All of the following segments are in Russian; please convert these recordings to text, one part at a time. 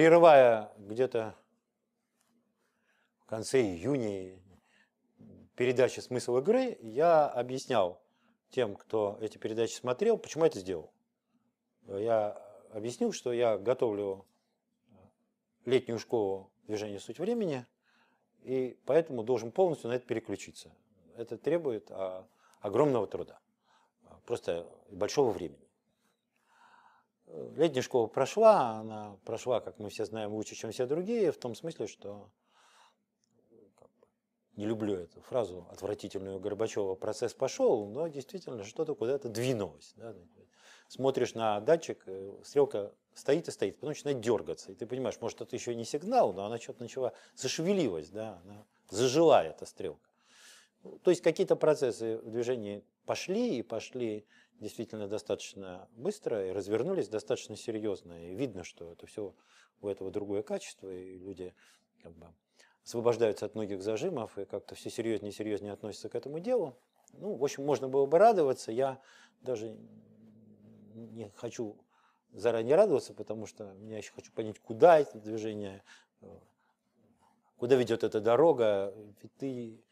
прерывая где-то в конце июня передачи «Смысл игры», я объяснял тем, кто эти передачи смотрел, почему я это сделал. Я объяснил, что я готовлю летнюю школу движения «Суть времени», и поэтому должен полностью на это переключиться. Это требует а, огромного труда, просто большого времени летняя школа прошла, она прошла, как мы все знаем, лучше, чем все другие, в том смысле, что не люблю эту фразу отвратительную Горбачева, процесс пошел, но действительно что-то куда-то двинулось. Да? Смотришь на датчик, э, стрелка стоит и стоит, потом начинает дергаться. И ты понимаешь, может, это еще не сигнал, но она что-то начала, зашевелилась, да? она зажила эта стрелка. То есть какие-то процессы в движении пошли и пошли действительно достаточно быстро и развернулись достаточно серьезно. И видно, что это все у этого другое качество, и люди как бы освобождаются от многих зажимов и как-то все серьезнее и серьезнее относятся к этому делу. Ну, в общем, можно было бы радоваться. Я даже не хочу заранее радоваться, потому что я еще хочу понять, куда это движение, куда ведет эта дорога. Ведь ты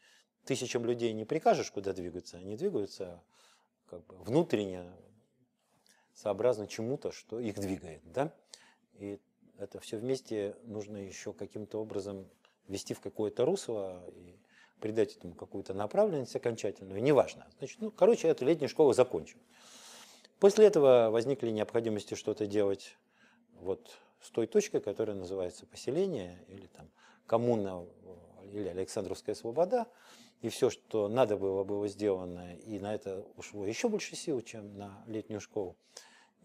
тысячам людей не прикажешь, куда двигаться. Они двигаются как бы внутренне сообразно чему-то, что их двигает, да? И это все вместе нужно еще каким-то образом вести в какое-то русло и придать этому какую-то направленность окончательную, неважно. Значит, ну, короче, эту летнюю школу закончил. После этого возникли необходимости что-то делать вот с той точкой, которая называется поселение или там коммуна э, или Александровская свобода и все, что надо было, было сделано, и на это ушло еще больше сил, чем на летнюю школу.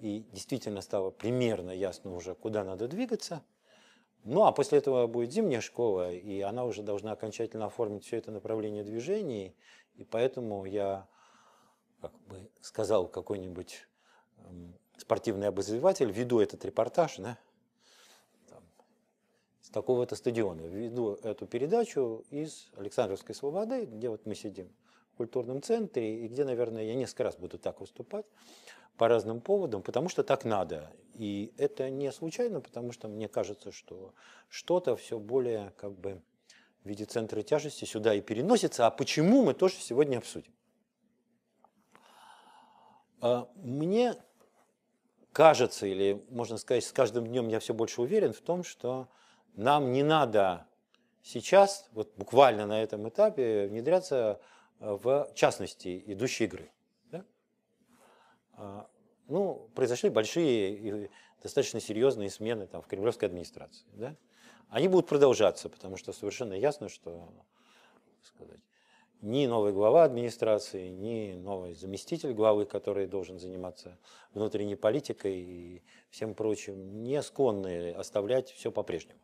И действительно стало примерно ясно уже, куда надо двигаться. Ну, а после этого будет зимняя школа, и она уже должна окончательно оформить все это направление движений. И поэтому я, как бы сказал какой-нибудь эм, спортивный обозреватель, веду этот репортаж, да, такого-то стадиона. Веду эту передачу из Александровской Свободы, где вот мы сидим в культурном центре, и где, наверное, я несколько раз буду так выступать по разным поводам, потому что так надо. И это не случайно, потому что мне кажется, что что-то все более как бы в виде центра тяжести сюда и переносится. А почему мы тоже сегодня обсудим? А, мне кажется, или можно сказать, с каждым днем я все больше уверен в том, что нам не надо сейчас, вот буквально на этом этапе, внедряться э, в частности идущие игры. Да? А, ну, произошли большие и достаточно серьезные смены там, в кремлевской администрации. Да? Они будут продолжаться, потому что совершенно ясно, что сказать, ни новый глава администрации, ни новый заместитель главы, который должен заниматься внутренней политикой и всем прочим, не склонны оставлять все по-прежнему.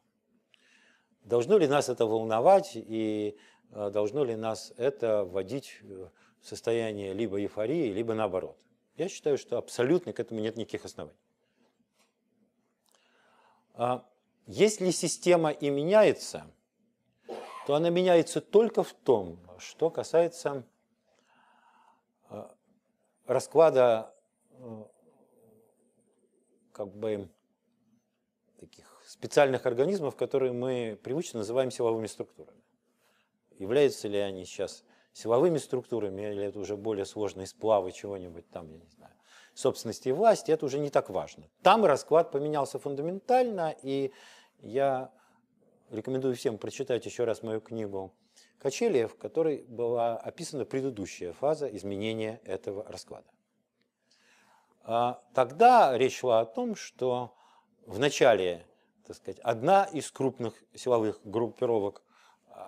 Должно ли нас это волновать и э, должно ли нас это вводить в состояние либо эйфории, либо наоборот? Я считаю, что абсолютно к этому нет никаких оснований. А, если система и меняется, то она меняется только в том, что касается э, расклада э, как бы специальных организмов, которые мы привычно называем силовыми структурами. Являются ли они сейчас силовыми структурами, или это уже более сложные сплавы чего-нибудь там, я не знаю, собственности и власти, это уже не так важно. Там расклад поменялся фундаментально, и я рекомендую всем прочитать еще раз мою книгу «Качели», в которой была описана предыдущая фаза изменения этого расклада. А, тогда речь шла о том, что в начале так сказать, одна из крупных силовых группировок,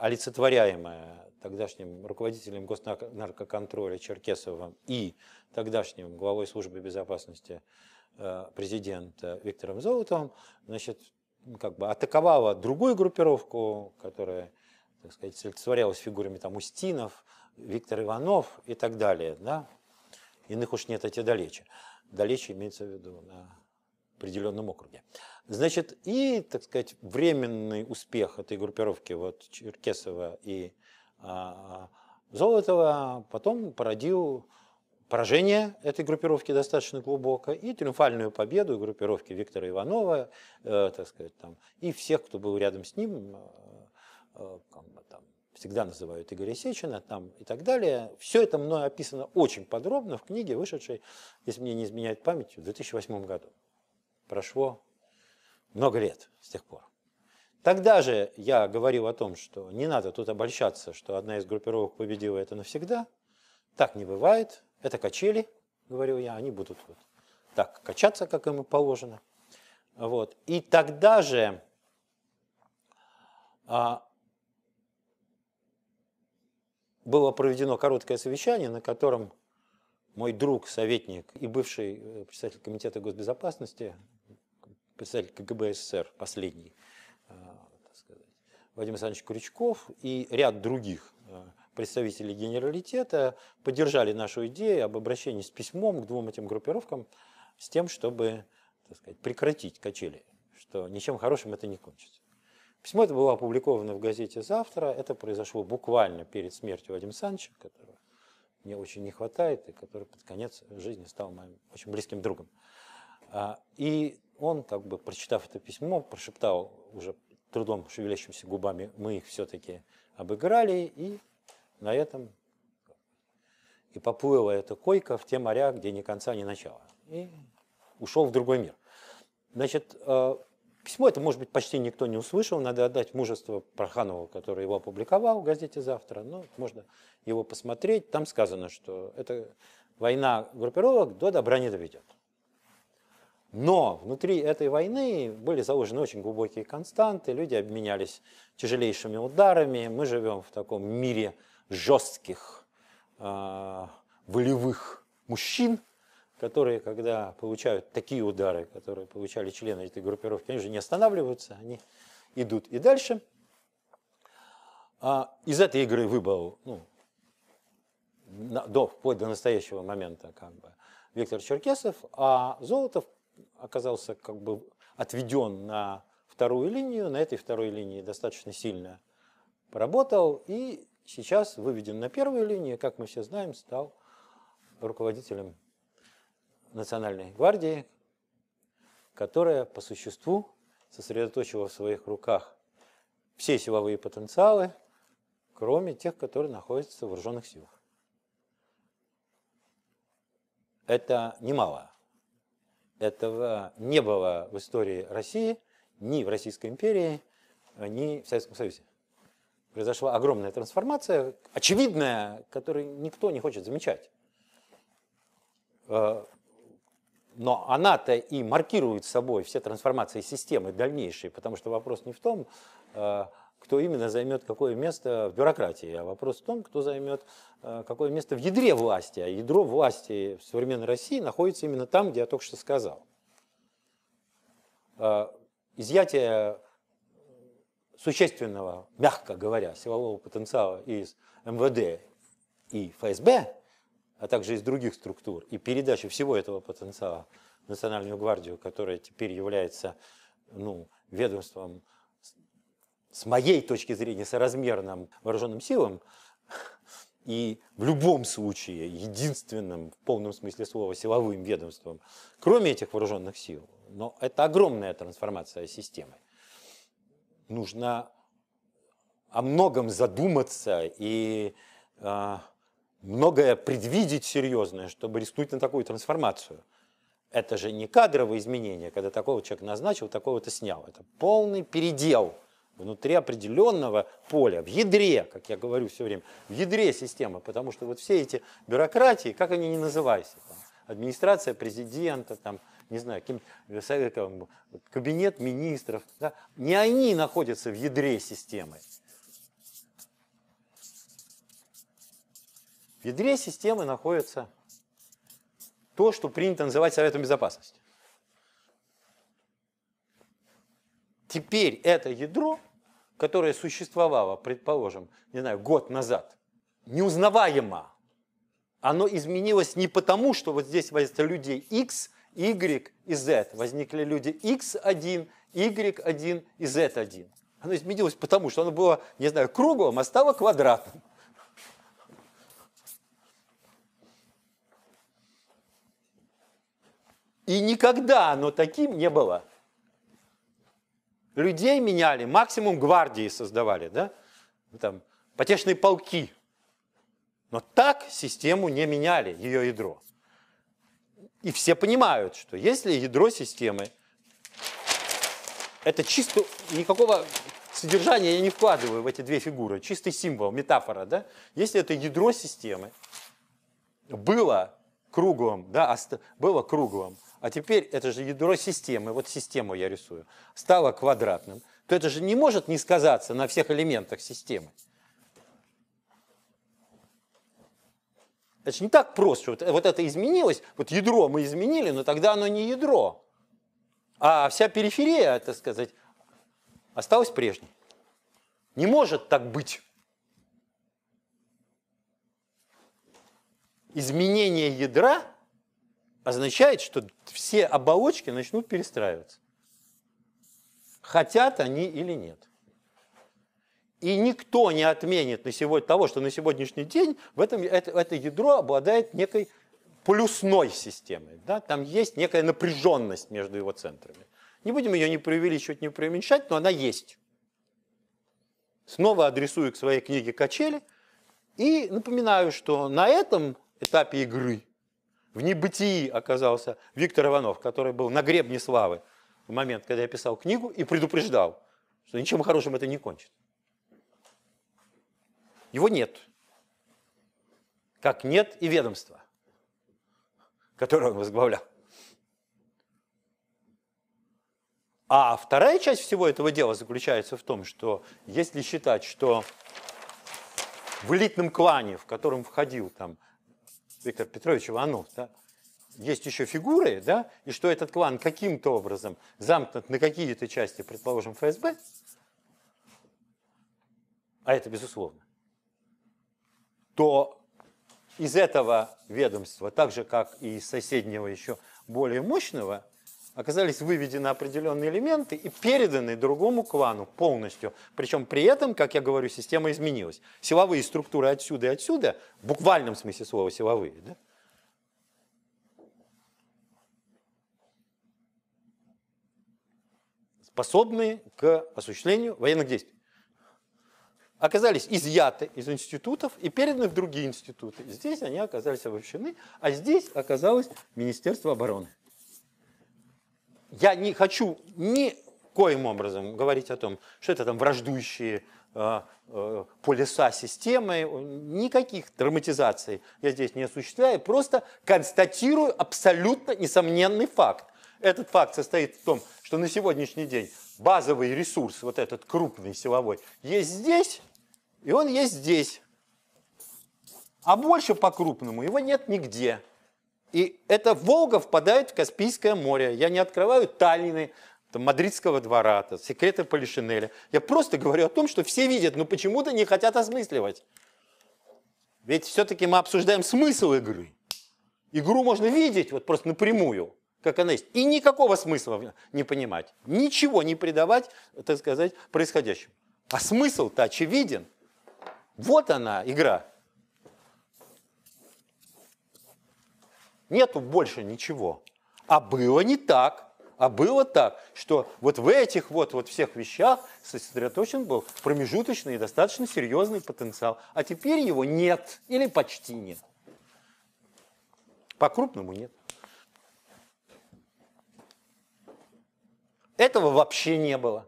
олицетворяемая тогдашним руководителем госнаркоконтроля Черкесовым и тогдашним главой службы безопасности э, президента Виктором Золотовым, значит, ну, как бы атаковала другую группировку, которая, так сказать, олицетворялась фигурами там Устинов, Виктор Иванов и так далее, да, иных уж нет, эти далече. Далече имеется в виду, да определенном округе. Значит, и, так сказать, временный успех этой группировки вот Черкесова и а, Золотова потом породил поражение этой группировки достаточно глубоко и триумфальную победу группировки Виктора Иванова, э, так сказать, там, и всех, кто был рядом с ним, э, э как бы, там, всегда называют Игоря Сечина там, и так далее. Все это мной описано очень подробно в книге, вышедшей, если мне не изменяет память, в 2008 году. Прошло много лет с тех пор. Тогда же я говорил о том, что не надо тут обольщаться, что одна из группировок победила это навсегда. Так не бывает. Это качели, говорил я, они будут вот так качаться, как им и положено. Вот. И тогда же а, было проведено короткое совещание, на котором мой друг, советник и бывший э, председатель комитета госбезопасности председатель КГБ СССР, последний, э, так сказать, Вадим Александрович Крючков и ряд других э, представителей генералитета поддержали нашу идею об обращении с письмом к двум этим группировкам с тем, чтобы так сказать, прекратить качели, что ничем хорошим это не кончится. Письмо это было опубликовано в газете «Завтра». Это произошло буквально перед смертью Вадима Санча, которого мне очень не хватает и который под конец жизни стал моим очень близким другом. А, и он, как бы прочитав это письмо, прошептал уже трудом шевелящимися губами, мы их все-таки обыграли, и на этом и поплыла эта койка в те моря, где ни конца, ни начала. И ушел в другой мир. Значит, э, письмо это, может быть, почти никто не услышал. Надо отдать мужество Проханову, который его опубликовал в газете «Завтра». Но можно его посмотреть. Там сказано, что эта война группировок до добра не доведет. Но внутри этой войны были заложены очень глубокие константы, люди обменялись тяжелейшими ударами. Мы живем в таком мире жестких, э, волевых мужчин, которые, когда получают такие удары, которые получали члены этой группировки, они же не останавливаются, они идут и дальше. А из этой игры выбыл, ну, до, вплоть до настоящего момента, как бы, Виктор Черкесов, а Золотов оказался как бы отведен на вторую линию, на этой второй линии достаточно сильно поработал и сейчас выведен на первую линию, как мы все знаем, стал руководителем Национальной гвардии, которая по существу сосредоточила в своих руках все силовые потенциалы, кроме тех, которые находятся в вооруженных силах. Это немало. Этого не было в истории России, ни в Российской империи, ни в Советском Союзе. Произошла огромная трансформация, очевидная, которую никто не хочет замечать. Э, но она-то и маркирует собой все трансформации системы дальнейшие, потому что вопрос не в том, э, кто именно займет какое место в бюрократии, а вопрос в том, кто займет э, какое место в ядре власти. А ядро власти в современной России находится именно там, где я только что сказал. Э, изъятие существенного, мягко говоря, силового потенциала из МВД и ФСБ, а также из других структур, и передача всего этого потенциала в Национальную гвардию, которая теперь является ну, ведомством с моей точки зрения, соразмерным вооруженным силам, и в любом случае единственным в полном смысле слова силовым ведомством, кроме этих вооруженных сил. Но это огромная трансформация системы. Нужно о многом задуматься и э, многое предвидеть серьезное, чтобы рискнуть на такую трансформацию. Это же не кадровые изменения, когда такого человека назначил, такого-то снял. Это полный передел – внутри определенного поля, в ядре, как я говорю все время, в ядре системы, потому что вот все эти бюрократии, как они не называются, там, администрация президента, там, не знаю, э, э, кабинет министров, да, не они находятся в ядре системы. В ядре системы находится то, что принято называть Советом Безопасности. Теперь это ядро, которое существовало, предположим, не знаю, год назад, неузнаваемо. Оно изменилось не потому, что вот здесь возникли люди X, Y и Z. Возникли люди X1, Y1 и Z1. Оно изменилось потому, что оно было, не знаю, круглым, а стало квадратным. И никогда оно таким не было. Людей меняли, максимум гвардии создавали, да? Там, потешные полки. Но так систему не меняли, ее ядро. И все понимают, что если ядро системы, это чисто, никакого содержания я не вкладываю в эти две фигуры, чистый символ, метафора, да? Если это ядро системы было круглым, да, было круглым, а теперь это же ядро системы, вот систему я рисую, стало квадратным, то это же не может не сказаться на всех элементах системы. Это же не так просто, вот, вот это изменилось, вот ядро мы изменили, но тогда оно не ядро, а вся периферия, так сказать, осталась прежней. Не может так быть. Изменение ядра – означает, что все оболочки начнут перестраиваться. Хотят они или нет. И никто не отменит на сегодня того, что на сегодняшний день в этом, это, это ядро обладает некой плюсной системой. Да? Там есть некая напряженность между его центрами. Не будем ее не преувеличивать, не преуменьшать, но она есть. Снова адресую к своей книге «Качели» и напоминаю, что на этом этапе игры – в небытии оказался Виктор Иванов, который был на гребне славы в момент, когда я писал книгу и предупреждал, что ничем хорошим это не кончит. Его нет. Как нет и ведомства, которое он возглавлял. А вторая часть всего этого дела заключается в том, что если считать, что в элитном клане, в котором входил там Виктор Петрович Иванов, да, есть еще фигуры, да, и что этот клан каким-то образом замкнут на какие-то части, предположим, ФСБ, а это безусловно, то из этого ведомства, так же как и из соседнего еще более мощного, оказались выведены определенные элементы и переданы другому клану полностью. Причем при этом, как я говорю, система изменилась. Силовые структуры отсюда и отсюда, в буквальном смысле слова силовые, да? способные к осуществлению военных действий оказались изъяты из институтов и переданы в другие институты. Здесь они оказались обобщены, а здесь оказалось Министерство обороны я не хочу ни коим образом говорить о том, что это там враждующие э, э полюса системы, никаких драматизаций я здесь не осуществляю, просто констатирую абсолютно несомненный факт. Этот факт состоит в том, что на сегодняшний день базовый ресурс, вот этот крупный силовой, есть здесь, и он есть здесь. А больше по-крупному его нет нигде. И эта Волга впадает в Каспийское море. Я не открываю тайны там, мадридского двора, там, секреты Полишинеля. Я просто говорю о том, что все видят, но почему-то не хотят осмысливать. Ведь все-таки мы обсуждаем смысл игры. Игру можно видеть вот просто напрямую, как она есть, и никакого смысла не понимать, ничего не придавать, так сказать, происходящему. А смысл-то очевиден. Вот она, игра. Нету больше ничего. А было не так. А было так, что вот в этих вот, вот всех вещах сосредоточен был промежуточный и достаточно серьезный потенциал. А теперь его нет или почти нет. По-крупному нет. Этого вообще не было.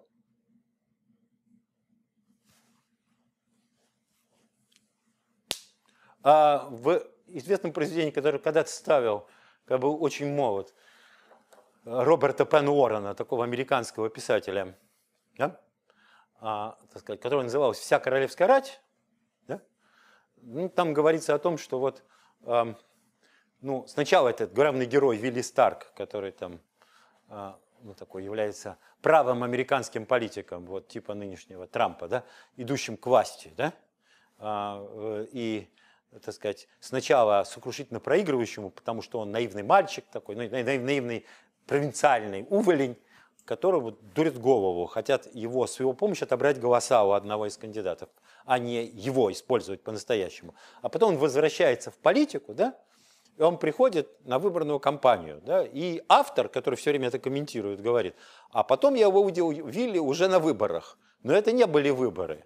А в известном произведении, которое когда-то ставил, как бы очень молод, Роберта Пен Уоррена, такого американского писателя, да? а, так сказать, который назывался «Вся королевская рать», да? ну, там говорится о том, что вот э, ну, сначала этот главный герой Вилли Старк, который там э, ну, такой является правым американским политиком, вот типа нынешнего Трампа, да, идущим к власти, да, а, э, и так сказать, сначала сокрушительно проигрывающему, потому что он наивный мальчик такой, ну, наивный провинциальный уволень, которого дурит голову, хотят его с его помощью отобрать голоса у одного из кандидатов, а не его использовать по-настоящему. А потом он возвращается в политику, да, и он приходит на выборную кампанию. Да, и автор, который все время это комментирует, говорит, а потом я его увидел Вилли уже на выборах. Но это не были выборы.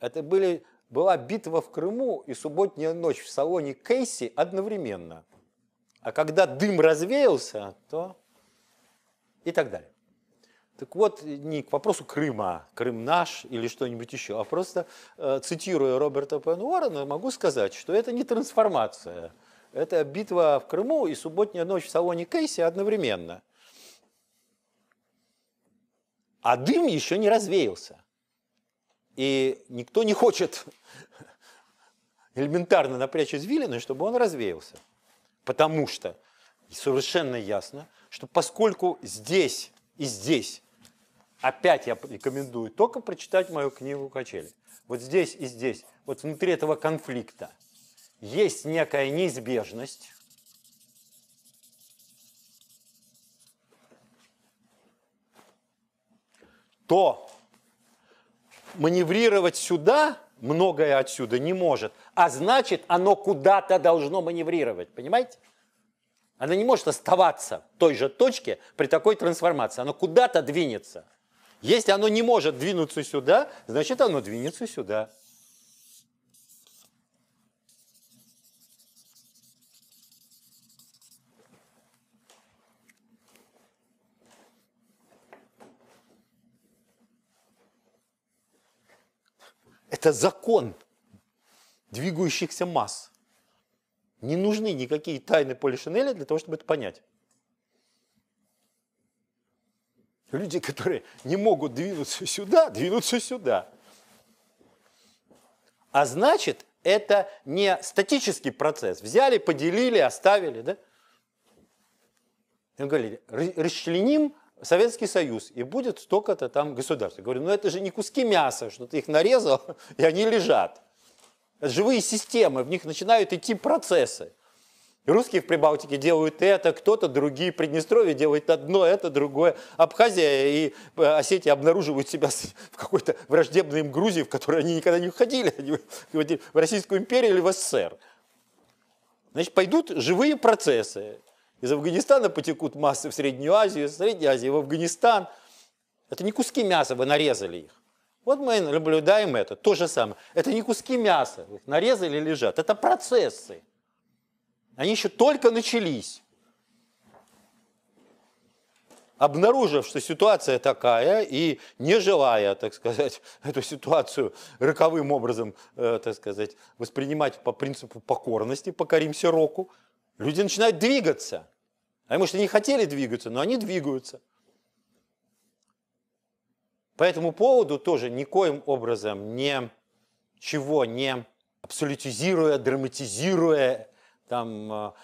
Это были была битва в Крыму и субботняя ночь в салоне Кейси одновременно. А когда дым развеялся, то и так далее. Так вот, не к вопросу Крыма, Крым наш или что-нибудь еще, а просто э, цитируя Роберта Пен Уоррена, могу сказать, что это не трансформация. Это битва в Крыму и субботняя ночь в салоне Кейси одновременно. А дым еще не развеялся. И никто не хочет элементарно напрячь извилины, чтобы он развеялся. Потому что совершенно ясно, что поскольку здесь и здесь, опять я рекомендую только прочитать мою книгу «Качели», вот здесь и здесь, вот внутри этого конфликта есть некая неизбежность, то маневрировать сюда многое отсюда не может, а значит, оно куда-то должно маневрировать, понимаете? Оно не может оставаться в той же точке при такой трансформации. Оно куда-то двинется. Если оно не может двинуться сюда, значит оно двинется сюда. Это закон двигающихся масс. Не нужны никакие тайны Полишинеля для того, чтобы это понять. Люди, которые не могут двинуться сюда, двинутся сюда. А значит, это не статический процесс. Взяли, поделили, оставили. Да? И говорили, расчленим Советский Союз, и будет столько-то там государств. Я говорю, ну это же не куски мяса, что ты их нарезал, и они лежат. Это живые системы, в них начинают идти процессы. русские в Прибалтике делают это, кто-то другие, Приднестровье делает одно, это другое. Абхазия и э, Осетия обнаруживают себя в какой-то враждебной им Грузии, в которую они никогда не уходили, в Российскую империю или в СССР. Значит, пойдут живые процессы. Из Афганистана потекут массы в Среднюю Азию, из Средней Азии в Афганистан. Это не куски мяса, вы нарезали их. Вот мы наблюдаем это, то же самое. Это не куски мяса, их нарезали и лежат. Это процессы. Они еще только начались. Обнаружив, что ситуация такая, и не желая, так сказать, эту ситуацию роковым образом, э, так сказать, воспринимать по принципу покорности, покоримся року, Люди начинают двигаться. А они, может, и не хотели двигаться, но они двигаются. По этому поводу тоже никоим образом ничего не абсолютизируя, драматизируя, там, а,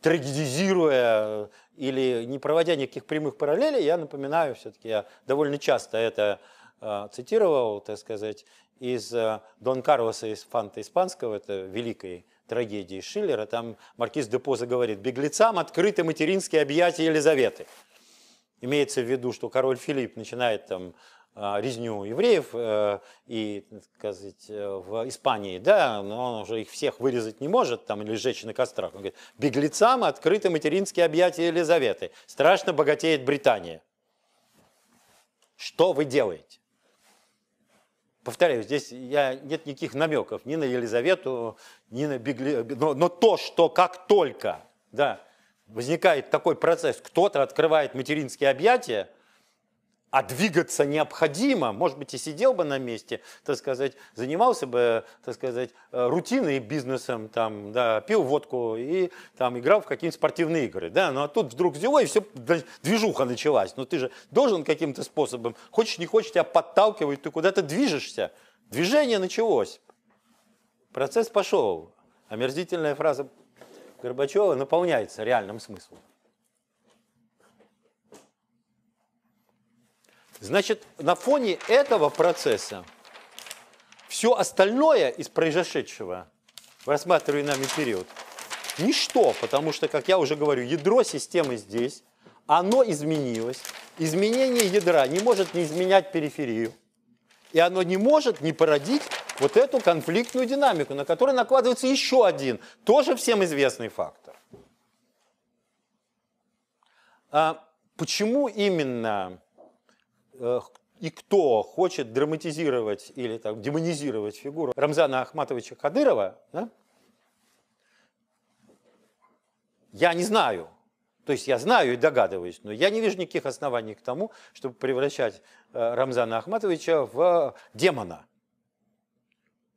трагедизируя или не проводя никаких прямых параллелей, я напоминаю, все-таки я довольно часто это а, цитировал, так сказать, из Дон Карлоса из «Фанта Испанского», это великий трагедии Шиллера, там маркиз де Поза говорит, беглецам открыты материнские объятия Елизаветы. Имеется в виду, что король Филипп начинает там а, резню евреев э, и, так сказать, э, в Испании, да, но он уже их всех вырезать не может там или сжечь на кострах. Он говорит, беглецам открыты материнские объятия Елизаветы. Страшно богатеет Британия. Что вы делаете? Повторяю, здесь я, нет никаких намеков ни на Елизавету, ни на Бегли... Но, но то, что как только да, возникает такой процесс, кто-то открывает материнские объятия, а двигаться необходимо. Может быть, и сидел бы на месте, так сказать, занимался бы, так сказать, э, рутиной бизнесом, там, да, пил водку и там играл в какие-нибудь спортивные игры, да, ну а тут вдруг взяло и все, движуха началась. Но ну, ты же должен каким-то способом, хочешь не хочешь, тебя подталкивают, ты куда-то движешься. Движение началось. Процесс пошел. Омерзительная фраза Горбачева наполняется реальным смыслом. Значит, на фоне этого процесса все остальное из произошедшего в рассматриваемый нами период ничто, потому что, как я уже говорю, ядро системы здесь, оно изменилось. Изменение ядра не может не изменять периферию. И оно не может не породить вот эту конфликтную динамику, на которую накладывается еще один, тоже всем известный фактор. А почему именно Э, и кто хочет драматизировать или там, демонизировать фигуру Рамзана Ахматовича Кадырова, да, я не знаю. То есть я знаю и догадываюсь, но я не вижу никаких оснований к тому, чтобы превращать э, Рамзана Ахматовича в э, демона.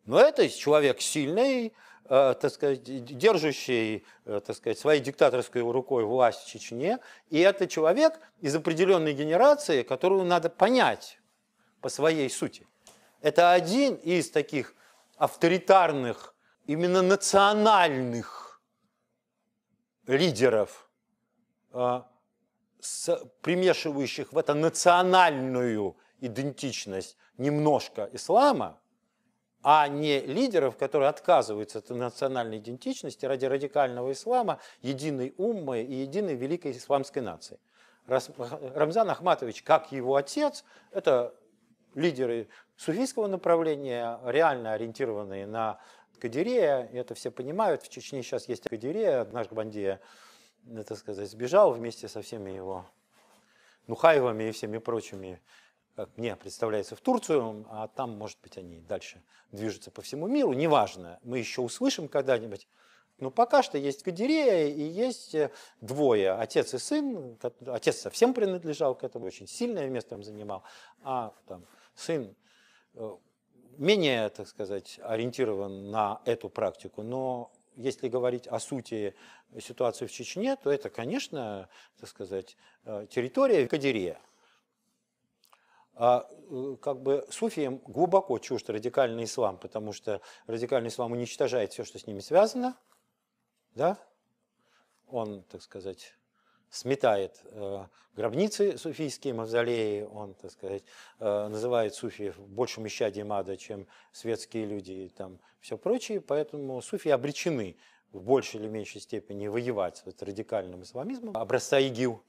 Но это человек сильный, Э, так сказать, держащий, э, так сказать, своей диктаторской рукой власть в Чечне, и это человек из определенной генерации, которую надо понять по своей сути. Это один из таких авторитарных, именно национальных лидеров, э, примешивающих в это национальную идентичность немножко ислама – а не лидеров, которые отказываются от национальной идентичности ради радикального ислама, единой уммы и единой великой исламской нации. Рамзан Ахматович, как его отец, это лидеры суфийского направления, реально ориентированные на Кадирея, это все понимают, в Чечне сейчас есть Кадирея, наш Бандия, так сказать, сбежал вместе со всеми его нухаевами и всеми прочими как мне представляется, в Турцию, а там, может быть, они дальше движутся по всему миру, неважно, мы еще услышим когда-нибудь. Но пока что есть Кадирея и есть э, двое, отец и сын, отец совсем принадлежал к этому, очень сильное место там занимал, а там, сын э, менее, так сказать, ориентирован на эту практику, но если говорить о сути ситуации в Чечне, то это, конечно, так сказать, э, территория Кадирея. А, э, как бы суфиям глубоко чужд радикальный ислам, потому что радикальный ислам уничтожает все, что с ними связано, да? Он, так сказать, сметает э, гробницы суфийские, мавзолеи, он, так сказать, э, называет суфиев большим исчадием ада, чем светские люди и там все прочее, поэтому суфии обречены в большей или меньшей степени воевать с радикальным исламизмом, образца ИГИЛ,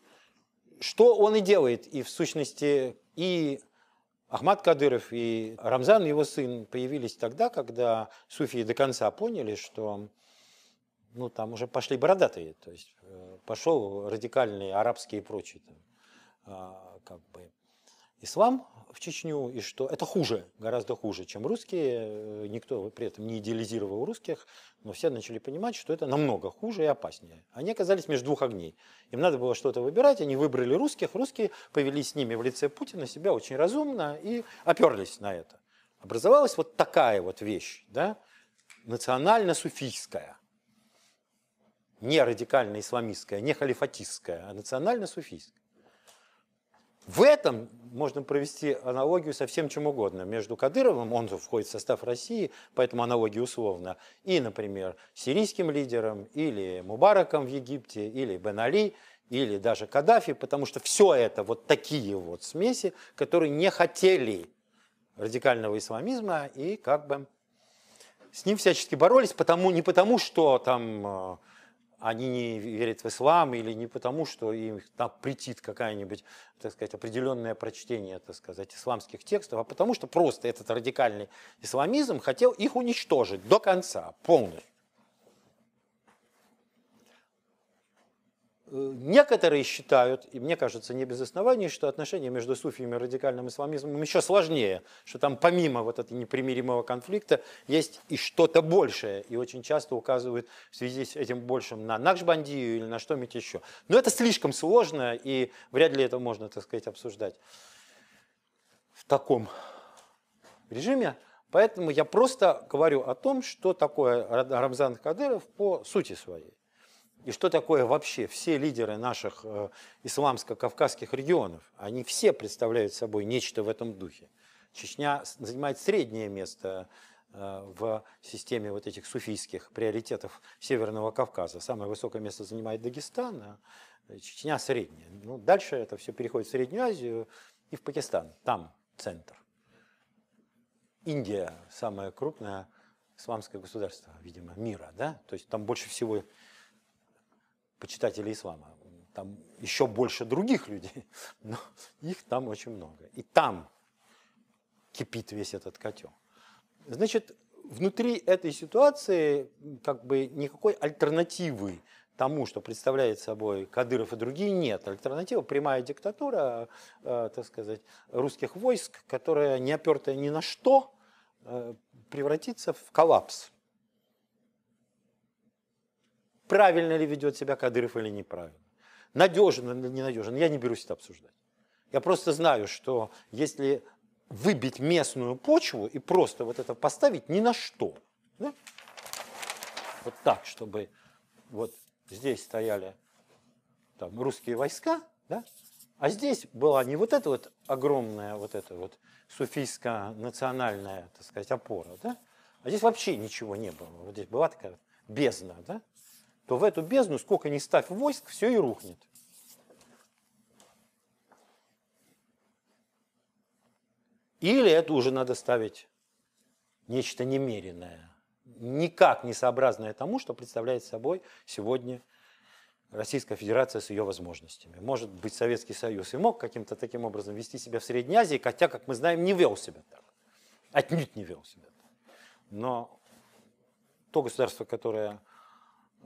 что он и делает, и в сущности и Ахмад Кадыров и Рамзан, его сын, появились тогда, когда суфии до конца поняли, что ну, там уже пошли бородатые, то есть э, пошел радикальный, арабский и прочее, там, а, как бы ислам в Чечню, и что это хуже, гораздо хуже, чем русские. Э, никто при этом не идеализировал русских, но все начали понимать, что это намного хуже и опаснее. Они оказались между двух огней. Им надо было что-то выбирать, они выбрали русских, русские повели с ними в лице Путина себя очень разумно и оперлись на это. Образовалась вот такая вот вещь, да, национально-суфийская. Не радикально-исламистская, не халифатистская, а национально-суфийская. В этом можно провести аналогию со всем чем угодно. Между Кадыровым, он входит в состав России, поэтому аналогия условно, и, например, сирийским лидером, или Мубараком в Египте, или Бен Али, или даже Каддафи, потому что все это вот такие вот смеси, которые не хотели радикального исламизма и как бы с ним всячески боролись, потому, не потому что там э, они не верят в ислам или не потому, что им там претит какая-нибудь, так сказать, определенное прочтение, так сказать, исламских текстов, а потому что просто этот радикальный исламизм хотел их уничтожить до конца, полностью. Э, некоторые считают, и мне кажется, не без оснований, что отношения между суфиями и радикальным исламизмом еще сложнее, что там помимо вот этого непримиримого конфликта есть и что-то большее, и очень часто указывают в связи с этим большим на Накшбандию или на что-нибудь еще. Но это слишком сложно, и вряд ли это можно, так сказать, обсуждать в таком режиме. Поэтому я просто говорю о том, что такое Рамзан Кадыров по сути своей. И что такое вообще? Все лидеры наших э, исламско-кавказских регионов, они все представляют собой нечто в этом духе. Чечня занимает среднее место э, в системе вот этих суфийских приоритетов Северного Кавказа. Самое высокое место занимает Дагестан, а э, Чечня средняя. Ну, дальше это все переходит в Среднюю Азию и в Пакистан. Там центр. Индия – самое крупное исламское государство, видимо, мира. Да? То есть там больше всего почитателей ислама. Там еще больше других людей, но их там очень много. И там кипит весь этот котел. Значит, внутри этой ситуации как бы никакой альтернативы тому, что представляет собой Кадыров и другие, нет. Альтернатива – прямая диктатура, э, так сказать, русских войск, которая, не опертая ни на что, э, превратится в коллапс правильно ли ведет себя Кадыров или неправильно, надежен или ненадежен, я не берусь это обсуждать. Я просто знаю, что если выбить местную почву и просто вот это поставить ни на что, да? вот так, чтобы вот здесь стояли там русские войска, да? а здесь была не вот эта вот огромная вот эта вот суфийско-национальная, так сказать, опора, да? а здесь вообще ничего не было. Вот здесь была такая бездна, да? то в эту бездну, сколько ни ставь войск, все и рухнет. Или это уже надо ставить нечто немеренное, никак не сообразное тому, что представляет собой сегодня Российская Федерация с ее возможностями. Может быть, Советский Союз и мог каким-то таким образом вести себя в Средней Азии, хотя, как мы знаем, не вел себя так. Отнюдь не вел себя так. Но то государство, которое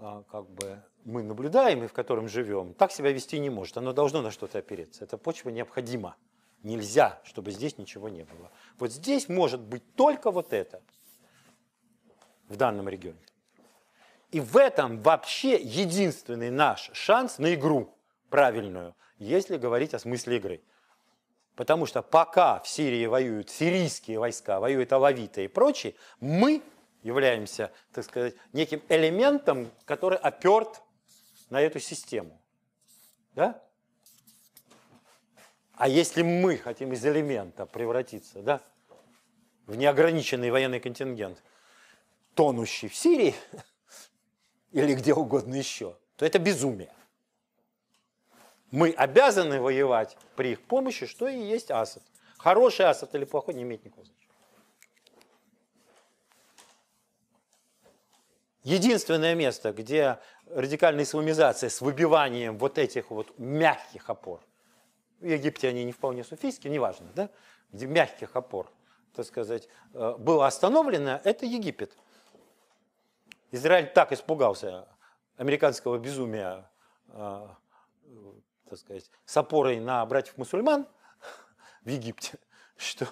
а, как бы мы наблюдаем и в котором живем, так себя вести не может. Оно должно на что-то опереться. Эта почва необходима. Нельзя, чтобы здесь ничего не было. Вот здесь может быть только вот это в данном регионе. И в этом вообще единственный наш шанс на игру правильную, если говорить о смысле игры. Потому что пока в Сирии воюют сирийские войска, воюют алавиты и прочие, мы являемся, так сказать, неким элементом, который оперт на эту систему. Да? А если мы хотим из элемента превратиться да, в неограниченный военный контингент, тонущий в Сирии или где угодно еще, то это безумие. Мы обязаны воевать при их помощи, что и есть асад. Хороший асад или плохой не имеет никакого значения. Единственное место, где радикальная исламизация с выбиванием вот этих вот мягких опор, в Египте они не вполне суфийские, неважно, да, где мягких опор, так сказать, э, было остановлено, это Египет. Израиль так испугался американского безумия, э, так сказать, с опорой на братьев-мусульман в Египте, что,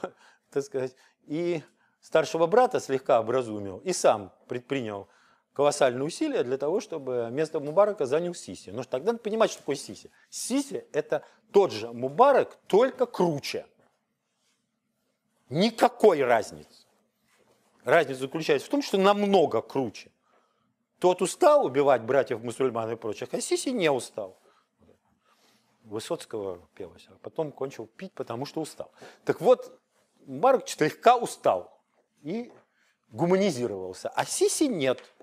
так сказать, и старшего брата слегка образумил, и сам предпринял колоссальные усилия для того, чтобы место Мубарака занял Сиси. Но ну, тогда надо понимать, что такое Сиси. Сиси – это тот же Мубарак, только круче. Никакой разницы. Разница заключается в том, что намного круче. Тот устал убивать братьев мусульман и прочих, а Сиси не устал. Высоцкого пелось, а потом кончил пить, потому что устал. Так вот, Марк слегка устал и гуманизировался, а Сиси нет –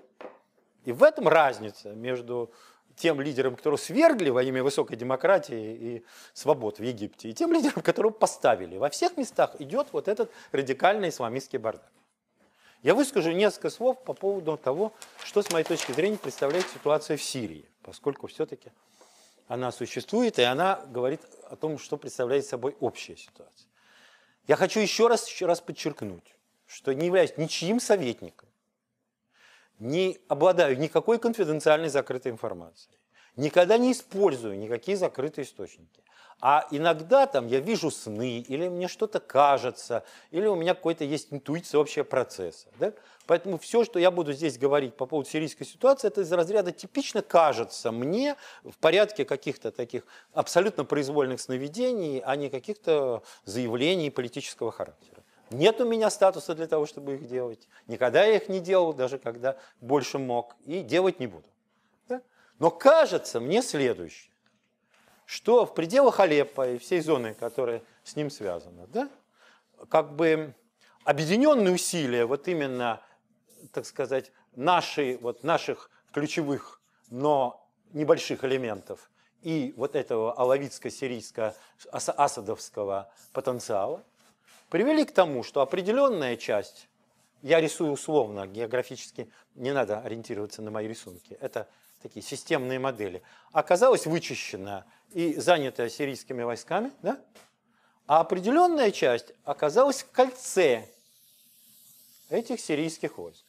и в этом разница между тем лидером, которого свергли во имя высокой демократии и свобод в Египте, и тем лидером, которого поставили. Во всех местах идет вот этот радикальный исламистский бардак. Я выскажу несколько слов по поводу того, что, с моей точки зрения, представляет ситуация в Сирии, поскольку все-таки она существует, и она говорит о том, что представляет собой общая ситуация. Я хочу еще раз, еще раз подчеркнуть, что не являюсь ничьим советником, не обладаю никакой конфиденциальной закрытой информацией, никогда не использую никакие закрытые источники. А иногда там я вижу сны, или мне что-то кажется, или у меня какой-то есть интуиция общего процесса. Да? Поэтому все, что я буду здесь говорить по поводу сирийской ситуации, это из разряда типично кажется мне в порядке каких-то таких абсолютно произвольных сновидений, а не каких-то заявлений политического характера. Нет у меня статуса для того, чтобы их делать. Никогда я их не делал, даже когда больше мог. И делать не буду. Но кажется мне следующее, что в пределах Алеппо и всей зоны, которая с ним связана, да, как бы объединенные усилия вот именно, так сказать, наши, вот наших ключевых, но небольших элементов и вот этого алавитско-сирийско-асадовского потенциала – привели к тому, что определенная часть, я рисую условно, географически не надо ориентироваться на мои рисунки, это такие системные модели, оказалась вычищена и занята сирийскими войсками, да? а определенная часть оказалась в кольце этих сирийских войск.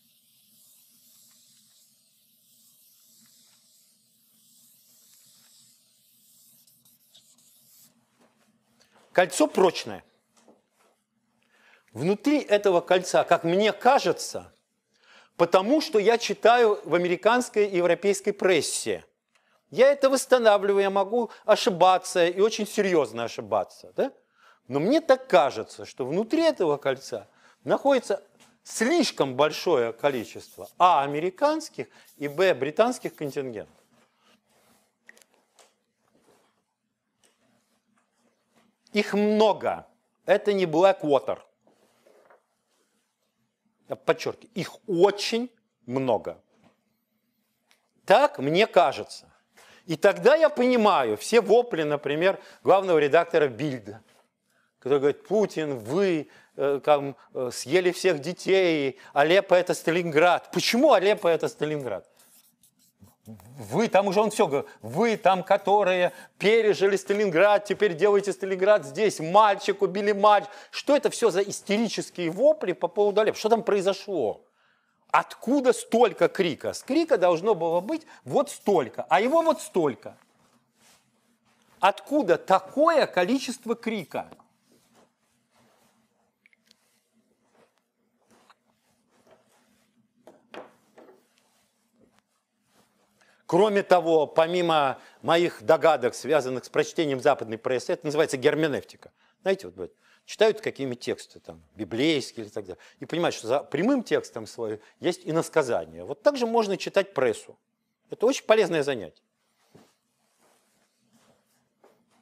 Кольцо прочное внутри этого кольца, как мне кажется, потому что я читаю в американской и европейской прессе. Я это восстанавливаю, я могу ошибаться и очень серьезно ошибаться. Да? Но мне так кажется, что внутри этого кольца находится слишком большое количество а. американских и б. британских контингентов. Их много. Это не Blackwater подчеркиваю, их очень много. Так мне кажется. И тогда я понимаю все вопли, например, главного редактора Бильда, который говорит, Путин, вы э, там, э, съели всех детей, Алеппо – это Сталинград. Почему Алеппо – это Сталинград? вы там уже он все говорит, вы там, которые пережили Сталинград, теперь делаете Сталинград здесь, мальчик, убили мальчик. Что это все за истерические вопли по поводу Алеппо? Что там произошло? Откуда столько крика? С крика должно было быть вот столько, а его вот столько. Откуда такое количество крика? Кроме того, помимо моих догадок, связанных с прочтением западной прессы, это называется герменевтика. Знаете, вот читают какими тексты, там, библейские или так далее, и понимают, что за прямым текстом свой есть иносказание. Вот так же можно читать прессу. Это очень полезное занятие.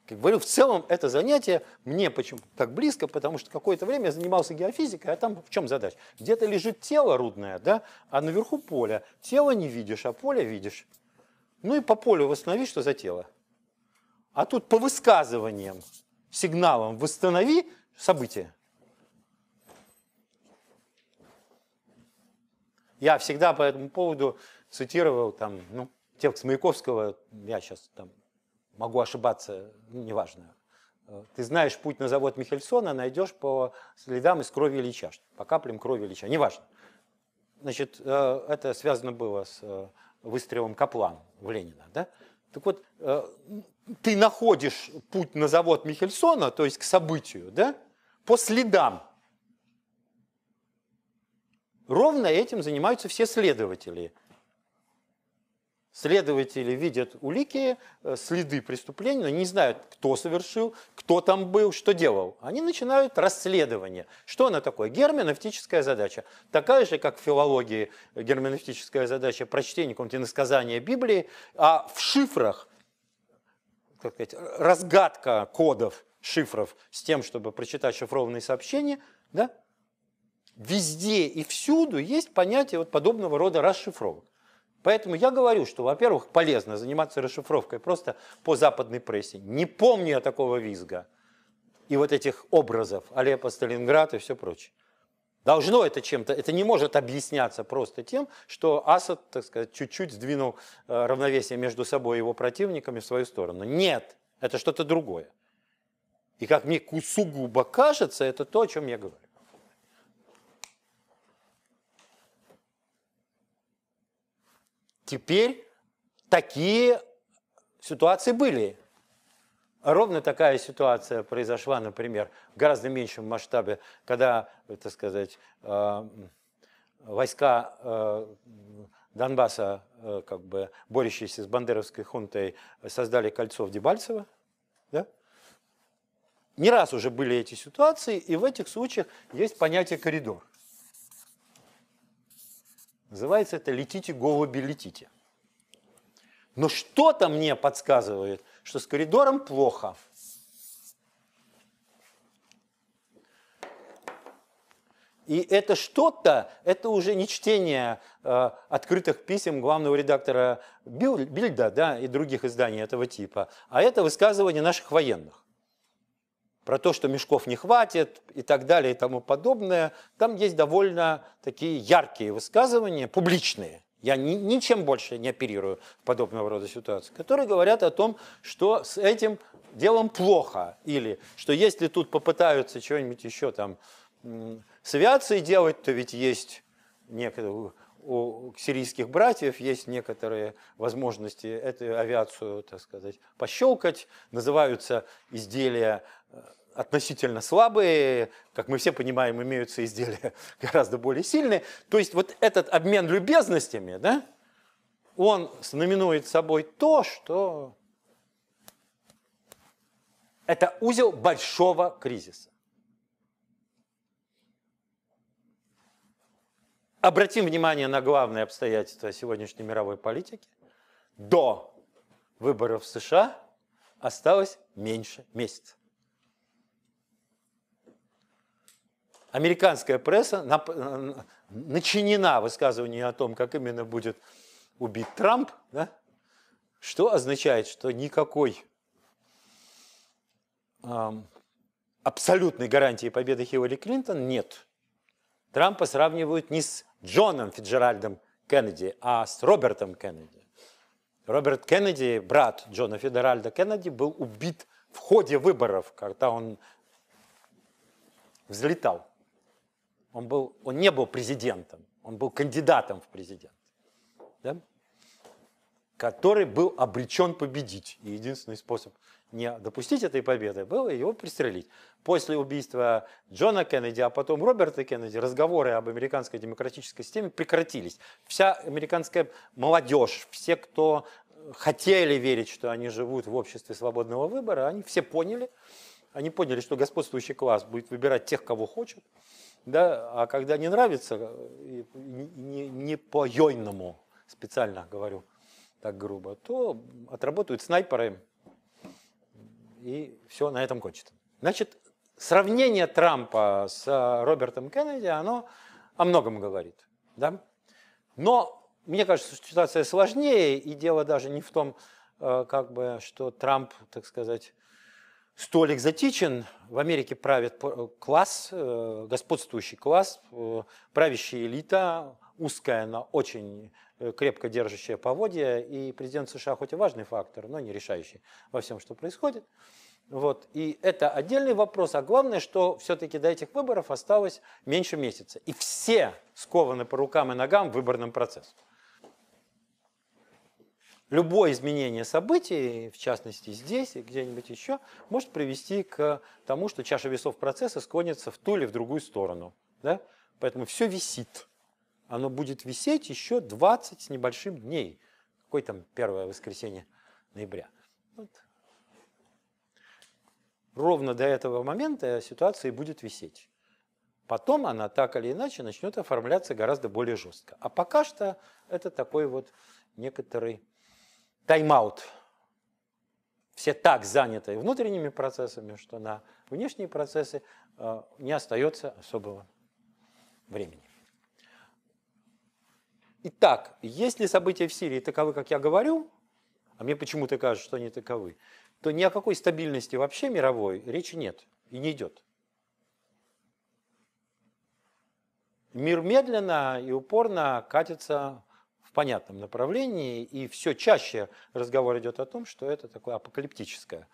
Как говорю, в целом это занятие мне почему так близко, потому что какое-то время я занимался геофизикой, а там в чем задача? Где-то лежит тело рудное, да, а наверху поле. Тело не видишь, а поле видишь. Ну и по полю восстанови, что за тело. А тут по высказываниям, сигналам восстанови события. Я всегда по этому поводу цитировал там, ну, текст Маяковского, я сейчас там могу ошибаться, неважно. Э, ты знаешь путь на завод Михельсона, найдешь по следам из крови Ильича, по каплям крови Ильича, неважно. Значит, э, это связано было с э, выстрелом Каплана в Ленина. Да? Так вот, э, ты находишь путь на завод Михельсона, то есть к событию, да, по следам. Ровно этим занимаются все следователи – Следователи видят улики, э, следы преступления, но не знают, кто совершил, кто там был, что делал. Они начинают расследование. Что оно такое? Герменевтическая задача. Такая же, как в филологии э, герменевтическая задача прочтения какого-нибудь иносказания Библии, а в шифрах, как сказать, разгадка кодов, шифров с тем, чтобы прочитать шифрованные сообщения, да, везде и всюду есть понятие вот подобного рода расшифровок. Поэтому я говорю, что, во-первых, полезно заниматься расшифровкой просто по западной прессе. Не помню я такого визга и вот этих образов Алеппо, Сталинград и все прочее. Должно это чем-то, это не может объясняться просто тем, что Асад, так сказать, чуть-чуть сдвинул э, равновесие между собой и его противниками в свою сторону. Нет, это что-то другое. И как мне сугубо кажется, это то, о чем я говорю. Теперь такие ситуации были. Ровно такая ситуация произошла, например, в гораздо меньшем масштабе, когда, так сказать, э, войска э, Донбасса, э, как бы борющиеся с бандеровской хунтой, создали кольцо в Дебальцево. Да? Не раз уже были эти ситуации, и в этих случаях есть понятие коридор. Называется это «Летите, голуби, летите». Но что-то мне подсказывает, что с коридором плохо. И это что-то, это уже не чтение э, открытых писем главного редактора Бильда да, и других изданий этого типа, а это высказывание наших военных про то, что мешков не хватит и так далее и тому подобное. Там есть довольно такие яркие высказывания, публичные. Я ни, ничем больше не оперирую в подобного рода ситуации, которые говорят о том, что с этим делом плохо, или что если тут попытаются чего-нибудь еще там с авиацией делать, то ведь есть некоторые у сирийских братьев есть некоторые возможности эту авиацию, так сказать, пощелкать. Называются изделия относительно слабые, как мы все понимаем, имеются изделия гораздо более сильные. То есть вот этот обмен любезностями, да, он знаменует собой то, что это узел большого кризиса. Обратим внимание на главные обстоятельства сегодняшней мировой политики. До выборов в США осталось меньше месяца. американская пресса начинена высказыванием о том, как именно будет убит Трамп, да? что означает, что никакой эм, абсолютной гарантии победы Хиллари Клинтон нет. Трампа сравнивают не с Джоном Фиджеральдом Кеннеди, а с Робертом Кеннеди. Роберт Кеннеди, брат Джона Федеральда Кеннеди, был убит в ходе выборов, когда он взлетал. Он, был, он не был президентом, он был кандидатом в президент, да? который был обречен победить. И единственный способ не допустить этой победы было его пристрелить. После убийства Джона Кеннеди, а потом Роберта Кеннеди, разговоры об американской демократической системе прекратились. Вся американская молодежь, все, кто хотели верить, что они живут в обществе свободного выбора, они все поняли, они поняли, что господствующий класс будет выбирать тех, кого хочет, да? А когда не нравится, э, не, не по-йойному специально говорю так грубо, то отработают снайперы, и все на этом кончится. Значит, сравнение Трампа с э, Робертом Кеннеди, оно о многом говорит. Да? Но мне кажется, ситуация сложнее, и дело даже не в том, э, как бы, что Трамп, так сказать, столь экзотичен. В Америке правит э, класс, э, господствующий класс, э, правящая элита, узкая, но очень крепко держащая поводья. И президент США хоть и важный фактор, но не решающий во всем, что происходит. Вот. И это отдельный вопрос. А главное, что все-таки до этих выборов осталось меньше месяца. И все скованы по рукам и ногам выборным процессом любое изменение событий, в частности здесь и где-нибудь еще, может привести к тому, что чаша весов процесса склонится в ту или в другую сторону. Да? Поэтому все висит. Оно будет висеть еще 20 с небольшим дней. Какое там первое воскресенье ноября? Вот. Ровно до этого момента ситуация и будет висеть. Потом она так или иначе начнет оформляться гораздо более жестко. А пока что это такой вот некоторый тайм-аут. Все так заняты внутренними процессами, что на внешние процессы э, не остается особого времени. Итак, если события в Сирии таковы, как я говорю, а мне почему-то кажется, что они таковы, то ни о какой стабильности вообще мировой речи нет и не идет. Мир медленно и упорно катится понятном направлении, и все чаще разговор идет о том, что это такое апокалиптическое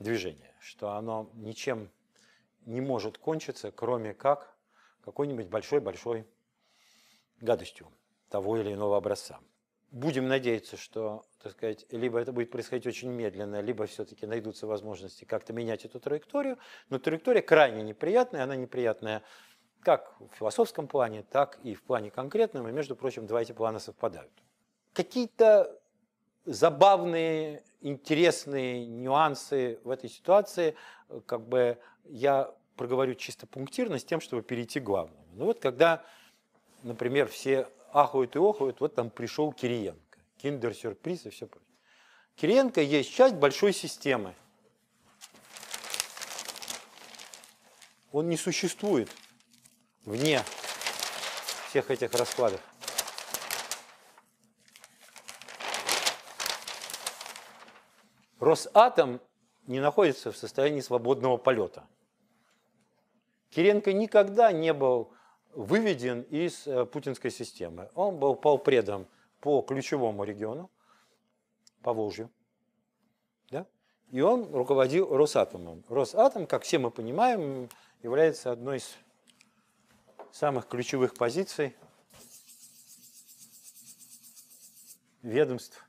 движение, что оно ничем не может кончиться, кроме как какой-нибудь большой-большой гадостью того или иного образца. Будем надеяться, что, так сказать, либо это будет происходить очень медленно, либо все-таки найдутся возможности как-то менять эту траекторию. Но траектория крайне неприятная, она неприятная как в философском плане, так и в плане конкретном, и, между прочим, два эти плана совпадают. Какие-то забавные, интересные нюансы в этой ситуации, э, как бы я проговорю чисто пунктирно с тем, чтобы перейти к главному. Ну вот когда, например, все ахают и охают, вот там пришел Кириенко, киндер-сюрприз и все прочее. Кириенко есть часть большой системы. Он не существует вне всех этих раскладов. Росатом не находится в состоянии свободного полета. Киренко никогда не был выведен из э, путинской системы. Он был полпредом по ключевому региону, по Волжью. Да? И он руководил Росатомом. Росатом, как все мы понимаем, является одной из самых ключевых позиций ведомств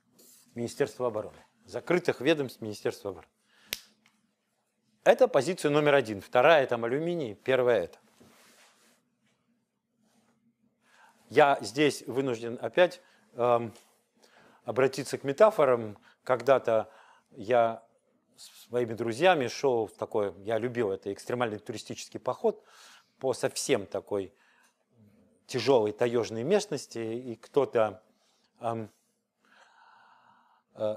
Министерства обороны, закрытых ведомств Министерства обороны. Это позиция номер один. Вторая там алюминий, первая это. Я здесь вынужден опять эм, обратиться к метафорам. Когда-то я с моими друзьями шел в такое, я любил это экстремальный туристический поход – по совсем такой тяжелой таежной местности, и кто-то э,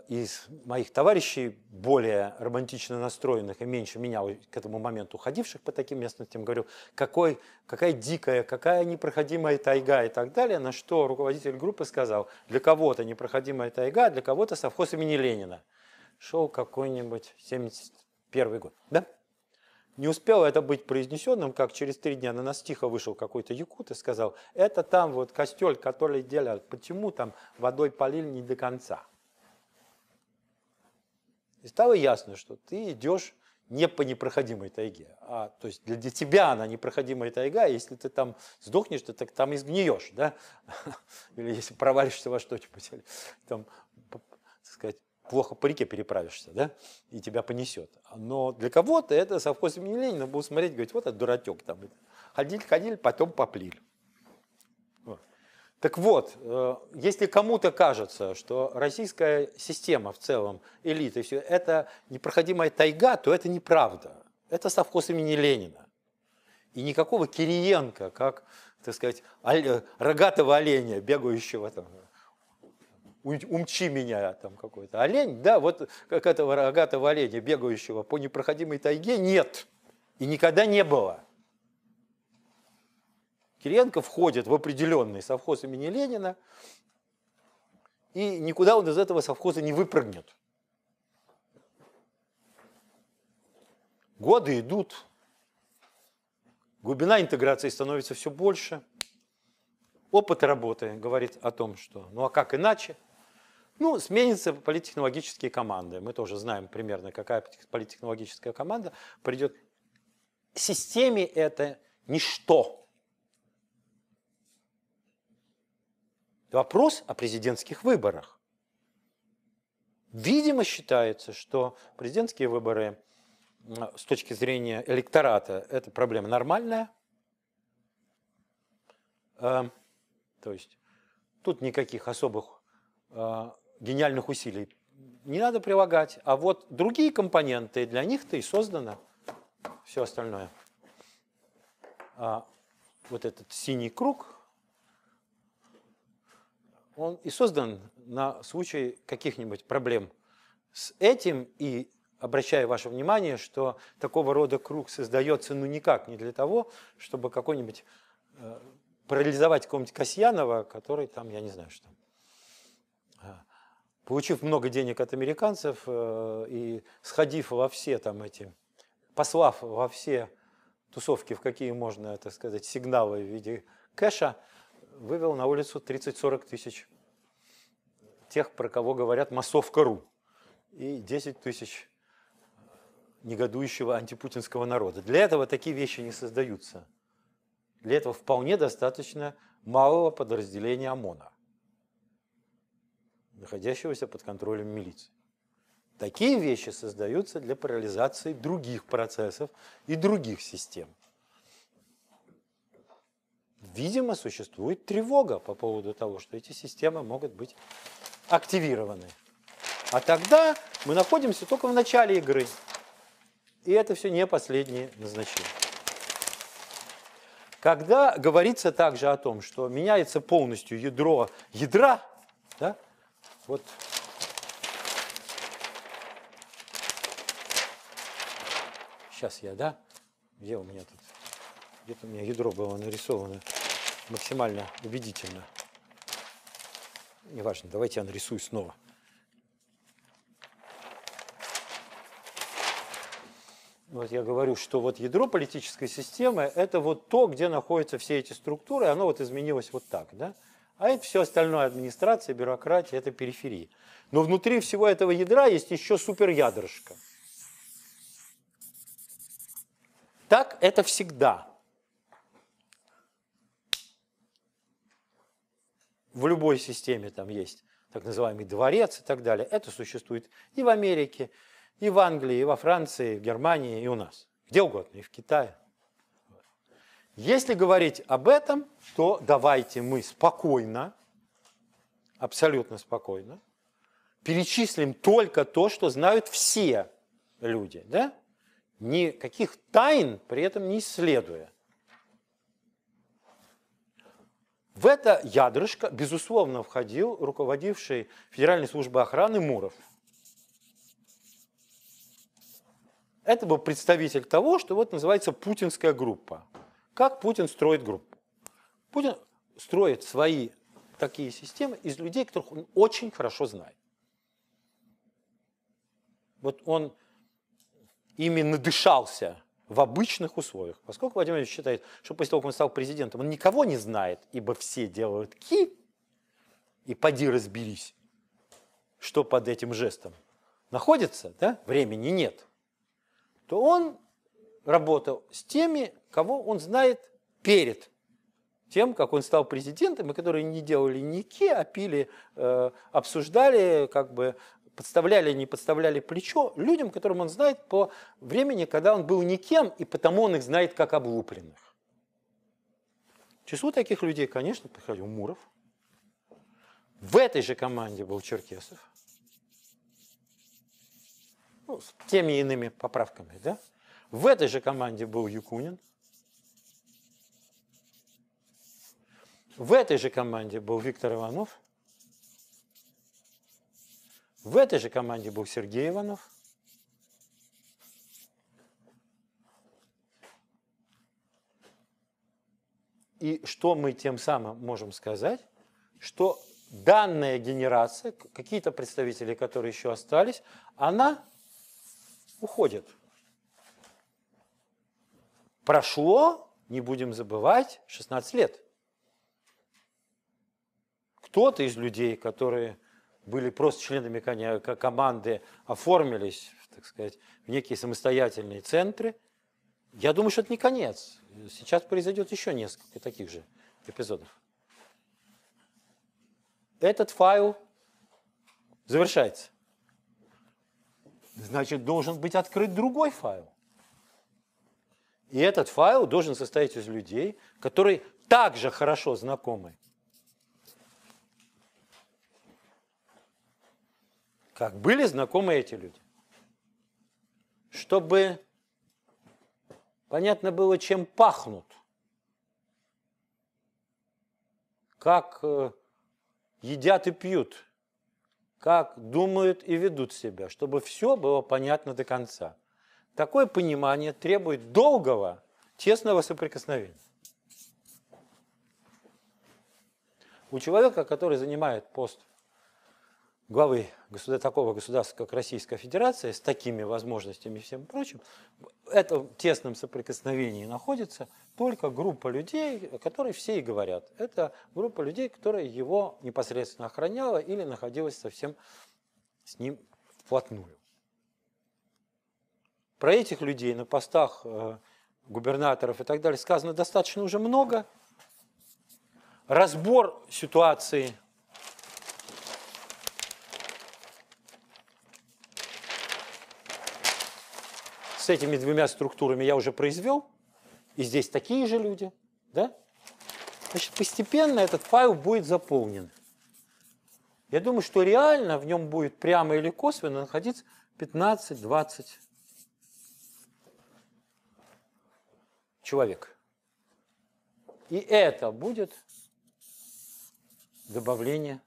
из моих товарищей, более романтично настроенных и меньше меня к этому моменту ходивших по таким местностям, говорил, какой, какая дикая, какая непроходимая тайга и так далее, на что руководитель группы сказал, для кого-то непроходимая тайга, для кого-то совхоз имени Ленина. Шел какой-нибудь 71 год, да? Не успел это быть произнесенным, как через три дня на нас тихо вышел какой-то якут и сказал, это там вот костер, который делят, почему там водой полили не до конца. И стало ясно, что ты идешь не по непроходимой тайге, а то есть для тебя она непроходимая тайга, а если ты там сдохнешь, ты так там изгниешь, да, или если провалишься во что-нибудь, там, так сказать, плохо по реке переправишься, да, и тебя понесет. Но для кого-то это совхоз имени Ленина будет смотреть, говорить, вот этот дурачок там. Ходили, ходили, потом поплили. Так вот, э, если кому-то кажется, что российская система в целом, элита, все, это непроходимая тайга, то это неправда. Это совхоз имени Ленина. И никакого Кириенко, как, так сказать, рогатого оленя, бегающего там умчи меня там какой-то. Олень, да, вот как этого рогатого оленя, бегающего по непроходимой тайге, нет. И никогда не было. Кириенко входит в определенный совхоз имени Ленина, и никуда он из этого совхоза не выпрыгнет. Годы идут, глубина интеграции становится все больше, опыт работы говорит о том, что ну а как иначе – ну, сменятся политтехнологические команды. Мы тоже знаем примерно, какая политтехнологическая команда придет. Системе это ничто. Вопрос о президентских выборах. Видимо, считается, что президентские выборы с точки зрения электората это проблема нормальная. Эм, то есть тут никаких особых а, гениальных усилий не надо прилагать. А вот другие компоненты, для них-то и создано все остальное. А вот этот синий круг, он и создан на случай каких-нибудь проблем. С этим и обращаю ваше внимание, что такого рода круг создается ну никак не для того, чтобы какой-нибудь э, парализовать какого-нибудь Касьянова, который там, я не знаю что. А, получив много денег от американцев э, и сходив во все там эти, послав во все тусовки, в какие можно, так сказать, сигналы в виде кэша, вывел на улицу 30-40 тысяч тех, про кого говорят массовка.ру, и 10 тысяч негодующего антипутинского народа. Для этого такие вещи не создаются. Для этого вполне достаточно малого подразделения ОМОНа находящегося под контролем милиции. Такие вещи создаются для парализации других процессов и других систем. Видимо, существует тревога по поводу того, что эти системы могут быть активированы. А тогда мы находимся только в начале игры. И это все не последнее назначение. Когда говорится также о том, что меняется полностью ядро ядра, вот. Сейчас я, да? Где у меня тут? Где-то у меня ядро было нарисовано максимально убедительно. Неважно, давайте я нарисую снова. Вот я говорю, что вот ядро политической системы – это вот то, где находятся все эти структуры, оно вот изменилось вот так, да? А это все остальное администрация, бюрократия, это периферия. Но внутри всего этого ядра есть еще суперядрышко. Так это всегда. В любой системе там есть так называемый дворец и так далее. Это существует и в Америке, и в Англии, и во Франции, и в Германии, и у нас. Где угодно, и в Китае. Если говорить об этом, то давайте мы спокойно, абсолютно спокойно, перечислим только то, что знают все люди, да? Никаких тайн при этом не исследуя. В это ядрышко, безусловно, входил руководивший Федеральной службой охраны Муров. Это был представитель того, что вот называется путинская группа. Как Путин строит группу? Путин строит свои такие системы из людей, которых он очень хорошо знает. Вот он ими надышался в обычных условиях. Поскольку Владимир Ильич считает, что после того, как он стал президентом, он никого не знает, ибо все делают ки, и поди разберись, что под этим жестом находится, да? времени нет, то он работал с теми, кого он знает перед тем, как он стал президентом, и которые не делали ники, а пили, э, обсуждали, как бы подставляли, не подставляли плечо людям, которым он знает по времени, когда он был никем, и потому он их знает как облупленных. Число таких людей, конечно, приходил Муров. В этой же команде был Черкесов. Ну, с теми иными поправками, да? В этой же команде был Якунин. В этой же команде был Виктор Иванов. В этой же команде был Сергей Иванов. И что мы тем самым можем сказать? Что данная генерация, какие-то представители, которые еще остались, она уходит. Прошло, не будем забывать, 16 лет – кто-то из людей, которые были просто членами команды, оформились, так сказать, в некие самостоятельные центры. Я думаю, что это не конец. Сейчас произойдет еще несколько таких же эпизодов. Этот файл завершается. Значит, должен быть открыт другой файл. И этот файл должен состоять из людей, которые также хорошо знакомы как были знакомы эти люди. Чтобы понятно было, чем пахнут. Как э, едят и пьют, как думают и ведут себя, чтобы все было понятно до конца. Такое понимание требует долгого, тесного соприкосновения. У человека, который занимает пост главы государ, такого государства, как Российская Федерация, с такими возможностями и всем прочим, в этом тесном соприкосновении находится только группа людей, о которой все и говорят. Это группа людей, которая его непосредственно охраняла или находилась совсем с ним вплотную. Про этих людей на постах э, губернаторов и так далее сказано достаточно уже много. Разбор ситуации – с этими двумя структурами я уже произвел, и здесь такие же люди, да? Значит, постепенно этот файл будет заполнен. Я думаю, что реально в нем будет прямо или косвенно находиться 15-20 человек. И это будет добавление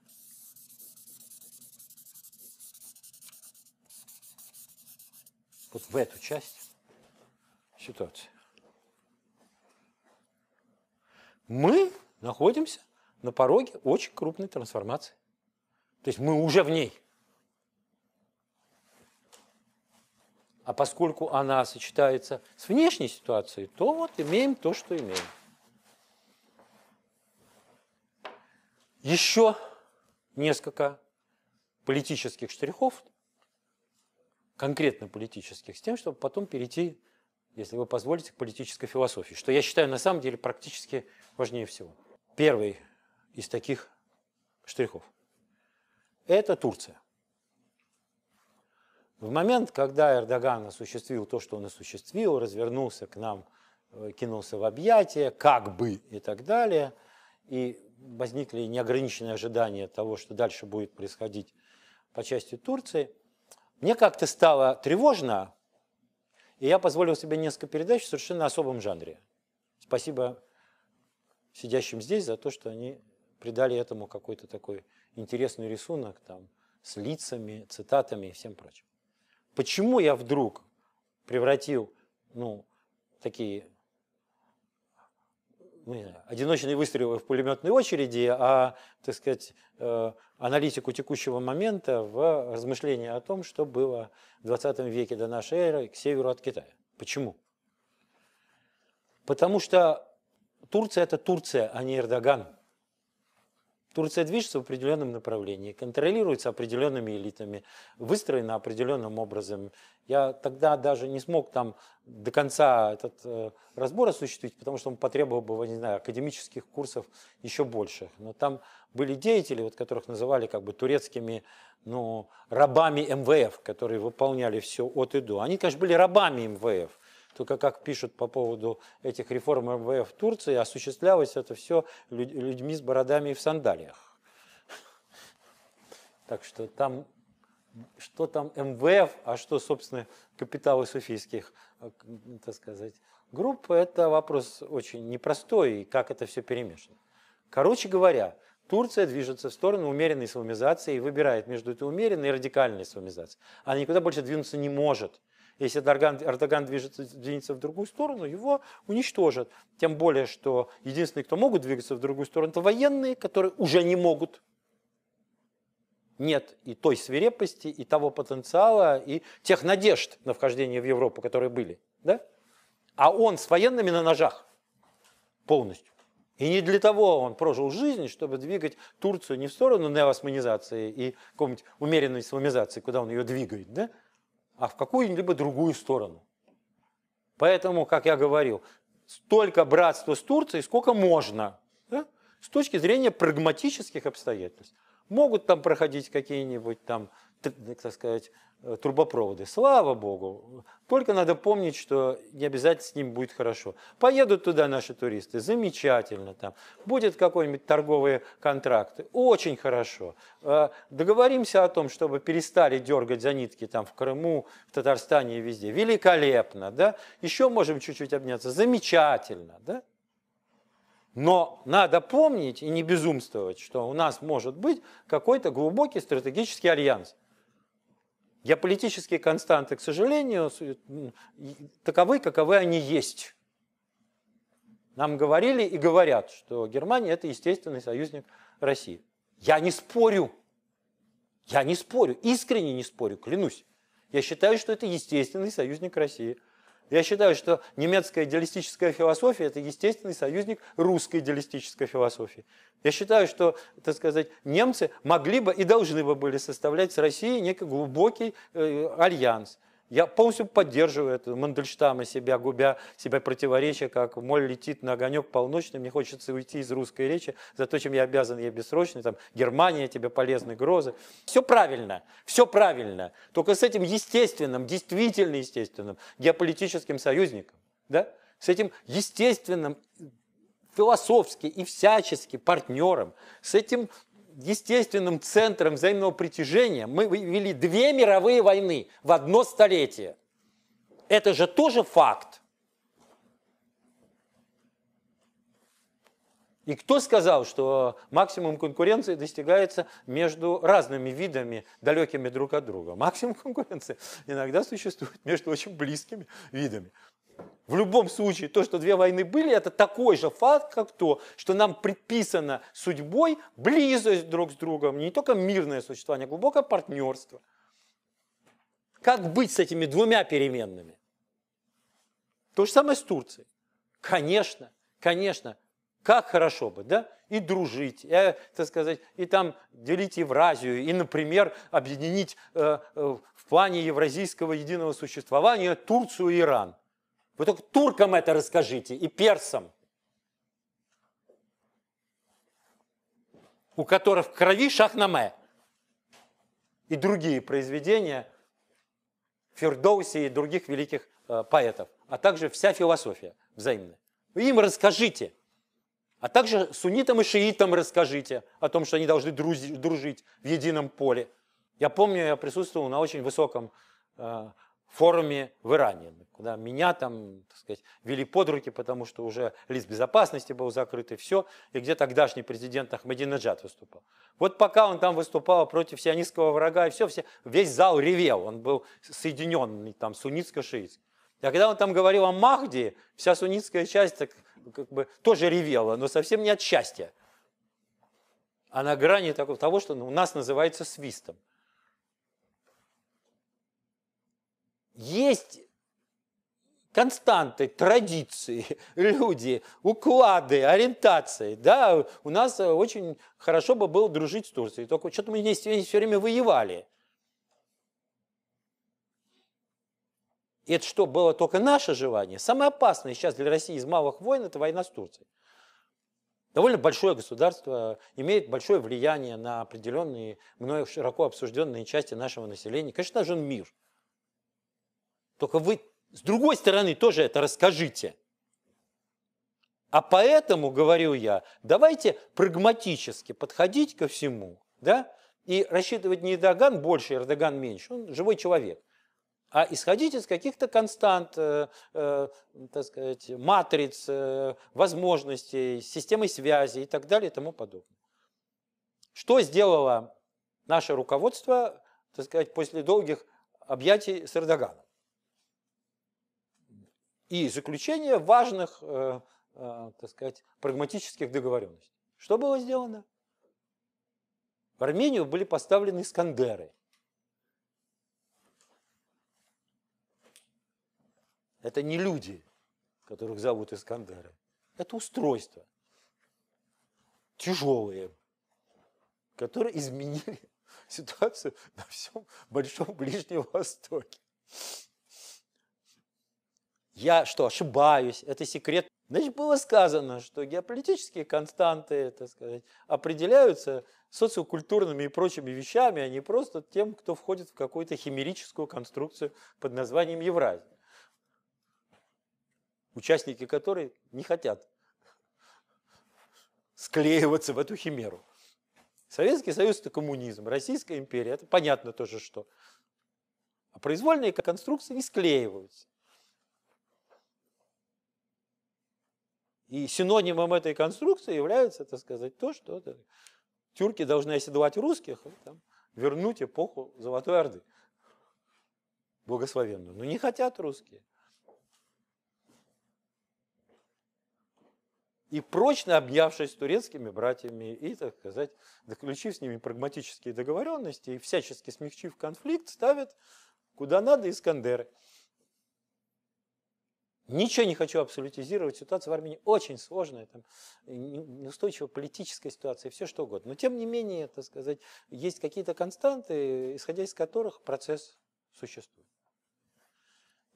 вот в эту часть ситуации. Мы находимся на пороге очень крупной трансформации. То есть мы уже в ней. А поскольку она сочетается с внешней ситуацией, то вот имеем то, что имеем. Еще несколько политических штрихов конкретно политических, с тем, чтобы потом перейти, если вы позволите, к политической философии, что я считаю на самом деле практически важнее всего. Первый из таких штрихов – это Турция. В момент, когда Эрдоган осуществил то, что он осуществил, развернулся к нам, э, кинулся в объятия, как бы и так далее, и возникли неограниченные ожидания того, что дальше будет происходить по части Турции – мне как-то стало тревожно, и я позволил себе несколько передач в совершенно особом жанре. Спасибо сидящим здесь за то, что они придали этому какой-то такой интересный рисунок там, с лицами, цитатами и всем прочим. Почему я вдруг превратил ну, такие ну, не знаю, одиночные выстрелы в пулеметной очереди, а, так сказать, э, аналитику текущего момента в размышлении о том, что было в 20 веке до нашей эры к северу от Китая. Почему? Потому что Турция – это Турция, а не Эрдоган. Турция движется в определенном направлении, контролируется определенными элитами, выстроена определенным образом. Я тогда даже не смог там до конца этот э, разбор осуществить, потому что он потребовал бы, не знаю, академических курсов еще больше. Но там были деятели, вот, которых называли как бы турецкими ну, рабами МВФ, которые выполняли все от и до. Они, конечно, были рабами МВФ, только как пишут по поводу этих реформ МВФ в Турции, осуществлялось это все людьми с бородами и в сандалиях. Так что там, что там МВФ, а что, собственно, капиталы суфийских, э, так сказать, групп, это вопрос очень непростой, и как это все перемешано. Короче говоря, Турция движется в сторону умеренной исламизации и выбирает между этой умеренной и радикальной исламизацией. Она никуда больше двинуться не может, если Эрдоган, Эрдоган движется, двинется в другую сторону, его уничтожат. Тем более, что единственные, кто могут двигаться в другую сторону, это военные, которые уже не могут. Нет и той свирепости, и того потенциала, и тех надежд на вхождение в Европу, которые были. Да? А он с военными на ножах полностью. И не для того он прожил жизнь, чтобы двигать Турцию не в сторону неосманизации и какой-нибудь умеренной исламизации, куда он ее двигает, да? а в какую-либо другую сторону. Поэтому, как я говорил, столько братства с Турцией, сколько можно, да? с точки зрения прагматических обстоятельств. Могут там проходить какие-нибудь там, так сказать, Э, трубопроводы. Слава Богу. Только надо помнить, что не обязательно с ним будет хорошо. Поедут туда наши туристы, замечательно там. Будет какой-нибудь торговые контракты, очень хорошо. Э, договоримся о том, чтобы перестали дергать за нитки там в Крыму, в Татарстане и везде. Великолепно, да? Еще можем чуть-чуть обняться, замечательно, да? Но надо помнить и не безумствовать, что у нас может быть какой-то глубокий стратегический альянс – Геополитические константы, к сожалению, таковы, каковы они есть. Нам говорили и говорят, что Германия – это естественный союзник России. Я не спорю. Я не спорю, искренне не спорю, клянусь. Я считаю, что это естественный союзник России – я считаю, что немецкая идеалистическая философия – это естественный союзник русской идеалистической философии. Я считаю, что, так сказать, немцы могли бы и должны бы были составлять с Россией некий глубокий э, альянс – я полностью поддерживаю это Мандельштама себя, губя себя противоречия, как моль летит на огонек полночный, мне хочется уйти из русской речи за то, чем я обязан, я бессрочный, там, Германия тебе полезны, грозы. Все правильно, все правильно, только с этим естественным, действительно естественным геополитическим союзником, да, с этим естественным, философски и всячески партнером, с этим естественным центром взаимного притяжения мы вели две мировые войны в одно столетие. Это же тоже факт. И кто сказал, что максимум конкуренции достигается между разными видами, далекими друг от друга? Максимум конкуренции иногда существует между очень близкими видами. В любом случае, то, что две войны были, это такой же факт, как то, что нам предписано судьбой близость друг с другом, не только мирное существование, а глубокое партнерство. Как быть с этими двумя переменными? То же самое с Турцией. Конечно, конечно, как хорошо бы, да? И дружить, и, э, так сказать, и там делить Евразию, и, например, объединить э, э, в плане евразийского единого существования Турцию и Иран. Вы только туркам это расскажите и персам, у которых в крови шахнаме и другие произведения Фердоуси и других великих э, поэтов, а также вся философия взаимная. Вы им расскажите, а также суннитам и шиитам расскажите о том, что они должны дружить в едином поле. Я помню, я присутствовал на очень высоком э, форуме в Иране, куда меня там, так сказать, вели под руки, потому что уже лист безопасности был закрыт и все, и где тогдашний президент Ахмадинаджад выступал. Вот пока он там выступал против сионистского врага и все, все весь зал ревел, он был соединенный там суннитско-шиитский. А когда он там говорил о Махде, вся суннитская часть так, как бы тоже ревела, но совсем не от счастья, а на грани того, что у нас называется свистом. есть константы, традиции, люди, уклады, ориентации. Да, у нас э, очень хорошо бы было дружить с Турцией, только что-то мы здесь все время воевали. это что, было только наше желание? Самое опасное сейчас для России из малых войн – это война с Турцией. Довольно большое государство э, имеет большое влияние на определенные, мною широко обсужденные части нашего населения. Конечно, нужен мир – только вы с другой стороны тоже это расскажите. А поэтому, говорю я, давайте прагматически подходить ко всему, да, и рассчитывать не Эрдоган больше, Эрдоган меньше, он живой человек, а исходить из каких-то констант, э, э, так сказать, матриц, э, возможностей, системы связи и так далее и тому подобное. Что сделало наше руководство, так сказать, после долгих объятий с Эрдоганом? и заключение важных, э, э, так сказать, прагматических договоренностей. Что было сделано? В Армению были поставлены Искандеры. Это не люди, которых зовут Искандеры. Это устройства тяжелые, которые изменили ситуацию на всем Большом Ближнем Востоке. Я что, ошибаюсь? Это секрет. Значит, было сказано, что геополитические константы, так сказать, определяются социокультурными и прочими вещами, а не просто тем, кто входит в какую-то химерическую конструкцию под названием Евразия, участники которой не хотят склеиваться в эту химеру. Советский Союз – это коммунизм, Российская империя – это понятно тоже что. А произвольные конструкции не склеиваются. И синонимом этой конструкции является, так сказать, то, что так, тюрки должны оседлать русских, там, вернуть эпоху Золотой Орды благословенную. Но не хотят русские. И прочно обнявшись с турецкими братьями и, так сказать, заключив с ними прагматические договоренности и всячески смягчив конфликт, ставят куда надо Искандеры – Ничего не хочу абсолютизировать. Ситуация в Армении очень сложная, там, неустойчивая политическая ситуация, все что угодно. Но тем не менее, так сказать, есть какие-то константы, исходя из которых процесс существует.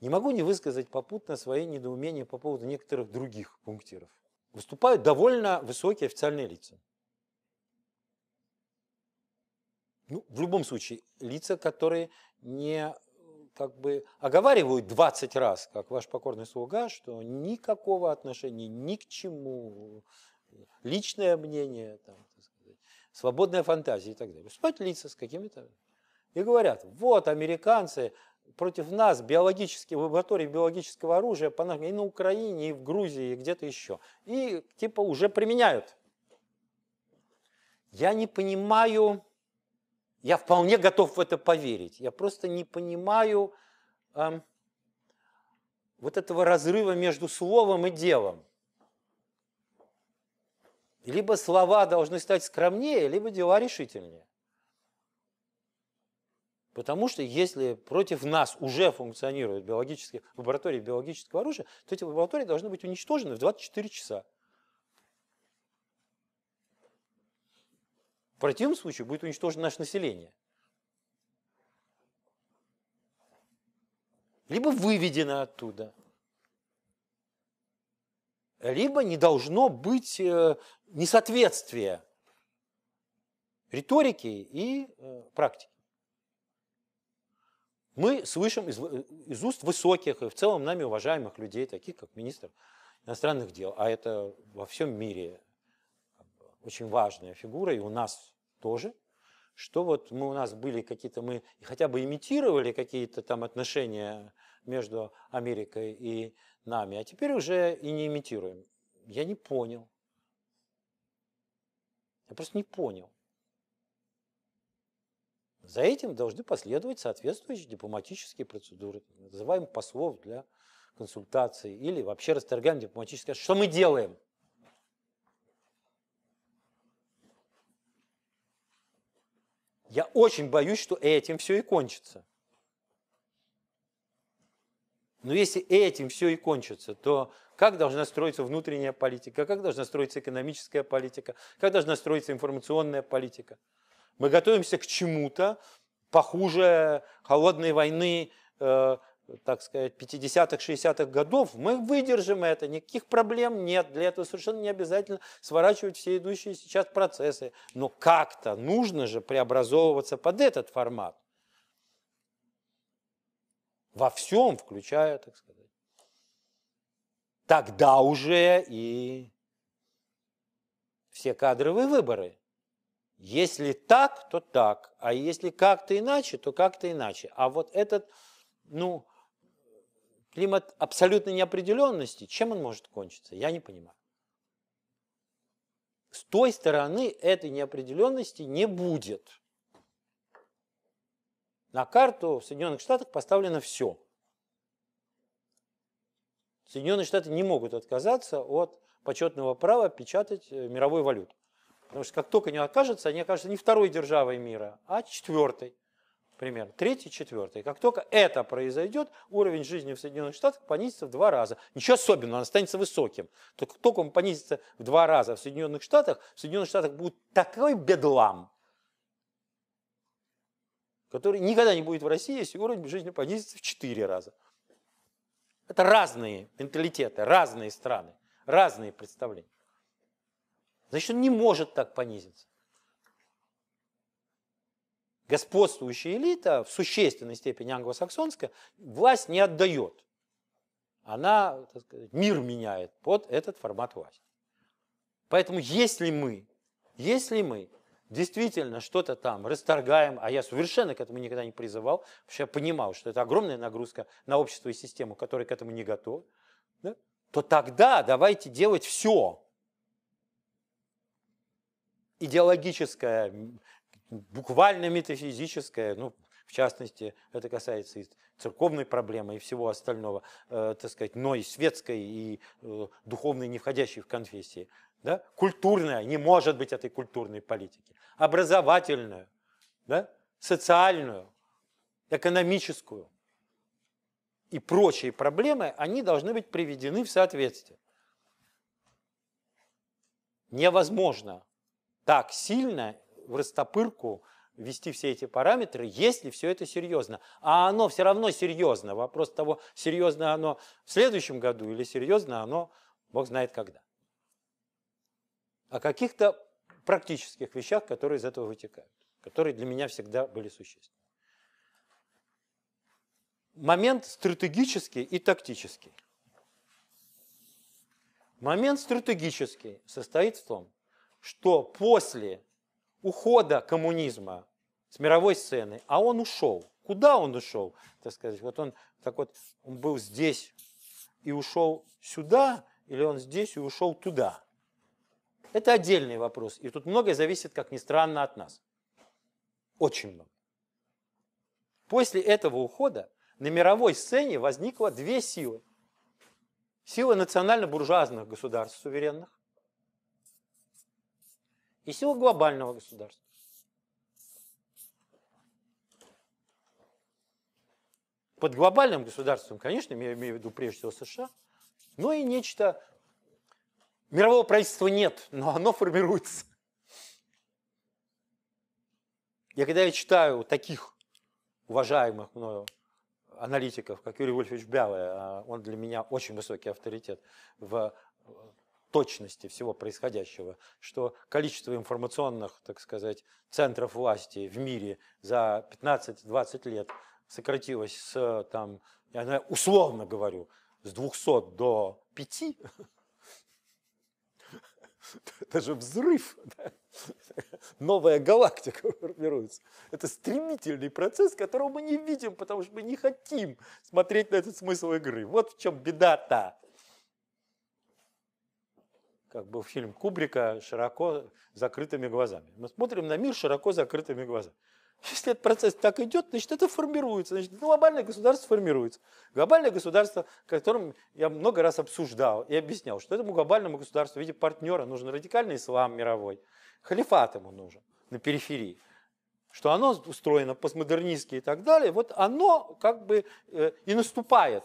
Не могу не высказать попутно свои недоумения по поводу некоторых других пунктиров. Выступают довольно высокие официальные лица. Ну, в любом случае, лица, которые не как бы оговаривают 20 раз, как ваш покорный слуга, что никакого отношения ни к чему, личное мнение, там, сказать, свободная фантазия и так далее. спать лица с какими-то... И говорят, вот американцы против нас биологические, в лаборатории биологического оружия и на Украине, и в Грузии, и где-то еще. И типа уже применяют. Я не понимаю, я вполне готов в это поверить. Я просто не понимаю э, вот этого разрыва между словом и делом. Либо слова должны стать скромнее, либо дела решительнее. Потому что если против нас уже функционируют биологические, лаборатории биологического оружия, то эти лаборатории должны быть уничтожены в 24 часа. противном случае будет уничтожено наше население. Либо выведено оттуда. Либо не должно быть э, несоответствия риторики и э, практики. Мы слышим из, э, из уст высоких и в целом нами уважаемых людей, таких как министр иностранных дел, а это во всем мире очень важная фигура, и у нас тоже, что вот мы, у нас были какие-то, мы хотя бы имитировали какие-то там отношения между Америкой и нами, а теперь уже и не имитируем. Я не понял. Я просто не понял. За этим должны последовать соответствующие дипломатические процедуры. Называем послов для консультации или вообще расторгаем дипломатическое. Что мы делаем? Я очень боюсь, что этим все и кончится. Но если этим все и кончится, то как должна строиться внутренняя политика, как должна строиться экономическая политика, как должна строиться информационная политика? Мы готовимся к чему-то похуже холодной войны э, так сказать, 50-х, 60-х годов, мы выдержим это, никаких проблем нет. Для этого совершенно не обязательно сворачивать все идущие сейчас процессы. Но как-то нужно же преобразовываться под этот формат. Во всем, включая, так сказать. Тогда уже и все кадровые выборы. Если так, то так, а если как-то иначе, то как-то иначе. А вот этот, ну, климат абсолютной неопределенности, чем он может кончиться, я не понимаю. С той стороны этой неопределенности не будет. На карту в Соединенных Штатах поставлено все. Соединенные Штаты не могут отказаться от почетного права печатать э, мировую валюту. Потому что как только они окажутся, они окажутся не второй державой мира, а четвертой примерно, третий, четвертый. Как только это произойдет, уровень жизни в Соединенных Штатах понизится в два раза. Ничего особенного, он останется высоким. Только только он понизится в два раза в Соединенных Штатах, в Соединенных Штатах будет такой бедлам, который никогда не будет в России, если уровень жизни понизится в четыре раза. Это разные менталитеты, разные страны, разные представления. Значит, он не может так понизиться господствующая элита, в существенной степени англосаксонская, власть не отдает. Она сказать, мир меняет под этот формат власти. Поэтому если мы, если мы действительно что-то там расторгаем, а я совершенно к этому никогда не призывал, вообще понимал, что это огромная нагрузка на общество и систему, которая к этому не готова, да, то тогда давайте делать все. Идеологическое буквально метафизическое, ну, в частности, это касается и церковной проблемы и всего остального, э, так сказать, но и светской, и э, духовной, не входящей в конфессии. Да? Культурная, не может быть этой культурной политики. Образовательную, да? социальную, экономическую и прочие проблемы, они должны быть приведены в соответствие. Невозможно так сильно в растопырку ввести все эти параметры, если все это серьезно. А оно все равно серьезно. Вопрос того, серьезно оно в следующем году или серьезно оно, бог знает когда. О каких-то практических вещах, которые из этого вытекают, которые для меня всегда были существенны. Момент стратегический и тактический. Момент стратегический состоит в том, что после ухода коммунизма с мировой сцены, а он ушел. Куда он ушел, так сказать? Вот он так вот, он был здесь и ушел сюда, или он здесь и ушел туда? Это отдельный вопрос. И тут многое зависит, как ни странно, от нас. Очень много. После этого ухода на мировой сцене возникло две силы. Сила национально-буржуазных государств суверенных и сила глобального государства. Под глобальным государством, конечно, я имею в виду прежде всего США, но и нечто... Мирового правительства нет, но оно формируется. Я когда я читаю таких уважаемых мною аналитиков, как Юрий Вольфович Бялый, а он для меня очень высокий авторитет в точности всего происходящего, что количество информационных, так сказать, центров власти в мире за 15-20 лет сократилось с, там, я условно говорю, с 200 до 5, это же взрыв, да? новая галактика формируется. Это стремительный процесс, которого мы не видим, потому что мы не хотим смотреть на этот смысл игры. Вот в чем беда-то как был фильм Кубрика «Широко закрытыми глазами». Мы смотрим на мир широко закрытыми глазами. Если этот процесс так идет, значит, это формируется. Значит, глобальное государство формируется. Глобальное государство, которым я много раз обсуждал и объяснял, что этому глобальному государству в виде партнера нужен радикальный ислам мировой. Халифат ему нужен на периферии. Что оно устроено постмодернистски и так далее. Вот оно как бы э, и наступает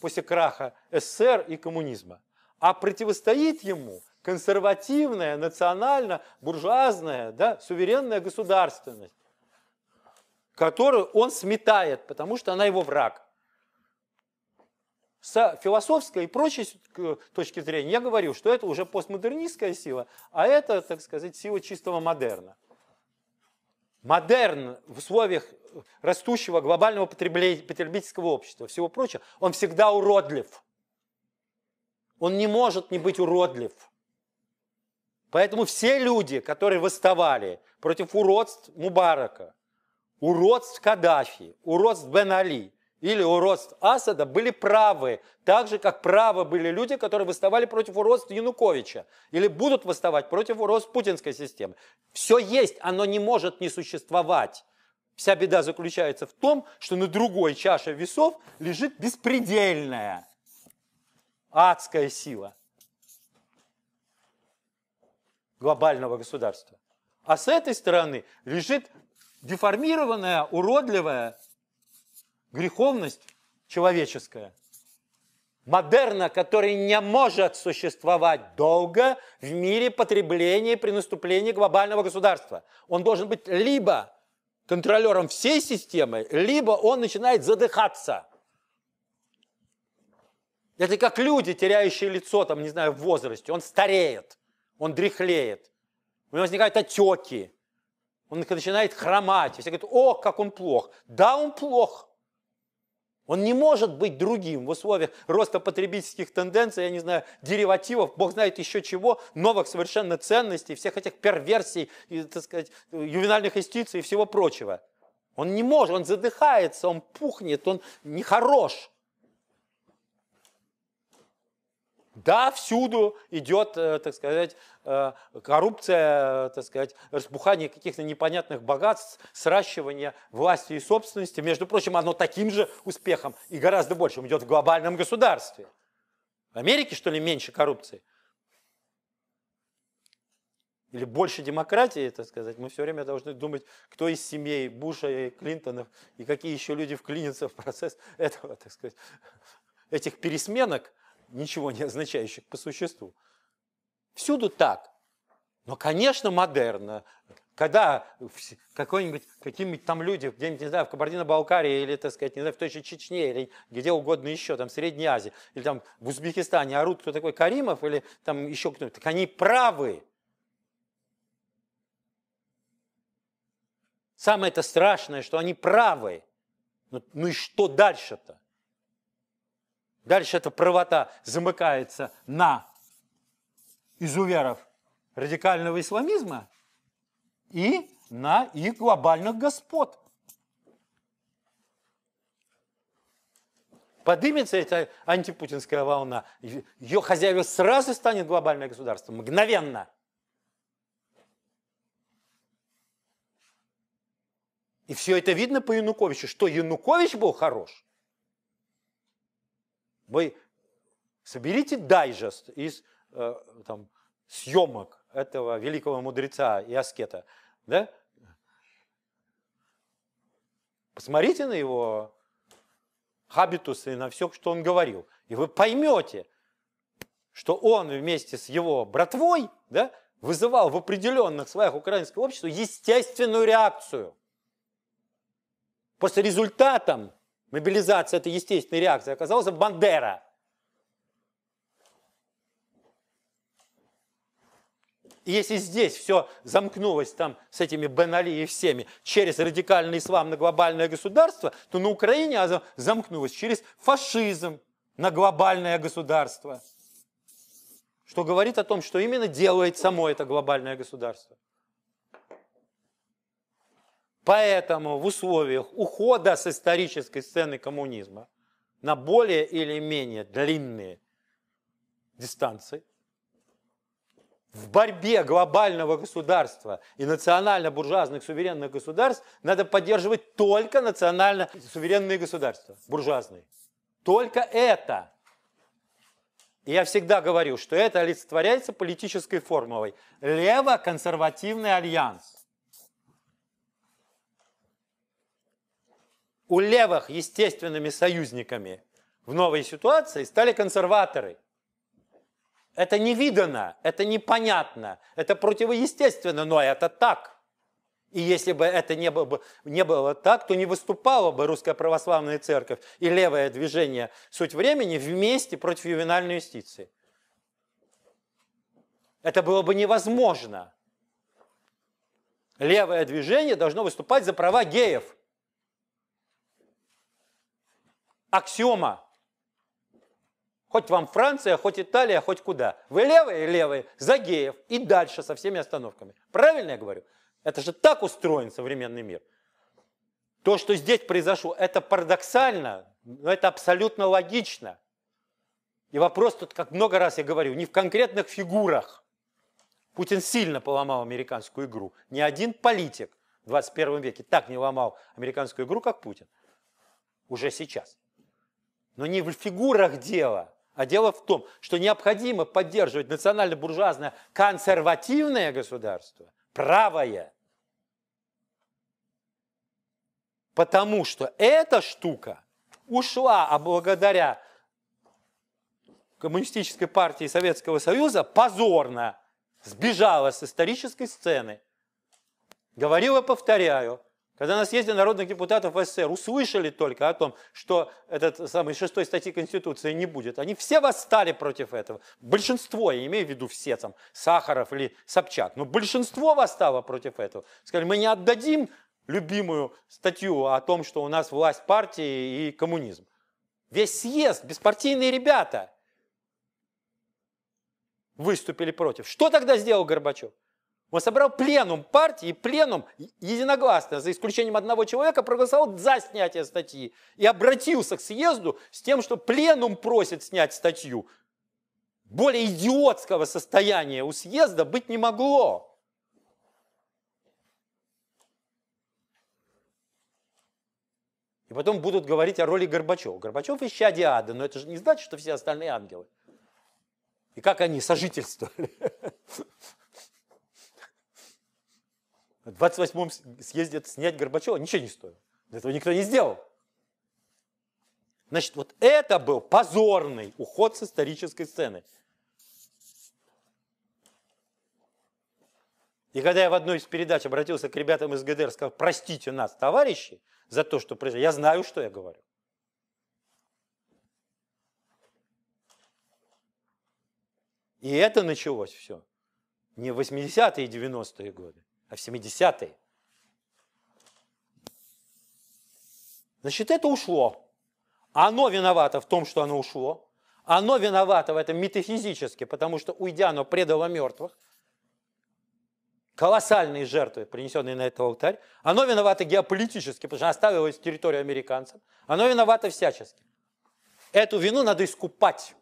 после краха СССР и коммунизма. А противостоит ему консервативная, национально-буржуазная, да, суверенная государственность, которую он сметает, потому что она его враг. С философской и прочей э, точки зрения я говорю, что это уже постмодернистская сила, а это, так сказать, сила чистого модерна. Модерн в условиях растущего глобального потребительского общества, всего прочего, он всегда уродлив. Он не может не быть уродлив. Поэтому все люди, которые восставали против уродств Мубарака, уродств Каддафи, уродств Бен Али или уродств Асада были правы, так же, как правы были люди, которые восставали против уродств Януковича или будут восставать против уродств путинской системы. Все есть, оно не может не существовать. Вся беда заключается в том, что на другой чаше весов лежит беспредельная – адская сила глобального государства. А с этой стороны лежит деформированная, уродливая греховность человеческая. Модерна, который не может существовать долго в мире потребления при наступлении глобального государства. Он должен быть либо контролером всей системы, либо он начинает задыхаться – это как люди, теряющие лицо, там, не знаю, в возрасте. Он стареет, он дряхлеет, у него возникают отеки, он начинает хромать. все говорят, о, как он плох. Да, он плох. Он не может быть другим в условиях роста потребительских тенденций, я не знаю, деривативов, бог знает еще чего, новых совершенно ценностей, всех этих перверсий, и, так сказать, ювенальных юстиций и всего прочего. Он не может, он задыхается, он пухнет, он нехорош. Да, всюду идет, э, так сказать, э, коррупция, э, так сказать, разбухание каких-то непонятных богатств, сращивание власти и собственности. Между прочим, оно таким же успехом и гораздо большим идет в глобальном государстве. В Америке, что ли, меньше коррупции? Или больше демократии, так сказать, мы все время должны думать, кто из семей Буша и Клинтонов, и какие еще люди вклинятся в процесс этого, так сказать, этих пересменок, ничего не означающих по существу. Всюду так. Но, конечно, модерно. Когда какой-нибудь, какие-нибудь там люди, где-нибудь, не знаю, в Кабардино-Балкарии или, так сказать, не знаю, в той же Чечне или где угодно еще, там, в Средней Азии, или там в Узбекистане орут, кто такой Каримов или там еще кто нибудь так они правы. Самое это страшное, что они правы. Ну, ну и что дальше-то? Дальше эта правота замыкается на изуверов радикального исламизма и на их глобальных господ. Подымется эта антипутинская волна, ее хозяев сразу станет глобальное государство, мгновенно. И все это видно по Януковичу, что Янукович был хорош – вы соберите дайджест из э, там, съемок этого великого мудреца и аскета. Да? Посмотрите на его хабитус и на все, что он говорил. И вы поймете, что он вместе с его братвой да, вызывал в определенных слоях украинского общества естественную реакцию. Просто результатом Мобилизация – это естественная реакция. Оказалось, Бандера. И если здесь все замкнулось там с этими Бен Али и всеми через радикальный ислам на глобальное государство, то на Украине замкнулось через фашизм на глобальное государство. Что говорит о том, что именно делает само это глобальное государство. Поэтому в условиях ухода с исторической сцены коммунизма на более или менее длинные дистанции, в борьбе глобального государства и национально-буржуазных суверенных государств надо поддерживать только национально-суверенные государства, буржуазные. Только это. И я всегда говорю, что это олицетворяется политической формулой. Лево-консервативный альянс. у левых естественными союзниками в новой ситуации стали консерваторы. Это невидано, это непонятно, это противоестественно, но это так. И если бы это не было, бы, не было так, то не выступала бы Русская Православная Церковь и левое движение «Суть времени» вместе против ювенальной юстиции. Это было бы невозможно. Левое движение должно выступать за права геев – аксиома. Хоть вам Франция, хоть Италия, хоть куда. Вы левые, левые, Загеев и дальше со всеми остановками. Правильно я говорю? Это же так устроен современный мир. То, что здесь произошло, это парадоксально, но это абсолютно логично. И вопрос тут, как много раз я говорю, не в конкретных фигурах. Путин сильно поломал американскую игру. Ни один политик в 21 веке так не ломал американскую игру, как Путин. Уже сейчас. Но не в фигурах дело, а дело в том, что необходимо поддерживать национально-буржуазное консервативное государство, правое, потому что эта штука ушла, а благодаря коммунистической партии Советского Союза позорно сбежала с исторической сцены. Говорила, повторяю, когда на съезде народных депутатов СССР услышали только о том, что этот самый шестой статьи Конституции не будет, они все восстали против этого. Большинство, я имею в виду все там, Сахаров или Собчак, но большинство восстало против этого. Сказали, мы не отдадим любимую статью о том, что у нас власть партии и коммунизм. Весь съезд, беспартийные ребята выступили против. Что тогда сделал Горбачев? Он собрал пленум партии, пленум единогласно, за исключением одного человека, проголосовал за снятие статьи и обратился к съезду с тем, что пленум просит снять статью. Более идиотского состояния у съезда быть не могло. И потом будут говорить о роли Горбачева. Горбачев ища диада, но это же не значит, что все остальные ангелы. И как они сожительствовали. На 28-м съезде снять Горбачева ничего не стоило. Этого никто не сделал. Значит, вот это был позорный уход с исторической сцены. И когда я в одной из передач обратился к ребятам из ГДР, сказал, простите нас, товарищи, за то, что произошло, я знаю, что я говорю. И это началось все не в 80-е и 90-е годы, а в 70-е. Значит, это ушло. Оно виновато в том, что оно ушло. Оно виновато в этом метафизически, потому что, уйдя, оно предало мертвых. Колоссальные жертвы, принесенные на этот алтарь. Оно виновато геополитически, потому что оставилось территорию американцам. Оно виновато всячески. Эту вину надо искупать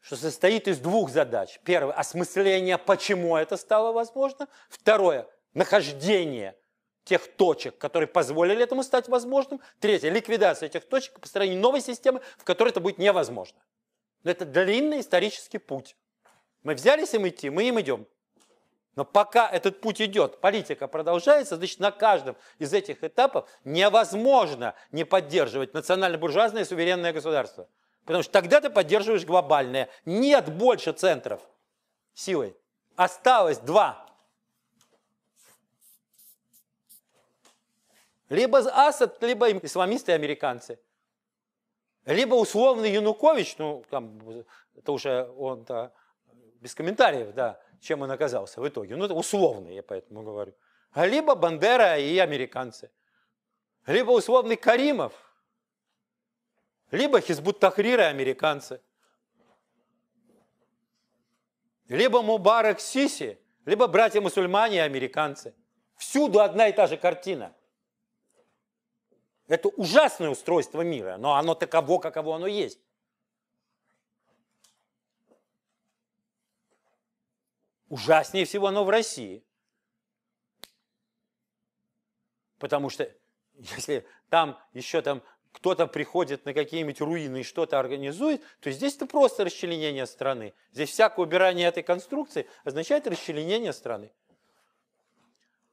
что состоит из двух задач. Первое – осмысление, почему это стало возможно. Второе – нахождение тех точек, которые позволили этому стать возможным. Третье – ликвидация этих точек и построение новой системы, в которой это будет невозможно. Но это длинный исторический путь. Мы взялись им идти, мы им идем. Но пока этот путь идет, политика продолжается, значит, на каждом из этих этапов невозможно не поддерживать национально-буржуазное суверенное государство. Потому что тогда ты поддерживаешь глобальное. Нет больше центров силы. Осталось два. Либо Асад, либо исламисты и американцы. Либо условный Янукович, ну, там, это уже он -то, без комментариев, да, чем он оказался в итоге. Ну, это условный, я поэтому говорю. А либо Бандера и американцы. Либо условный Каримов – либо хизбут Тахрира, американцы. Либо Мубарак Сиси, либо братья-мусульмане и американцы. Всюду одна и та же картина. Это ужасное устройство мира, но оно таково, каково оно есть. Ужаснее всего оно в России. Потому что если там еще там кто-то приходит на какие-нибудь руины и что-то организует, то здесь это просто расчленение страны. Здесь всякое убирание этой конструкции означает расчленение страны.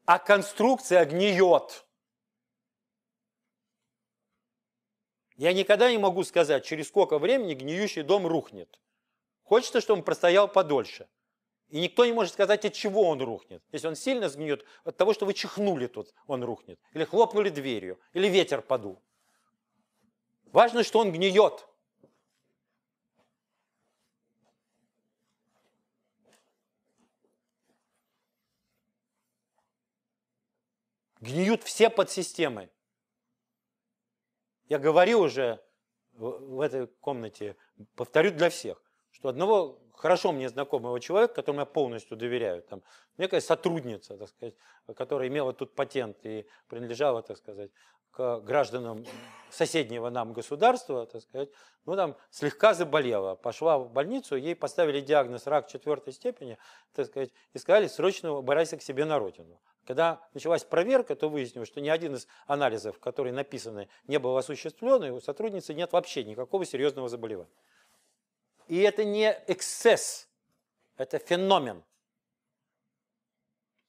А конструкция гниет. Я никогда не могу сказать, через сколько времени гниющий дом рухнет. Хочется, чтобы он простоял подольше. И никто не может сказать, от чего он рухнет. Если он сильно сгниет, от того, что вы чихнули тут, он рухнет. Или хлопнули дверью, или ветер подул. Важно, что он гниет. Гниют все подсистемы. Я говорил уже в этой комнате, повторю для всех, что одного хорошо мне знакомого человека, которому я полностью доверяю, там, некая сотрудница, так сказать, которая имела тут патент и принадлежала, так сказать, к гражданам соседнего нам государства, так сказать, ну там слегка заболела, пошла в больницу, ей поставили диагноз рак четвертой степени, так сказать, и сказали срочно убирайся к себе на родину. Когда началась проверка, то выяснилось, что ни один из анализов, которые написаны, не был осуществлен, и у сотрудницы нет вообще никакого серьезного заболевания. И это не эксцесс, это феномен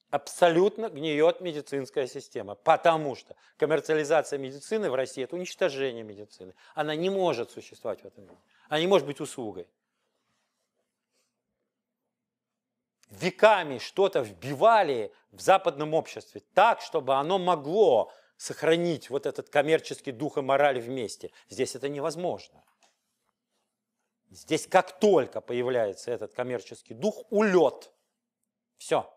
абсолютно гниет медицинская система, потому что коммерциализация медицины в России – это уничтожение медицины. Она не может существовать в этом мире. Она не может быть услугой. Веками что-то вбивали в западном обществе так, чтобы оно могло сохранить вот этот коммерческий дух и мораль вместе. Здесь это невозможно. Здесь как только появляется этот коммерческий дух, улет. Все.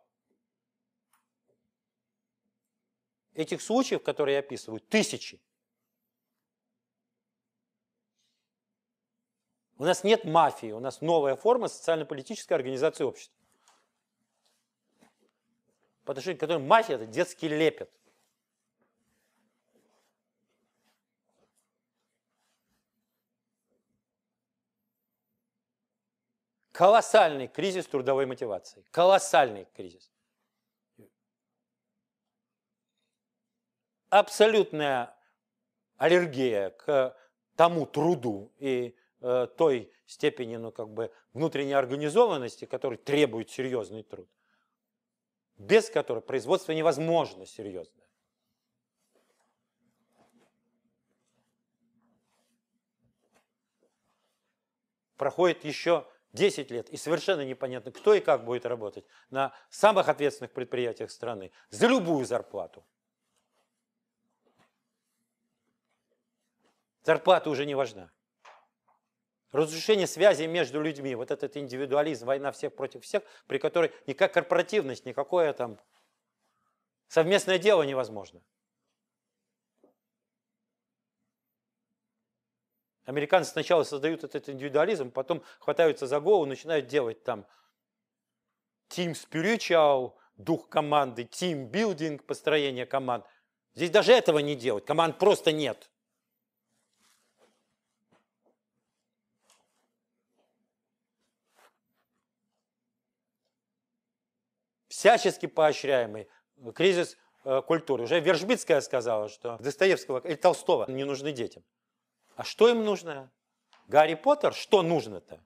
Этих случаев, которые я описываю, тысячи. У нас нет мафии, у нас новая форма социально-политической организации общества. По отношению которой мафия – это детский лепет. Колоссальный кризис трудовой мотивации. Колоссальный кризис. абсолютная аллергия к тому труду и э, той степени ну, как бы внутренней организованности, который требует серьезный труд, без которой производство невозможно серьезное. Проходит еще 10 лет, и совершенно непонятно, кто и как будет работать на самых ответственных предприятиях страны за любую зарплату. Зарплата уже не важна. Разрушение связи между людьми, вот этот индивидуализм, война всех против всех, при которой никакая корпоративность, никакое там совместное дело невозможно. Американцы сначала создают этот индивидуализм, потом хватаются за голову, начинают делать там team spiritual, дух команды, team building, построение команд. Здесь даже этого не делать, команд просто нет. всячески поощряемый э, кризис э, культуры. Уже Вержбицкая сказала, что Достоевского и Толстого не нужны детям. А что им нужно? Гарри Поттер, что нужно-то?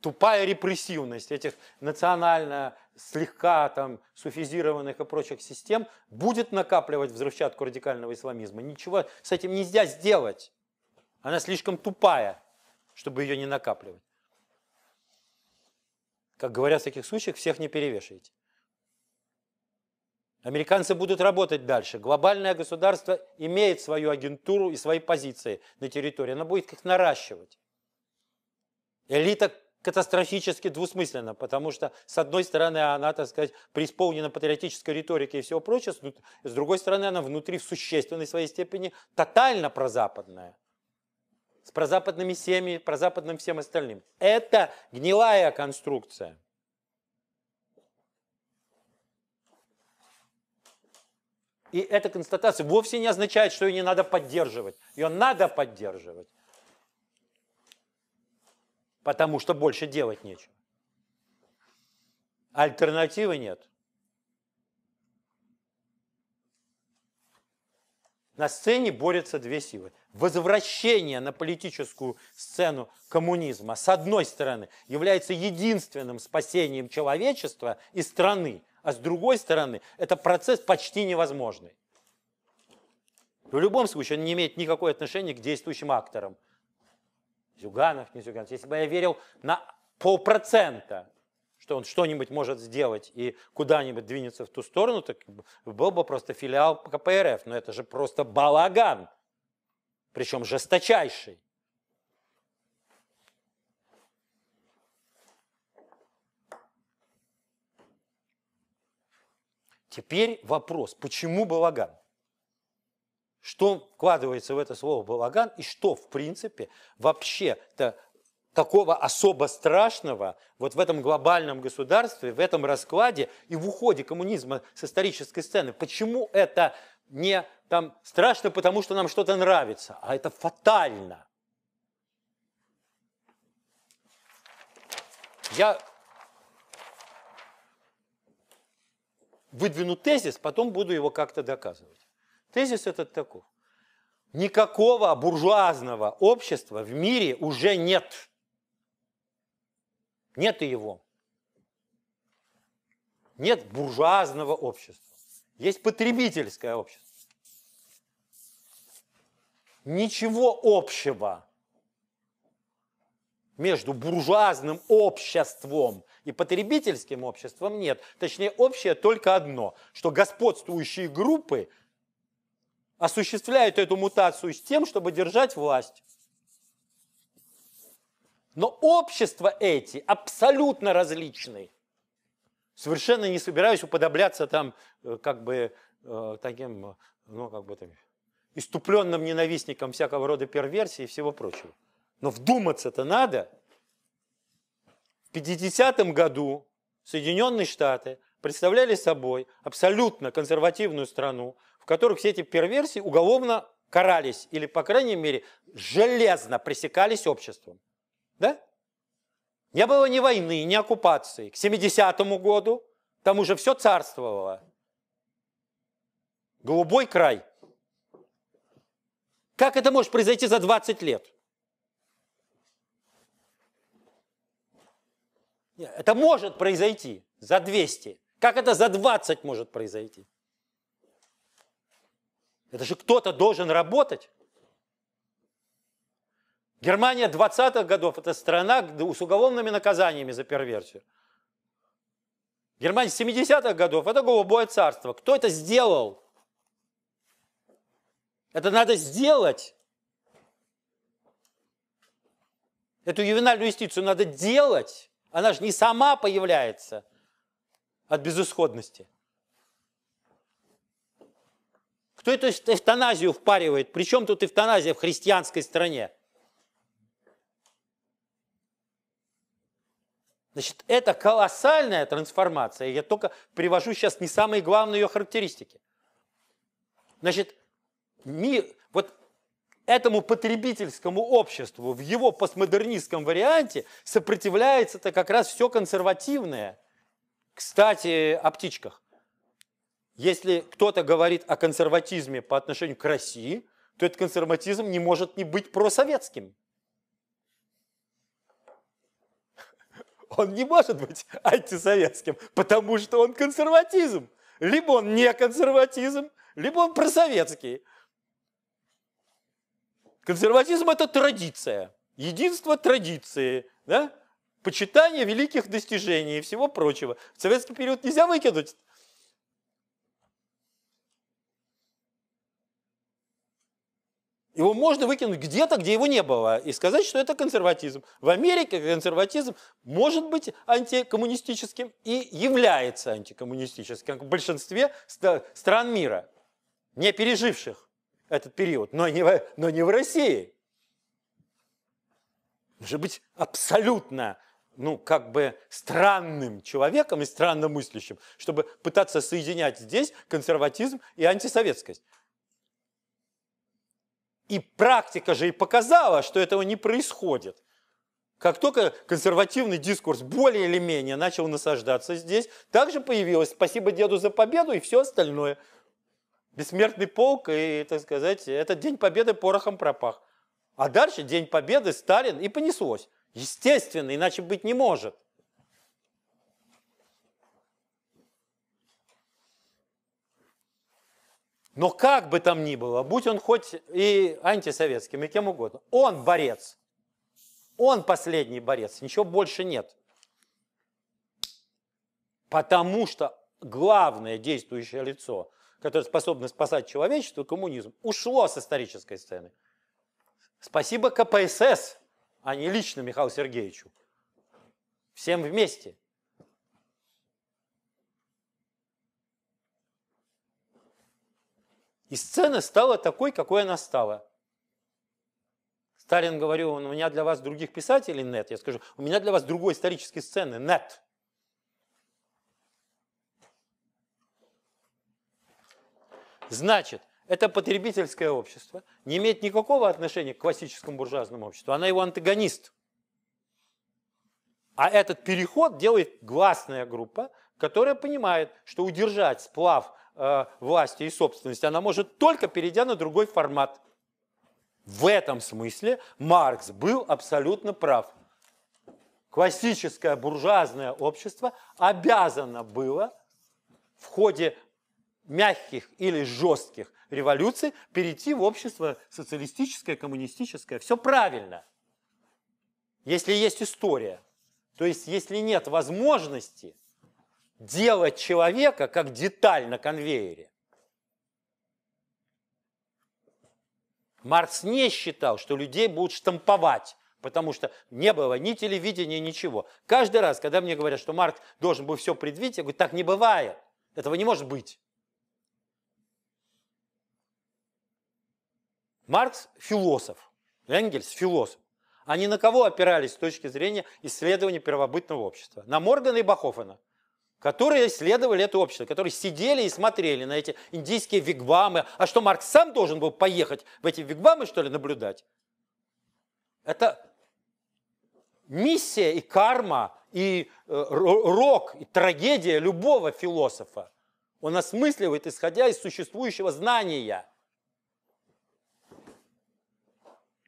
тупая репрессивность этих национально слегка там суфизированных и прочих систем будет накапливать взрывчатку радикального исламизма. Ничего с этим нельзя сделать. Она слишком тупая, чтобы ее не накапливать. Как говорят в таких случаях, всех не перевешивайте. Американцы будут работать дальше. Глобальное государство имеет свою агентуру и свои позиции на территории. Оно будет их наращивать. Элита катастрофически двусмысленно, потому что, с одной стороны, она, так сказать, преисполнена патриотической риторикой и всего прочего, с другой стороны, она внутри в существенной своей степени тотально прозападная с прозападными семьями, прозападным всем остальным. Это гнилая конструкция. И эта констатация вовсе не означает, что ее не надо поддерживать. Ее надо поддерживать потому что больше делать нечего. Альтернативы нет. На сцене борются две силы. Возвращение на политическую сцену коммунизма, с одной стороны, является единственным спасением человечества и страны, а с другой стороны, это процесс почти невозможный. В любом случае, он не имеет никакого отношения к действующим акторам – Зюганов, не Зюганов. Если бы я верил на полпроцента, что он что-нибудь может сделать и куда-нибудь двинется в ту сторону, так был бы просто филиал КПРФ. Но это же просто балаган, причем жесточайший. Теперь вопрос, почему балаган? Что вкладывается в это слово балаган и что, в принципе, вообще-то такого особо страшного вот в этом глобальном государстве, в этом раскладе и в уходе коммунизма с исторической сцены. Почему это не там страшно, потому что нам что-то нравится, а это фатально. Я выдвину тезис, потом буду его как-то доказывать. Тезис этот такой. Никакого буржуазного общества в мире уже нет. Нет его. Нет буржуазного общества. Есть потребительское общество. Ничего общего между буржуазным обществом и потребительским обществом нет. Точнее, общее только одно, что господствующие группы осуществляют эту мутацию с тем, чтобы держать власть. Но общества эти абсолютно различные. Совершенно не собираюсь уподобляться там э, как бы э, таким, ну как бы там, иступленным ненавистником всякого рода перверсии и всего прочего. Но вдуматься-то надо. В 50 году Соединенные Штаты представляли собой абсолютно консервативную страну, которых все эти перверсии уголовно карались или, по крайней мере, железно пресекались обществом. Да? Не было ни войны, ни оккупации. К 70 году там уже все царствовало. Голубой край. Как это может произойти за 20 лет? это может произойти за 200. Как это за 20 может произойти? Это же кто-то должен работать. Германия 20-х годов – это страна с уголовными наказаниями за перверсию. Германия 70-х годов – это голубое царство. Кто это сделал? Это надо сделать. Эту ювенальную юстицию надо делать. Она же не сама появляется от безысходности. Кто эту эвтаназию впаривает? Причем тут эвтаназия в христианской стране? Значит, это колоссальная трансформация. Я только привожу сейчас не самые главные ее характеристики. Значит, мир, вот этому потребительскому обществу в его постмодернистском варианте сопротивляется-то как раз все консервативное. Кстати, о птичках. Если кто-то говорит о консерватизме по отношению к России, то этот консерватизм не может не быть просоветским. Он не может быть антисоветским, потому что он консерватизм. Либо он не консерватизм, либо он просоветский. Консерватизм – это традиция, единство традиции, да? почитание великих достижений и всего прочего. В советский период нельзя выкинуть Его можно выкинуть где-то, где его не было, и сказать, что это консерватизм. В Америке консерватизм может быть антикоммунистическим и является антикоммунистическим, как в большинстве стран мира, не переживших этот период, но не, в, но не в России. Может быть абсолютно ну, как бы странным человеком и странно мыслящим, чтобы пытаться соединять здесь консерватизм и антисоветскость. И практика же и показала, что этого не происходит. Как только консервативный дискурс более или менее начал насаждаться здесь, также появилось «Спасибо деду за победу» и все остальное. Бессмертный полк и, так сказать, этот День Победы порохом пропах. А дальше День Победы, Сталин и понеслось. Естественно, иначе быть не может. Но как бы там ни было, будь он хоть и антисоветским, и кем угодно, он борец. Он последний борец, ничего больше нет. Потому что главное действующее лицо, которое способно спасать человечество, коммунизм, ушло с исторической сцены. Спасибо КПСС, а не лично Михаилу Сергеевичу. Всем вместе. И сцена стала такой, какой она стала. Сталин говорил, у меня для вас других писателей нет. Я скажу, у меня для вас другой исторической сцены нет. Значит, это потребительское общество не имеет никакого отношения к классическому буржуазному обществу. Она его антагонист. А этот переход делает гласная группа, которая понимает, что удержать сплав Э, власти и собственности она может только перейдя на другой формат. В этом смысле Маркс был абсолютно прав. Классическое буржуазное общество обязано было в ходе мягких или жестких революций перейти в общество социалистическое, коммунистическое. Все правильно, если есть история. То есть, если нет возможности делать человека как деталь на конвейере. Маркс не считал, что людей будут штамповать, потому что не было ни телевидения, ничего. Каждый раз, когда мне говорят, что Маркс должен был все предвидеть, я говорю, так не бывает, этого не может быть. Маркс – философ, Энгельс – философ. Они на кого опирались с точки зрения исследования первобытного общества? На Моргана и Бахофана которые исследовали это общество, которые сидели и смотрели на эти индийские вигвамы. А что, Маркс сам должен был поехать в эти вигвамы, что ли, наблюдать? Это миссия и карма, и э, рок, и трагедия любого философа. Он осмысливает, исходя из существующего знания.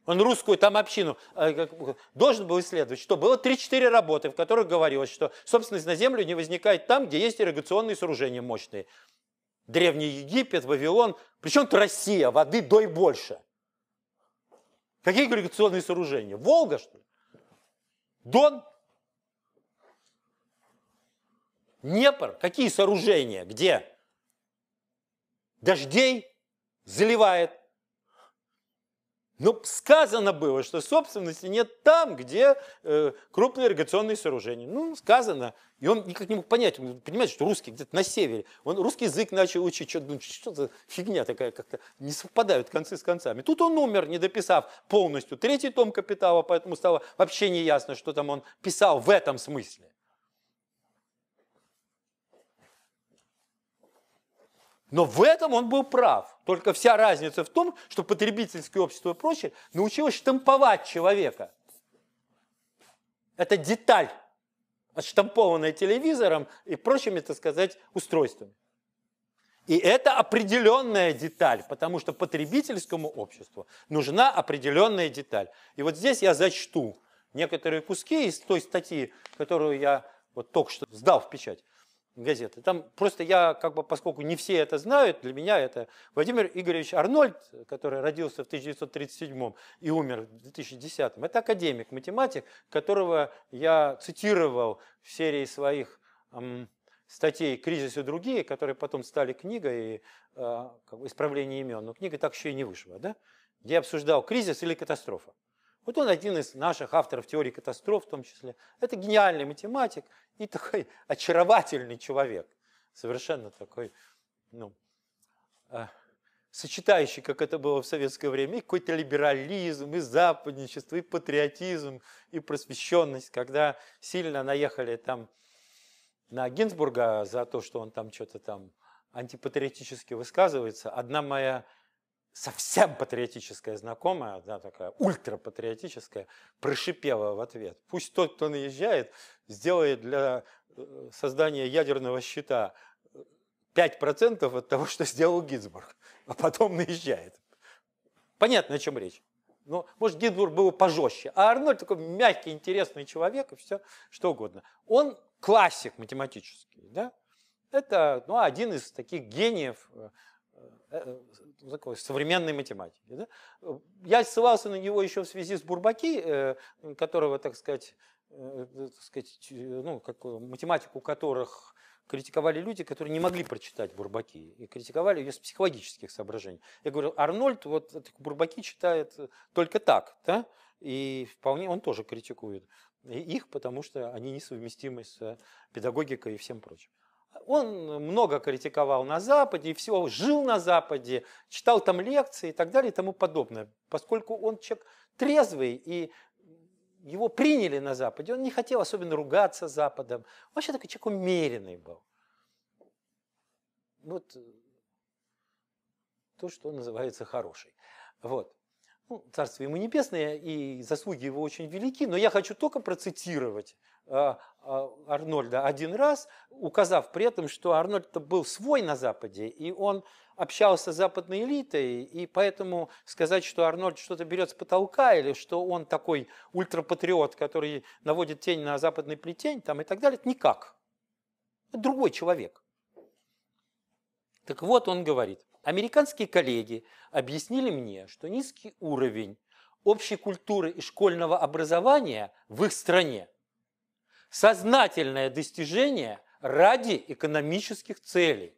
он русскую там общину э, должен был исследовать, что было 3-4 работы, в которых говорилось, что собственность на землю не возникает там, где есть ирригационные сооружения мощные. Древний Египет, Вавилон, причем то Россия, воды дой больше. Какие ирригационные сооружения? Волга, что ли? Дон? Днепр? Какие сооружения? Где? Дождей заливает но ну, сказано было, что собственности нет там, где э, крупные ирригационные сооружения. Ну, сказано. И он никак не мог понять, он понимает, что русский где-то на севере. Он русский язык начал учить, что-то ну, что за фигня такая как-то, не совпадают концы с концами. Тут он умер, не дописав полностью третий том «Капитала», поэтому стало вообще не ясно, что там он писал в этом смысле. Но в этом он был прав. Только вся разница в том, что потребительское общество и прочее научилось штамповать человека. Это деталь, отштампованная телевизором и прочими, так сказать, устройствами. И это определенная деталь, потому что потребительскому обществу нужна определенная деталь. И вот здесь я зачту некоторые куски из той статьи, которую я вот только что сдал в печать газеты. Там просто я, как бы, поскольку не все это знают, для меня это Владимир Игоревич Арнольд, который родился в 1937 и умер в 2010. Это академик, математик, которого я цитировал в серии своих эм, статей «Кризис и другие», которые потом стали книгой э, как бы «Исправление имен». Но книга так еще и не вышла, да? где я обсуждал кризис или катастрофа. Вот он один из наших авторов теории катастроф в том числе. Это гениальный математик и такой очаровательный человек. Совершенно такой, ну, э, сочетающий, как это было в советское время, и какой-то либерализм, и западничество, и патриотизм, и просвещенность, когда сильно наехали там на Гинзбурга за то, что он там что-то там антипатриотически высказывается. Одна моя совсем патриотическая знакомая, одна такая ультрапатриотическая, прошипела в ответ. Пусть тот, кто наезжает, сделает для э, создания ядерного щита 5% э, от того, что сделал Гинзбург, а потом наезжает. Понятно, о чем речь. Но, ну, может, Гинзбург был пожестче. А Арнольд такой мягкий, интересный человек и все, что угодно. Он классик математический, да? Это ну, один из таких гениев э, Э, э, такой современной математики. Да? Я ссылался на него еще в связи с Бурбаки, э, которого, так сказать, так сказать ну, как, математику которых критиковали люди, которые не могли прочитать Бурбаки, и критиковали ее с психологических соображений. Я говорю, Арнольд вот Бурбаки читает только так, да? и вполне он тоже критикует их, потому что они несовместимы с педагогикой и всем прочим он много критиковал на Западе, и все, жил на Западе, читал там лекции и так далее и тому подобное. Поскольку он человек трезвый, и его приняли на Западе, он не хотел особенно ругаться с Западом. Вообще такой человек умеренный был. Вот э, то, что называется хороший. Вот. Ну, царство ему небесное, и заслуги его очень велики, но я хочу только процитировать Э, а, Арнольда один раз, указав при этом, что Арнольд был свой на Западе, и он общался с западной элитой, и поэтому сказать, что Арнольд что-то берет с потолка, или что он такой ультрапатриот, который наводит тень на западный плетень там, и так далее, это никак. Это другой человек. Так вот, он говорит, американские коллеги объяснили мне, что низкий уровень общей культуры и школьного образования в их стране – сознательное достижение ради экономических целей.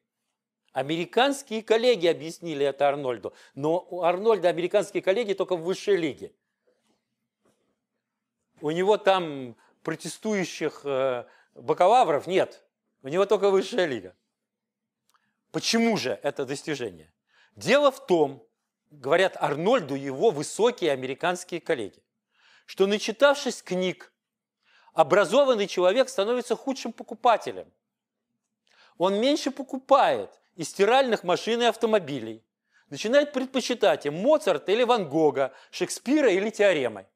Американские коллеги объяснили это Арнольду, но у Арнольда американские коллеги только в высшей лиге. У него там протестующих э, бакалавров нет, у него только высшая лига. Почему же это достижение? Дело в том, говорят Арнольду его высокие американские коллеги, что начитавшись книг Образованный человек становится худшим покупателем. Он меньше покупает и стиральных машин и автомобилей. Начинает предпочитать им Моцарта или Ван Гога, Шекспира или Теоремы.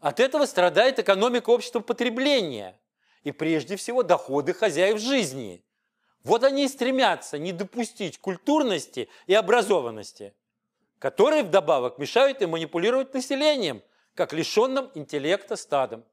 От этого страдает экономика общества потребления и прежде всего доходы хозяев жизни. Вот они и стремятся не допустить культурности и образованности, которые вдобавок мешают и манипулировать населением, как лишенным интеллекта стадом.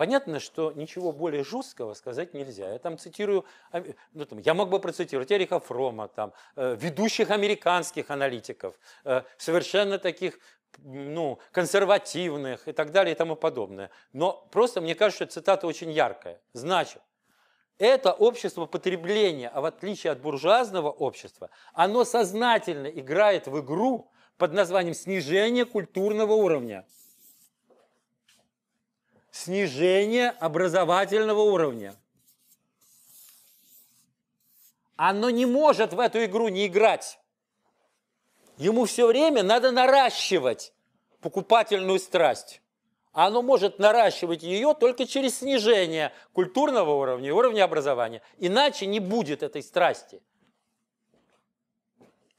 Понятно, что ничего более жесткого сказать нельзя. Я там цитирую, а, ну, там, я мог бы процитировать Эриха Фрома, там, э, ведущих американских аналитиков, э, совершенно таких ну, консервативных и так далее и тому подобное. Но просто мне кажется, что цитата очень яркая. Значит, это общество потребления, а в отличие от буржуазного общества, оно сознательно играет в игру под названием снижение культурного уровня снижение образовательного уровня. Оно не может в эту игру не играть. Ему все время надо наращивать покупательную страсть. А оно может наращивать ее только через снижение культурного уровня, уровня образования. Иначе не будет этой страсти.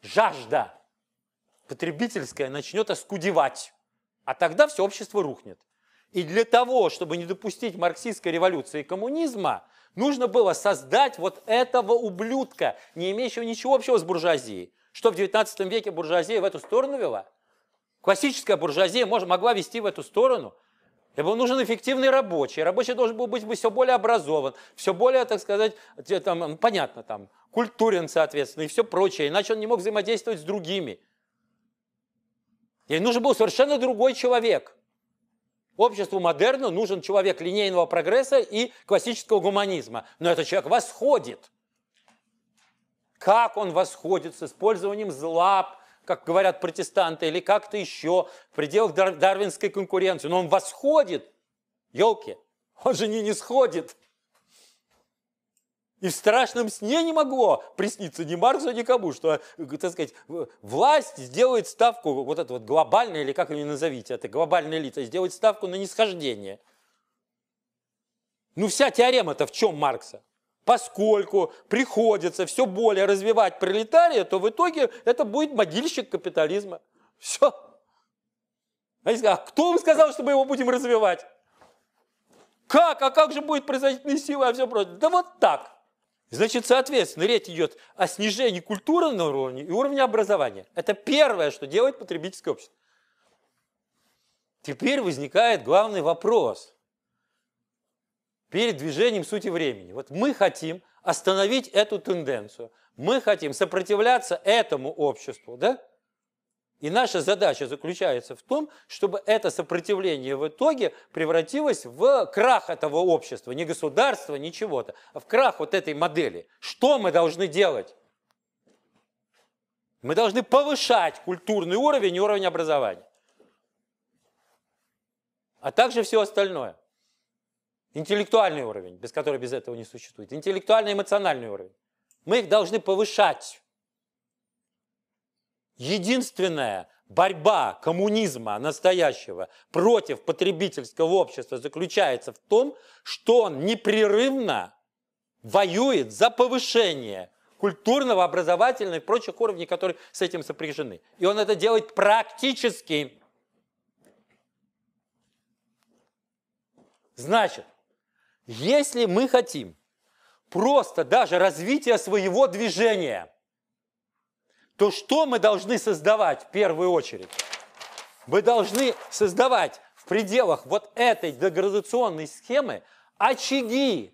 Жажда потребительская начнет оскудевать. А тогда все общество рухнет. И для того, чтобы не допустить марксистской революции и коммунизма, нужно было создать вот этого ублюдка, не имеющего ничего общего с буржуазией. Что в 19 веке буржуазия в эту сторону вела? Классическая буржуазия может, могла вести в эту сторону. И был нужен эффективный рабочий. Рабочий должен был быть все более образован, все более, так сказать, там, понятно, там, культурен, соответственно, и все прочее. Иначе он не мог взаимодействовать с другими. Ей нужен был совершенно другой человек – Обществу модерна нужен человек линейного прогресса и классического гуманизма. Но этот человек восходит. Как он восходит с использованием зла, как говорят протестанты, или как-то еще в пределах дарвинской конкуренции. Но он восходит. Елки, он же не не сходит. И в страшном сне не могло присниться ни Марксу, никому, что, так сказать, власть сделает ставку, вот это вот глобальная, или как ее назовите, это глобальная элита, сделает ставку на нисхождение. Ну вся теорема-то в чем Маркса? Поскольку приходится все более развивать пролетария, то в итоге это будет могильщик капитализма. Все. А кто вам сказал, что мы его будем развивать? Как? А как же будет производительная сила? А все прочее? Да вот так. Значит, соответственно, речь идет о снижении культурного уровня и уровня образования. Это первое, что делает потребительское общество. Теперь возникает главный вопрос перед движением сути времени. Вот мы хотим остановить эту тенденцию. Мы хотим сопротивляться этому обществу, да? И наша задача заключается в том, чтобы это сопротивление в итоге превратилось в крах этого общества, не государства, не чего-то, а в крах вот этой модели. Что мы должны делать? Мы должны повышать культурный уровень и уровень образования. А также все остальное. Интеллектуальный уровень, без которого без этого не существует. Интеллектуальный эмоциональный уровень. Мы их должны повышать единственная борьба коммунизма настоящего против потребительского общества заключается в том, что он непрерывно воюет за повышение культурного, образовательного и прочих уровней, которые с этим сопряжены. И он это делает практически. Значит, если мы хотим просто даже развития своего движения – то что мы должны создавать в первую очередь? Мы должны создавать в пределах вот этой деградационной схемы очаги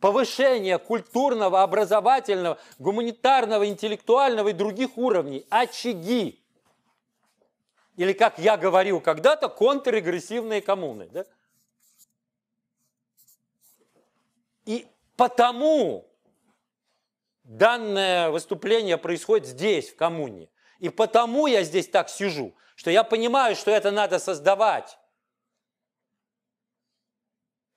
повышения культурного, образовательного, гуманитарного, интеллектуального и других уровней. Очаги. Или, как я говорил когда-то, контррегрессивные коммуны. Да? И потому данное выступление происходит здесь, в коммуне. И потому я здесь так сижу, что я понимаю, что это надо создавать.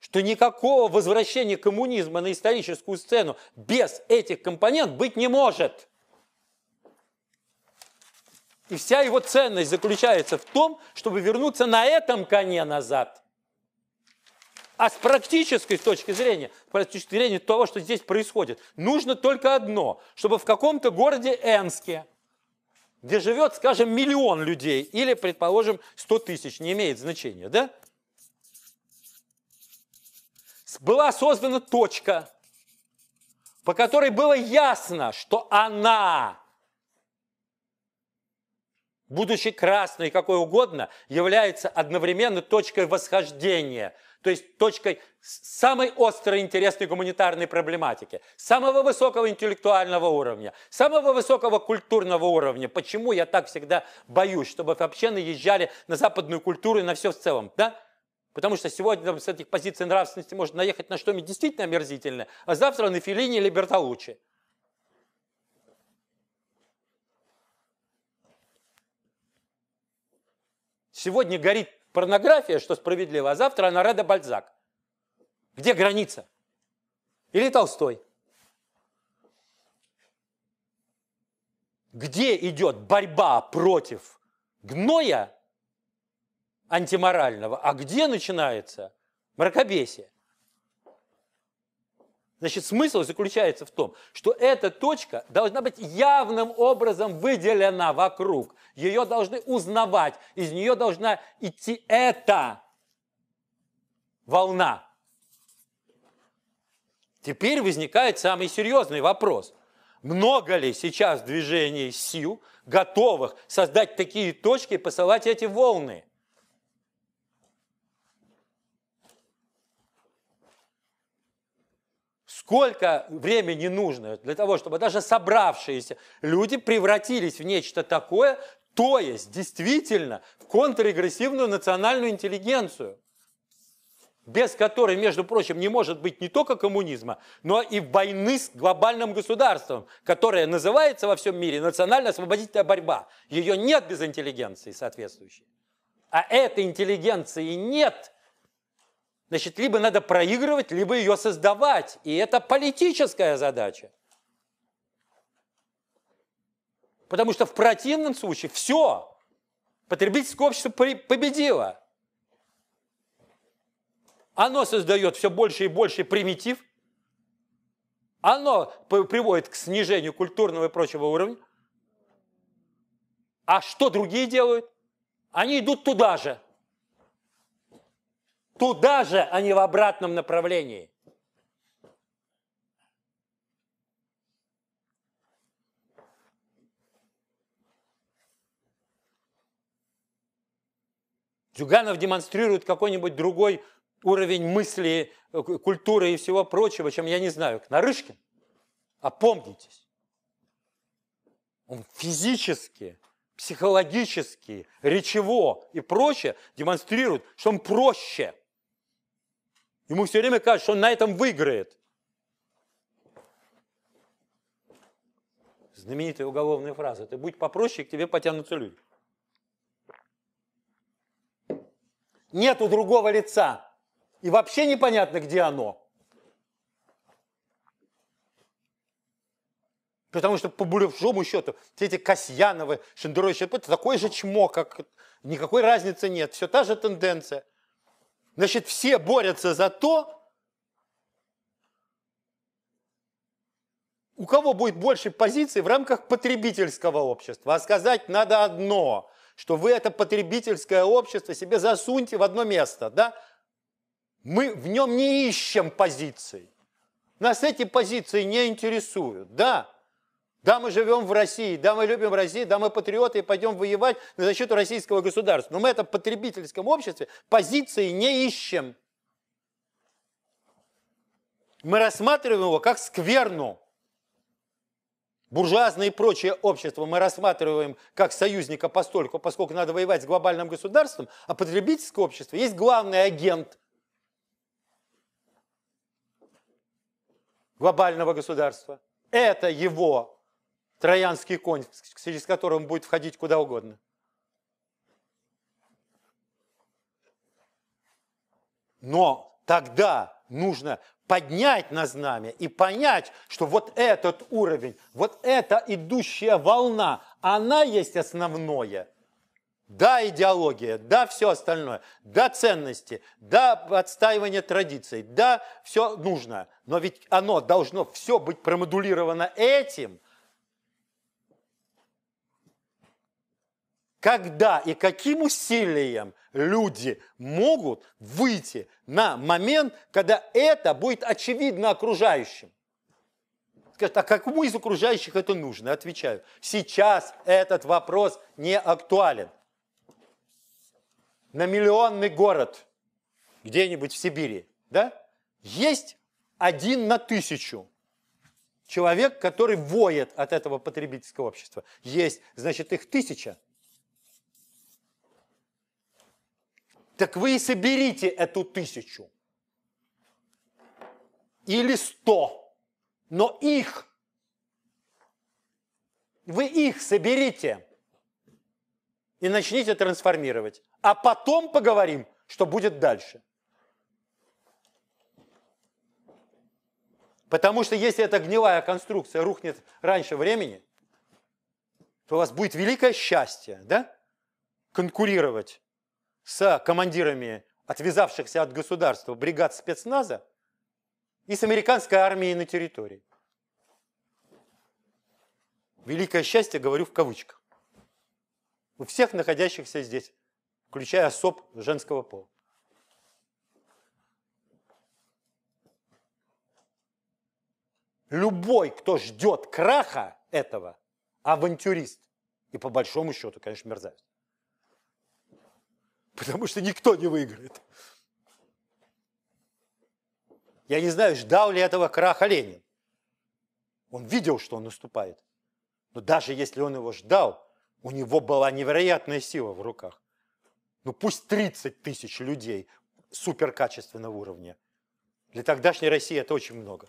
Что никакого возвращения коммунизма на историческую сцену без этих компонент быть не может. И вся его ценность заключается в том, чтобы вернуться на этом коне назад – а с практической точки зрения, с практической зрения того, что здесь происходит, нужно только одно, чтобы в каком-то городе Энске, где живет, скажем, миллион людей, или, предположим, 100 тысяч, не имеет значения, да? Была создана точка, по которой было ясно, что она, будучи красной, какой угодно, является одновременно точкой восхождения – то есть точкой самой острой интересной гуманитарной проблематики, самого высокого интеллектуального уровня, самого высокого культурного уровня. Почему я так всегда боюсь, чтобы вообще наезжали на западную культуру и на все в целом, да? Потому что сегодня там, с этих позиций нравственности можно наехать на что-нибудь действительно омерзительное, а завтра на Филини или Бертолуччи. Сегодня горит Порнография, что справедливо, а завтра Анареда Бальзак. Где граница? Или Толстой? Где идет борьба против гноя антиморального, а где начинается мракобесие? Значит, смысл заключается в том, что эта точка должна быть явным образом выделена вокруг. Ее должны узнавать, из нее должна идти эта волна. Теперь возникает самый серьезный вопрос. Много ли сейчас движений сил, готовых создать такие точки и посылать эти волны? сколько времени нужно для того, чтобы даже собравшиеся люди превратились в нечто такое, то есть действительно в контррегрессивную национальную интеллигенцию, без которой, между прочим, не может быть не только коммунизма, но и войны с глобальным государством, которое называется во всем мире национально-освободительная борьба. Ее нет без интеллигенции соответствующей. А этой интеллигенции нет – Значит, либо надо проигрывать, либо ее создавать. И это политическая задача. Потому что в противном случае все, потребительское общество победило. Оно создает все больше и больше примитив. Оно приводит к снижению культурного и прочего уровня. А что другие делают? Они идут туда же – туда же, а не в обратном направлении. Зюганов демонстрирует какой-нибудь другой уровень мысли, э, культуры и всего прочего, чем, я не знаю, Нарышкин. Опомнитесь. Он физически, психологически, речево и прочее демонстрирует, что он проще – Ему все время кажется, что он на этом выиграет. Знаменитая уголовная фраза. Ты будь попроще, к тебе потянутся люди. Нету другого лица. И вообще непонятно, где оно. Потому что по большому счету все эти Касьяновы, Шендеровичи, это такой же чмо, как никакой разницы нет. Все та же тенденция. Значит, все борются за то, у кого будет больше позиций в рамках потребительского общества. А сказать надо одно, что вы это потребительское общество себе засуньте в одно место. Да? Мы в нем не ищем позиций. Нас эти позиции не интересуют. Да, да, мы живем в России, да, мы любим Россию, да, мы патриоты и пойдем воевать на защиту российского государства. Но мы это в потребительском обществе позиции не ищем. Мы рассматриваем его как скверну. Буржуазное и прочее общество мы рассматриваем как союзника постольку, поскольку надо воевать с глобальным государством, а потребительское общество есть главный агент глобального государства. Это его троянский конь, через который он будет входить куда угодно. Но тогда нужно поднять на знамя и понять, что вот этот уровень, вот эта идущая волна, она есть основное. Да, идеология, да, все остальное, да, ценности, да, отстаивание традиций, да, все нужно. Но ведь оно должно все быть промодулировано этим – когда и каким усилием люди могут выйти на момент, когда это будет очевидно окружающим. Скажет, а кому из окружающих это нужно? Отвечаю, сейчас этот вопрос не актуален. На миллионный город где-нибудь в Сибири, да, есть один на тысячу человек, который воет от этого потребительского общества. Есть, значит, их тысяча – Так вы и соберите эту тысячу. Или сто. Но их. Вы их соберите. И начните трансформировать. А потом поговорим, что будет дальше. Потому что если эта гнилая конструкция рухнет раньше времени, то у вас будет великое счастье, да? Конкурировать с командирами отвязавшихся от государства бригад спецназа и с американской армией на территории. Великое счастье, говорю в кавычках. У всех находящихся здесь, включая особ женского пола. Любой, кто ждет краха этого, авантюрист. И по большому счету, конечно, мерзавец потому что никто не выиграет. Я не знаю, ждал ли этого краха Ленин. Он видел, что он наступает. Но даже если он его ждал, у него была невероятная сила в руках. Ну пусть 30 тысяч людей суперкачественного уровня. Для тогдашней России это очень много.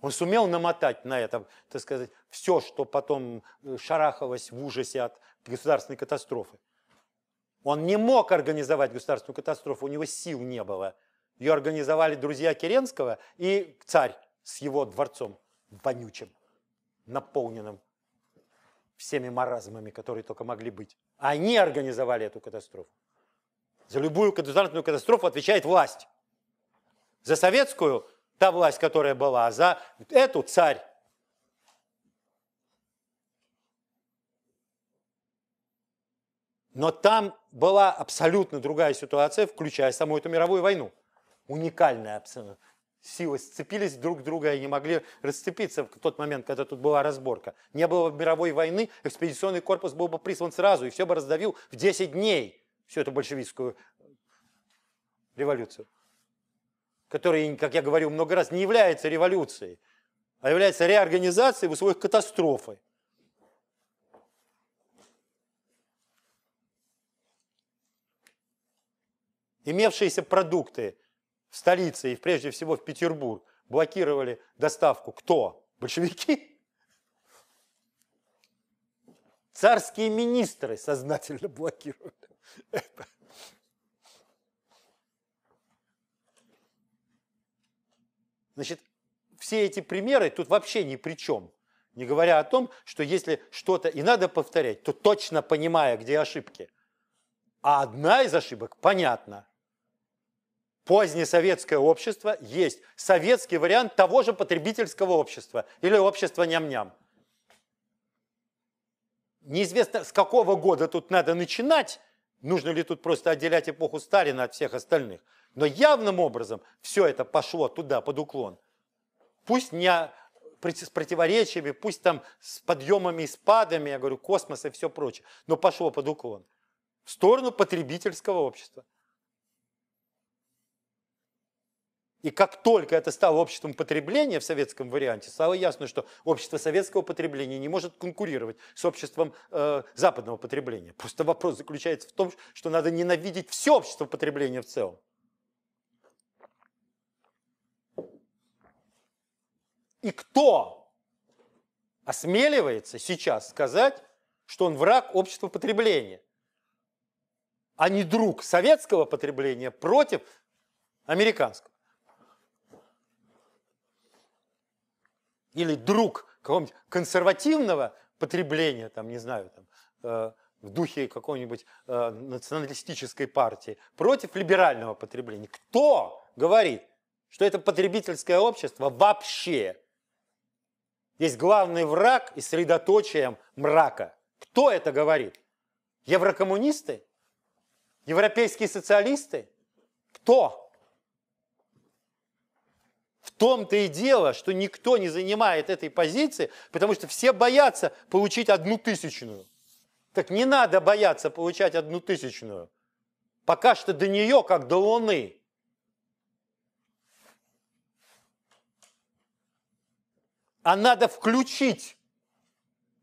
Он сумел намотать на этом, так сказать, все, что потом э, шарахалось в ужасе от государственной катастрофы. Он не мог организовать государственную катастрофу, у него сил не было. Ее организовали друзья Керенского и царь с его дворцом вонючим, наполненным всеми маразмами, которые только могли быть. Они организовали эту катастрофу. За любую государственную катастрофу отвечает власть. За советскую – та власть, которая была, а за эту – царь. Но там была абсолютно другая ситуация, включая саму эту мировую войну. Уникальная абсолютно. Силы сцепились друг друга и не могли расцепиться в тот момент, когда тут была разборка. Не было бы мировой войны, экспедиционный корпус был бы прислан сразу, и все бы раздавил в 10 дней всю эту большевистскую революцию, которая, как я говорил много раз, не является революцией, а является реорганизацией в условиях катастрофы. Имевшиеся продукты в столице и прежде всего в Петербург блокировали доставку. Кто? Большевики? Царские министры сознательно блокируют. Значит, все эти примеры тут вообще ни при чем. Не говоря о том, что если что-то и надо повторять, то точно понимая, где ошибки. А одна из ошибок понятна позднесоветское общество есть советский вариант того же потребительского общества или общества ням-ням. Неизвестно, с какого года тут надо начинать, нужно ли тут просто отделять эпоху Сталина от всех остальных. Но явным образом все это пошло туда, под уклон. Пусть не с противоречиями, пусть там с подъемами и спадами, я говорю, космос и все прочее, но пошло под уклон в сторону потребительского общества. И как только это стало обществом потребления в советском варианте, стало ясно, что общество советского потребления не может конкурировать с обществом э, западного потребления. Просто вопрос заключается в том, что надо ненавидеть все общество потребления в целом. И кто осмеливается сейчас сказать, что он враг общества потребления, а не друг советского потребления против американского? или друг какого-нибудь консервативного потребления, там, не знаю, там, э, в духе какой-нибудь э, националистической партии, против либерального потребления. Кто говорит, что это потребительское общество вообще есть главный враг и средоточием мрака? Кто это говорит? Еврокоммунисты? Европейские социалисты? Кто? том-то и дело, что никто не занимает этой позиции, потому что все боятся получить одну тысячную. Так не надо бояться получать одну тысячную. Пока что до нее, как до Луны. А надо включить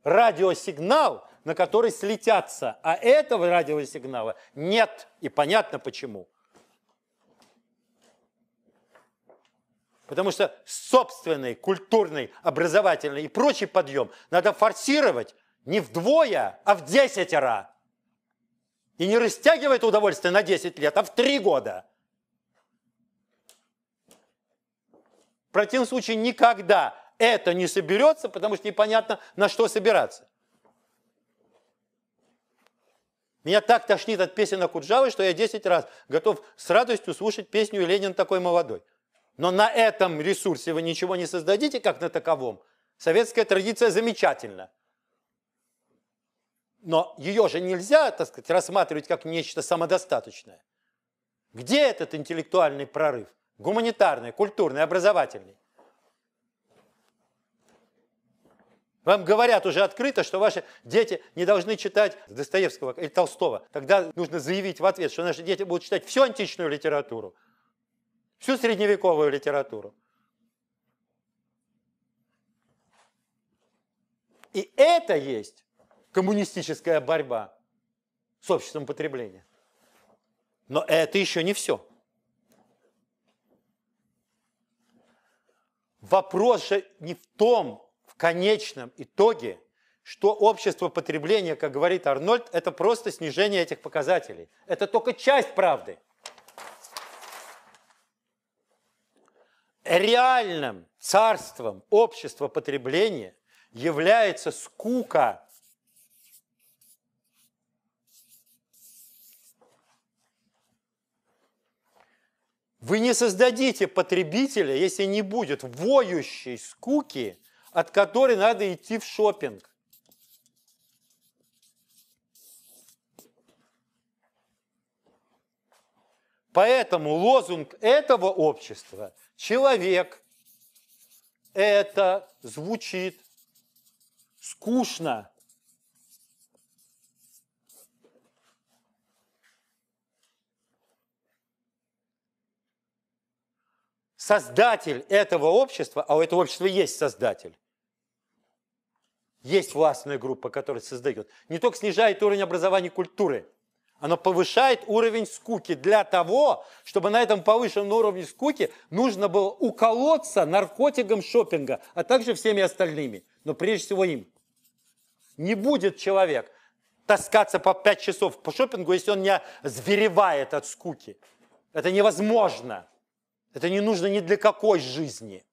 радиосигнал, на который слетятся. А этого радиосигнала нет. И понятно почему. Потому что собственный, культурный, образовательный и прочий подъем надо форсировать не вдвое, а в десятеро. И не растягивает удовольствие на 10 лет, а в 3 года. В противном случае никогда это не соберется, потому что непонятно, на что собираться. Меня так тошнит от песен Акуджавы, что я 10 раз готов с радостью слушать песню «Ленин такой молодой» но на этом ресурсе вы ничего не создадите, как на таковом. Советская традиция замечательна. Но ее же нельзя, так сказать, рассматривать как нечто самодостаточное. Где этот интеллектуальный прорыв? Гуманитарный, культурный, образовательный. Вам говорят уже открыто, что ваши дети не должны читать Достоевского или Толстого. Тогда нужно заявить в ответ, что наши дети будут читать всю античную литературу, всю средневековую литературу. И это есть коммунистическая борьба с обществом потребления. Но это еще не все. Вопрос же не в том, в конечном итоге, что общество потребления, как говорит Арнольд, это просто снижение этих показателей. Это только часть правды – реальным царством общества потребления является скука. Вы не создадите потребителя, если не будет воющей скуки, от которой надо идти в шопинг. Поэтому лозунг этого общества – человек. Это звучит скучно. Создатель этого общества, а у этого общества есть создатель, есть властная группа, которая создает, не только снижает уровень образования и культуры – оно повышает уровень скуки для того, чтобы на этом повышенном уровне скуки нужно было уколоться наркотиком шопинга, а также всеми остальными, но прежде всего им. Не будет человек таскаться по 5 часов по шопингу, если он не зверевает от скуки. Это невозможно. Это не нужно ни для какой жизни.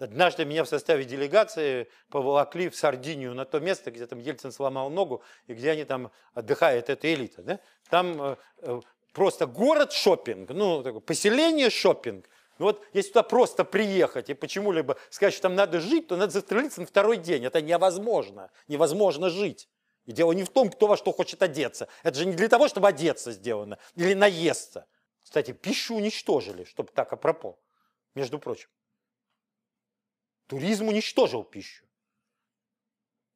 Однажды меня в составе делегации поволокли в Сардинию, на то место, где там Ельцин сломал ногу, и где они там отдыхает, эта элита. Да? Там э, э, просто город шопинг, ну, поселение шопинг. Ну вот если туда просто приехать и почему-либо сказать, что там надо жить, то надо застрелиться на второй день. Это невозможно. Невозможно жить. И дело не в том, кто во что хочет одеться. Это же не для того, чтобы одеться сделано или наесться. Кстати, пищу уничтожили, чтобы так апропо, между прочим. Туризм уничтожил пищу.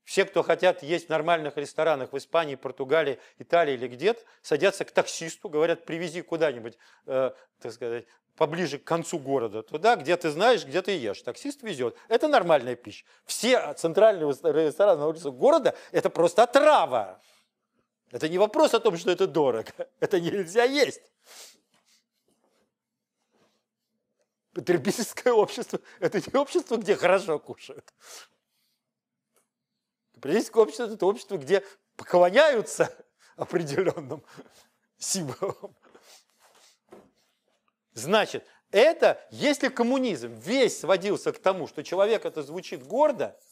Все, кто хотят есть в нормальных ресторанах в Испании, Португалии, Италии или где-то, садятся к таксисту, говорят, привези куда-нибудь, э, так сказать, поближе к концу города, туда, где ты знаешь, где ты ешь. Таксист везет. Это нормальная пища. Все центральные рестораны на улице города – это просто отрава. Это не вопрос о том, что это дорого. Это нельзя есть. Потребительское общество – это не общество, где хорошо кушают. Потребительское общество – это общество, где поклоняются определенным символам. Значит, это, если коммунизм весь сводился к тому, что человек это звучит гордо –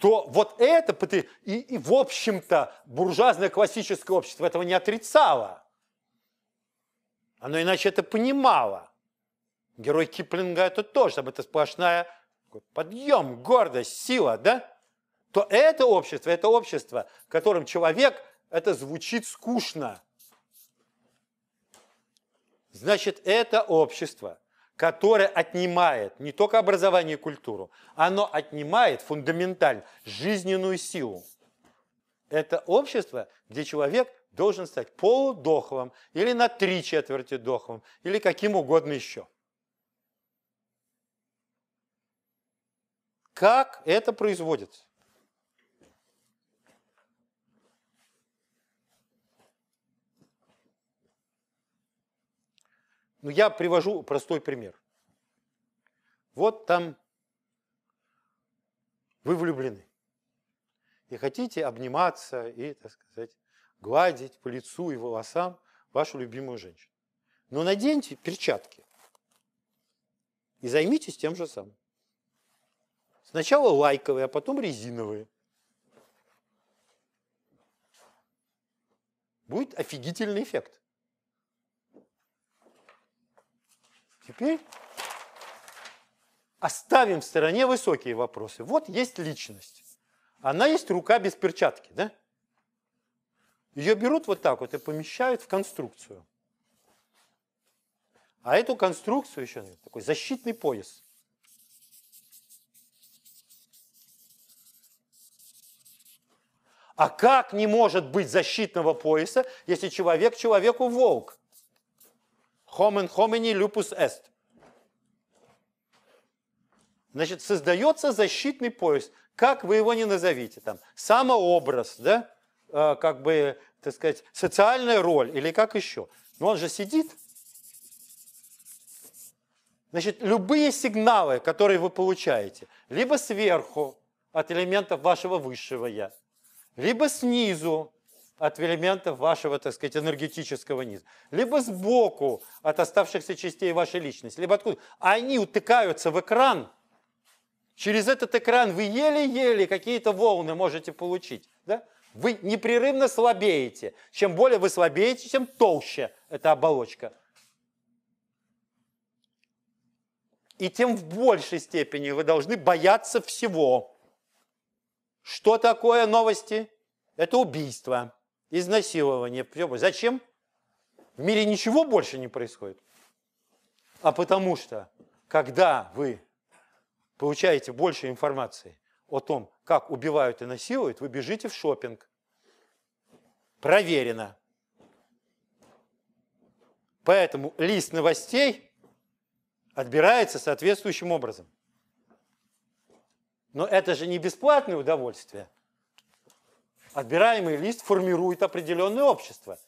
то вот это, и, и в общем-то, буржуазное классическое общество этого не отрицало. Оно иначе это понимало. Герой Киплинга это тоже, это сплошная подъем, гордость, сила, да? То это общество, это общество, в котором человек, это звучит скучно. Значит, это общество – которое отнимает не только образование и культуру, оно отнимает фундаментально жизненную силу. Это общество, где человек должен стать полудохлым или на три четверти дохлым, или каким угодно еще. Как это производится? Ну я привожу простой пример. Вот там вы влюблены и хотите обниматься и, так сказать, гладить по лицу и волосам вашу любимую женщину. Но наденьте перчатки и займитесь тем же самым. Сначала лайковые, а потом резиновые. Будет офигительный эффект. Теперь оставим в стороне высокие вопросы. Вот есть личность. Она есть рука без перчатки, да? Ее берут вот так вот и помещают в конструкцию. А эту конструкцию еще ну, такой защитный пояс. А как не может быть защитного пояса, если человек человеку волк? Хомен хомени люпус эст. Значит, создается защитный пояс, как вы его ни назовите, там, самообраз, да, э, как бы, так сказать, социальная роль или как еще. Но он же сидит. Значит, любые сигналы, которые вы получаете, либо сверху от элементов вашего высшего «я», либо снизу от элементов вашего, так сказать, энергетического низа, либо сбоку от оставшихся частей вашей личности, либо откуда. Они утыкаются в экран. Через этот экран вы еле-еле какие-то волны можете получить. Да? Вы непрерывно слабеете. Чем более вы слабеете, тем толще эта оболочка. И тем в большей степени вы должны бояться всего. Что такое новости? Это убийство изнасилование, прёба. Зачем? В мире ничего больше не происходит. А потому что, когда вы получаете больше информации о том, как убивают и насилуют, вы бежите в шопинг. Проверено. Поэтому лист новостей отбирается соответствующим образом. Но это же не бесплатное удовольствие – Отбираемый лист формирует определенное общество.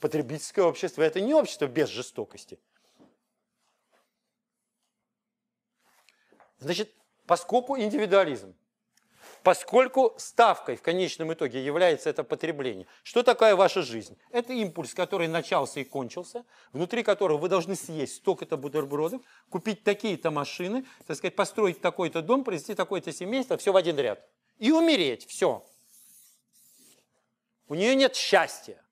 Потребительское общество – это не общество без жестокости. Значит, поскольку индивидуализм, поскольку ставкой в конечном итоге является это потребление, что такое ваша жизнь? Это импульс, который начался и кончился, внутри которого вы должны съесть столько-то бутербродов, купить такие-то машины, так сказать, построить такой-то дом, привести такое-то семейство, все в один ряд. И умереть, все. У нее нет счастья.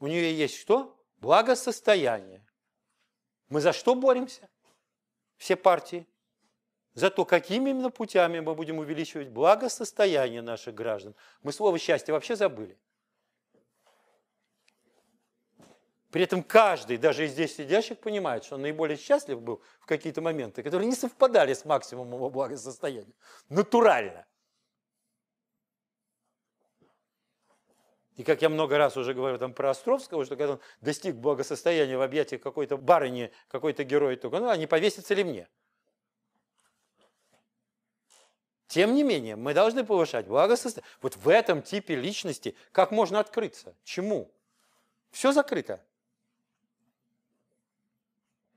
У нее есть что? Благосостояние. Мы за что боремся? Все партии. За то, какими именно путями мы будем увеличивать благосостояние наших граждан. Мы слово счастье вообще забыли. При этом каждый, даже из здесь сидящих, понимает, что он наиболее счастлив был в какие-то моменты, которые не совпадали с максимумом его благосостояния. Натурально. И как я много раз уже говорил там про Островского, что когда он достиг благосостояния в объятиях какой-то барыни, какой-то героя, только, ну, а не повесится ли мне? Тем не менее, мы должны повышать благосостояние. Вот в этом типе личности как можно открыться? Чему? Все закрыто.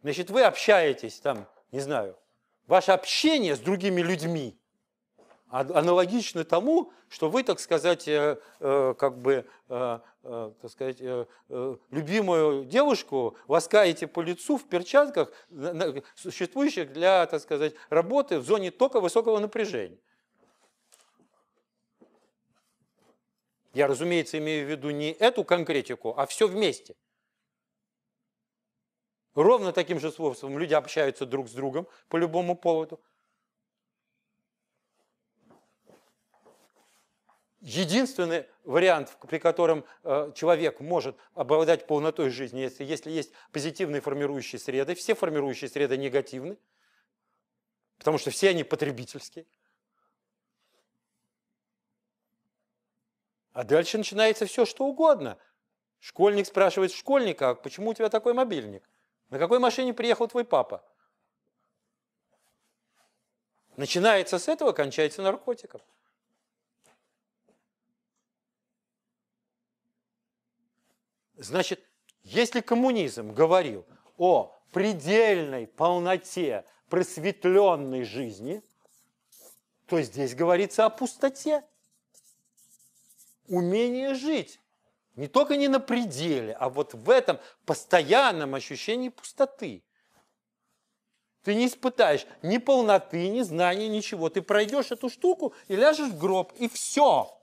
Значит, вы общаетесь там, не знаю, ваше общение с другими людьми аналогично тому, что вы, так сказать, э, э, как бы, э, так сказать, любимую девушку ласкаете по лицу в перчатках, существующих для, так сказать, работы в зоне тока высокого напряжения. Я, разумеется, имею в виду не эту конкретику, а все вместе. Ровно таким же способом люди общаются друг с другом по любому поводу. единственный вариант, при котором э, человек может обладать полнотой жизни, если, если есть позитивные формирующие среды, все формирующие среды негативны, потому что все они потребительские. А дальше начинается все, что угодно. Школьник спрашивает школьника, а почему у тебя такой мобильник? На какой машине приехал твой папа? Начинается с этого, кончается наркотиком. Значит, если коммунизм говорил о предельной полноте просветленной жизни, то здесь говорится о пустоте. Умение жить. Не только не на пределе, а вот в этом постоянном ощущении пустоты. Ты не испытаешь ни полноты, ни знания, ничего. Ты пройдешь эту штуку и ляжешь в гроб, и все.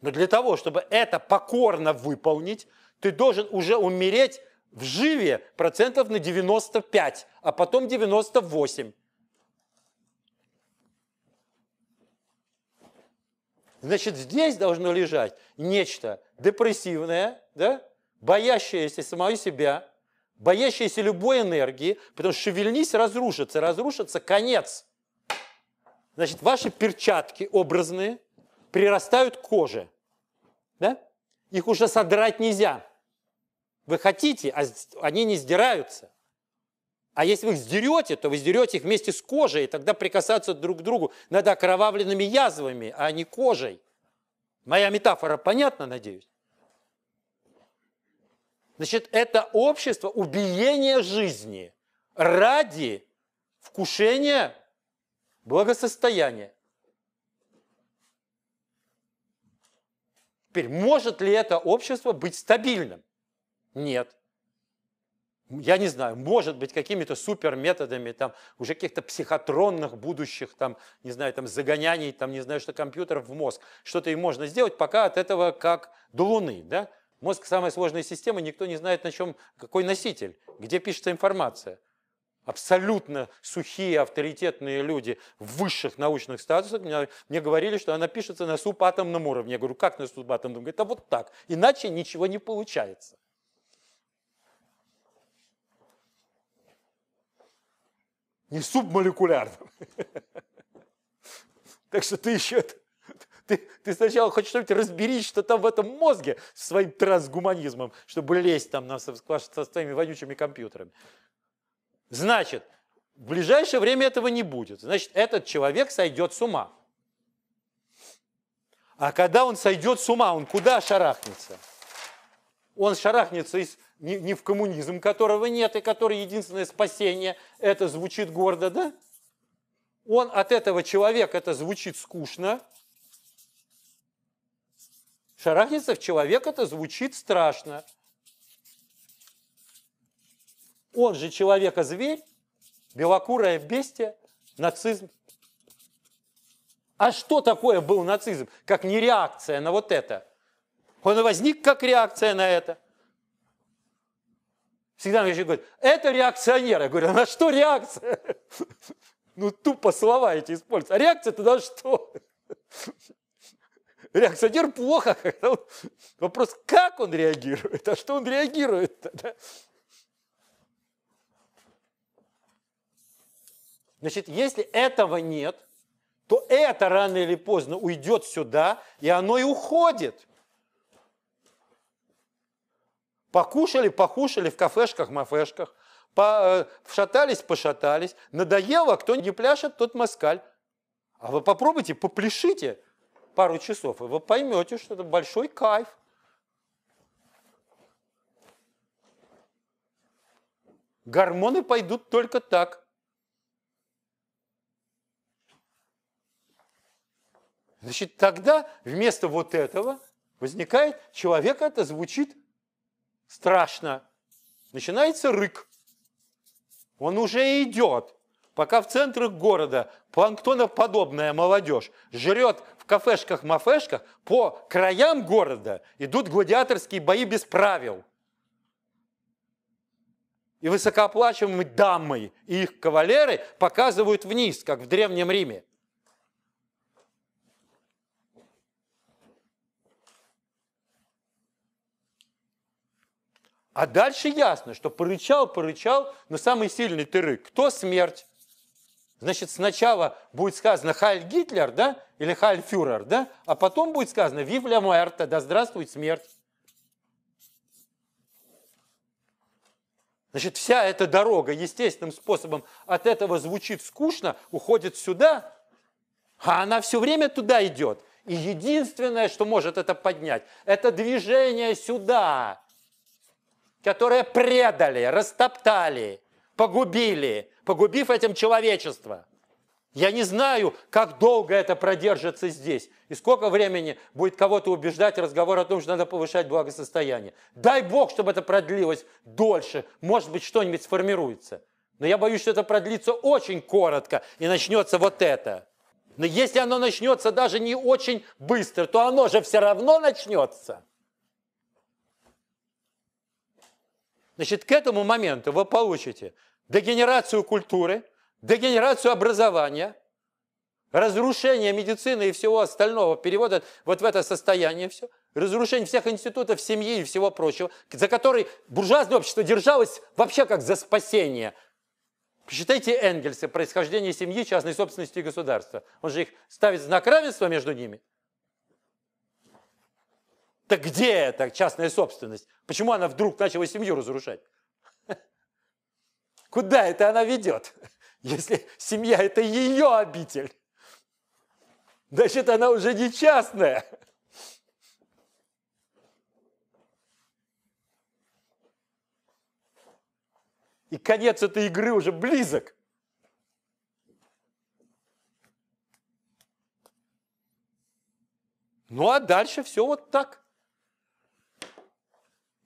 Но для того, чтобы это покорно выполнить, ты должен уже умереть в живе процентов на 95, а потом 98. Значит, здесь должно лежать нечто депрессивное, да? боящееся самого себя, боящееся любой энергии, потому что шевельнись, разрушится, разрушится, конец. Значит, ваши перчатки образные – прирастают к коже. Да? Их уже содрать нельзя. Вы хотите, а они не сдираются. А если вы их сдерете, то вы сдерете их вместе с кожей, и тогда прикасаться друг к другу надо окровавленными язвами, а не кожей. Моя метафора понятна, надеюсь? Значит, это общество убиение жизни ради вкушения благосостояния. Теперь, может ли это общество быть стабильным? Нет. Я не знаю, может быть, какими-то супер методами, там, уже каких-то психотронных будущих, там, не знаю, там, загоняний, там, не знаю, что компьютеров в мозг. Что-то и можно сделать, пока от этого как до Луны, да? Мозг – самая сложная система, никто не знает, на чем, какой носитель, где пишется информация абсолютно сухие, авторитетные люди в высших научных статусах мне, мне говорили, что она пишется на субатомном уровне. Я говорю, как на субатомном? Говорит, а вот так, иначе ничего не получается. Не субмолекулярном. Так что ты еще ты, ты сначала хочешь что-нибудь разберись, что там в этом мозге, своим трансгуманизмом, чтобы лезть там на, со своими вонючими компьютерами. Значит, в ближайшее время этого не будет. Значит, этот человек сойдет с ума. А когда он сойдет с ума, он куда шарахнется? Он шарахнется из, не, не в коммунизм, которого нет, и который единственное спасение. Это звучит гордо, да? Он от этого человека, это звучит скучно. Шарахнется в человека, это звучит страшно он же человека-зверь, белокурое бестия, нацизм. А что такое был нацизм, как не реакция на вот это? Он возник как реакция на это. Всегда мне говорят, это реакционеры. Я говорю, «А на что реакция? Ну, тупо слова эти используются. А реакция тогда на что? Реакционер плохо. Вопрос, как он реагирует? А что он реагирует тогда? Значит, если этого нет, то это рано или поздно уйдет сюда, и оно и уходит. Покушали, покушали в кафешках, мафешках, по, э, шатались, пошатались, надоело, кто не пляшет, тот москаль. А вы попробуйте, попляшите пару часов, и вы поймете, что это большой кайф. Гормоны пойдут только так – Значит, тогда вместо вот этого возникает, человек это звучит страшно. Начинается рык. Он уже идет. Пока в центрах города планктоноподобная молодежь жрет в кафешках-мафешках, по краям города идут гладиаторские бои без правил. И высокооплачиваемые дамы и их кавалеры показывают вниз, как в Древнем Риме. А дальше ясно, что порычал, порычал, но самый сильный ты рык. Кто смерть? Значит, сначала будет сказано «Хайль Гитлер», да, или «Хайль Фюрер», да, а потом будет сказано «Вив ля Муэрта», да здравствует смерть. Значит, вся эта дорога естественным способом от этого звучит скучно, уходит сюда, а она все время туда идет. И единственное, что может это поднять, это движение сюда которые предали, растоптали, погубили, погубив этим человечество. Я не знаю, как долго это продержится здесь, и сколько времени будет кого-то убеждать разговор о том, что надо повышать благосостояние. Дай Бог, чтобы это продлилось дольше, может быть, что-нибудь сформируется. Но я боюсь, что это продлится очень коротко, и начнется вот это. Но если оно начнется даже не очень быстро, то оно же все равно начнется. Значит, к этому моменту вы получите дегенерацию культуры, дегенерацию образования, разрушение медицины и всего остального, перевод вот в это состояние все, разрушение всех институтов семьи и всего прочего, за который буржуазное общество держалось вообще как за спасение. Посчитайте Энгельса «Происхождение семьи, частной собственности и государства». Он же их ставит знак равенства между ними – так где эта частная собственность? Почему она вдруг начала семью разрушать? Куда это она ведет, если семья – это ее обитель? Значит, она уже не частная. И конец этой игры уже близок. Ну а дальше все вот так –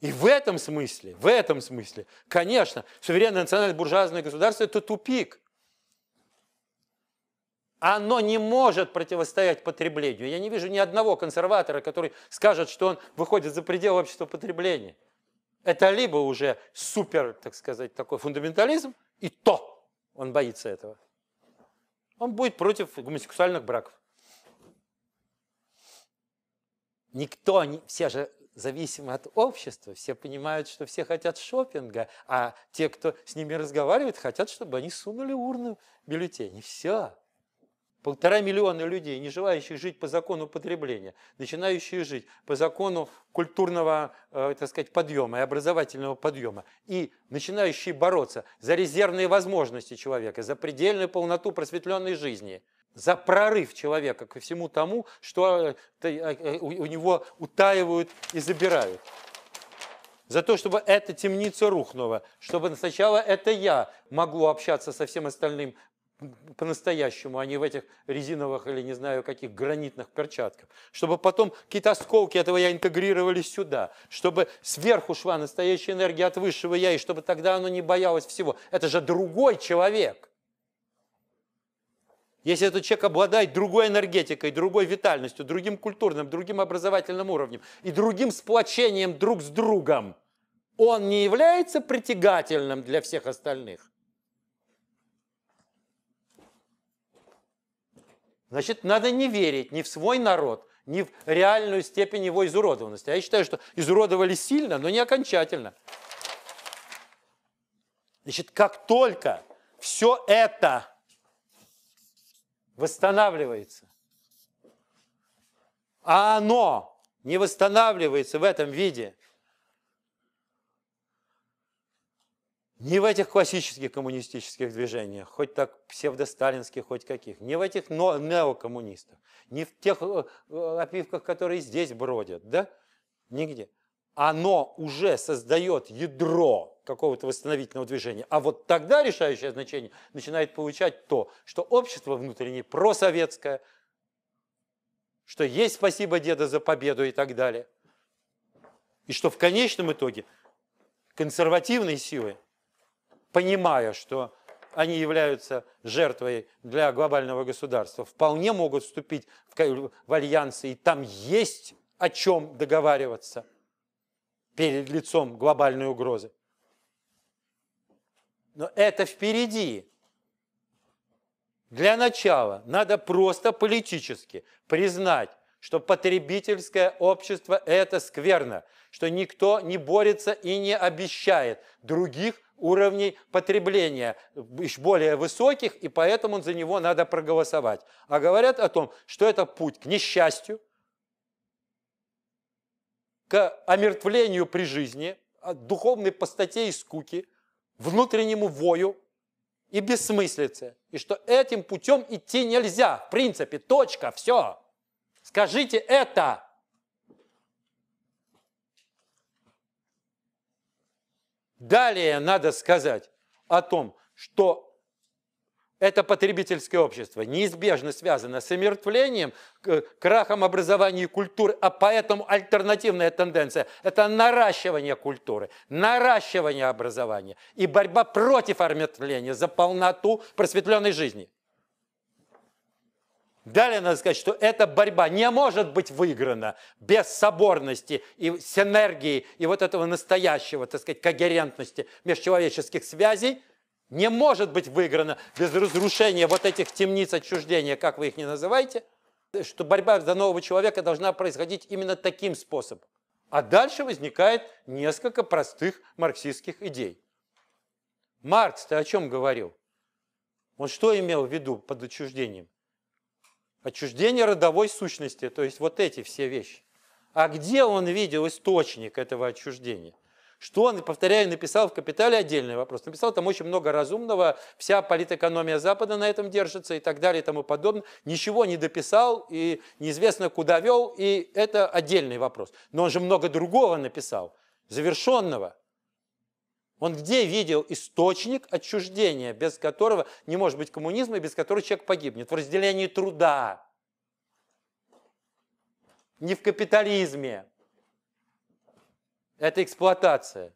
и в этом смысле, в этом смысле, конечно, суверенное национальное буржуазное государство – это тупик. Оно не может противостоять потреблению. Я не вижу ни одного консерватора, который скажет, что он выходит за пределы общества потребления. Это либо уже супер, так сказать, такой фундаментализм, и то он боится этого. Он будет против гомосексуальных браков. Никто, все же зависимы от общества, все понимают, что все хотят шопинга, а те, кто с ними разговаривает, хотят, чтобы они сунули урну бюллетени. Все. Полтора миллиона людей, не желающих жить по закону потребления, начинающие жить по закону культурного, э, так сказать, подъема и образовательного подъема, и начинающие бороться за резервные возможности человека, за предельную полноту просветленной жизни – за прорыв человека ко всему тому, что э, э, э, у него утаивают и забирают. За то, чтобы эта темница рухнула, чтобы сначала это я могу общаться со всем остальным по-настоящему, а не в этих резиновых или не знаю каких гранитных перчатках. Чтобы потом какие-то осколки этого я интегрировали сюда. Чтобы сверху шла настоящая энергия от высшего я, и чтобы тогда оно не боялось всего. Это же другой человек. Если этот человек обладает другой энергетикой, другой витальностью, другим культурным, другим образовательным уровнем и другим сплочением друг с другом, он не является притягательным для всех остальных. Значит, надо не верить ни в свой народ, ни в реальную степень его изуродованности. А я считаю, что изуродовали сильно, но не окончательно. Значит, как только все это восстанавливается. А оно не восстанавливается в этом виде. Не в этих классических коммунистических движениях, хоть так псевдосталинских, хоть каких, не в этих неокоммунистах, не в тех э, э, опивках, которые здесь бродят, да? Нигде оно уже создает ядро какого-то восстановительного движения. А вот тогда решающее значение начинает получать то, что общество внутреннее просоветское, что есть спасибо деда за победу и так далее. И что в конечном итоге консервативные силы, понимая, что они являются жертвой для глобального государства, вполне могут вступить в, в альянсы, и там есть о чем договариваться – перед лицом глобальной угрозы. Но это впереди. Для начала надо просто политически признать, что потребительское общество – это скверно, что никто не борется и не обещает других уровней потребления, более высоких, и поэтому за него надо проголосовать. А говорят о том, что это путь к несчастью, к омертвлению при жизни, а, духовной пустоте и скуки, внутреннему вою и бессмыслице. И что этим путем идти нельзя. В принципе, точка, все. Скажите это. Далее надо сказать о том, что это потребительское общество, неизбежно связано с омертвлением, крахом образования и культуры, а поэтому альтернативная тенденция – это наращивание культуры, наращивание образования и борьба против омертвления за полноту просветленной жизни. Далее надо сказать, что эта борьба не может быть выиграна без соборности и синергии и вот этого настоящего, так сказать, когерентности межчеловеческих связей – не может быть выиграна без разрушения вот этих темниц отчуждения, как вы их не называете, что борьба за нового человека должна происходить именно таким способом. А дальше возникает несколько простых марксистских идей. Маркс, ты о чем говорил? Он что имел в виду под отчуждением? Отчуждение родовой сущности, то есть вот эти все вещи. А где он видел источник этого отчуждения? Что он, повторяю, написал в «Капитале» отдельный вопрос. Написал там очень много разумного, вся политэкономия Запада на этом держится и так далее и тому подобное. Ничего не дописал и неизвестно куда вел, и это отдельный вопрос. Но он же много другого написал, завершенного. Он где видел источник отчуждения, без которого не может быть коммунизма и без которого человек погибнет? В разделении труда, не в капитализме это эксплуатация.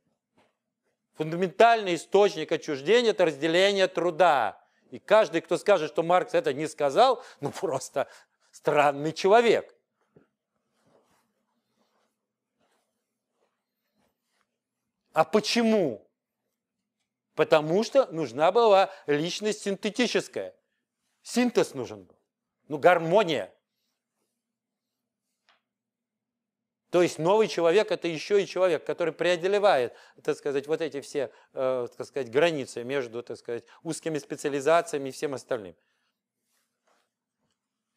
Фундаментальный источник отчуждения – это разделение труда. И каждый, кто скажет, что Маркс это не сказал, ну просто странный человек. А почему? Потому что нужна была личность синтетическая. Синтез нужен был. Ну, гармония. То есть новый человек – это еще и человек, который преодолевает, так сказать, вот эти все, э, так сказать, границы между, так сказать, узкими специализациями и всем остальным.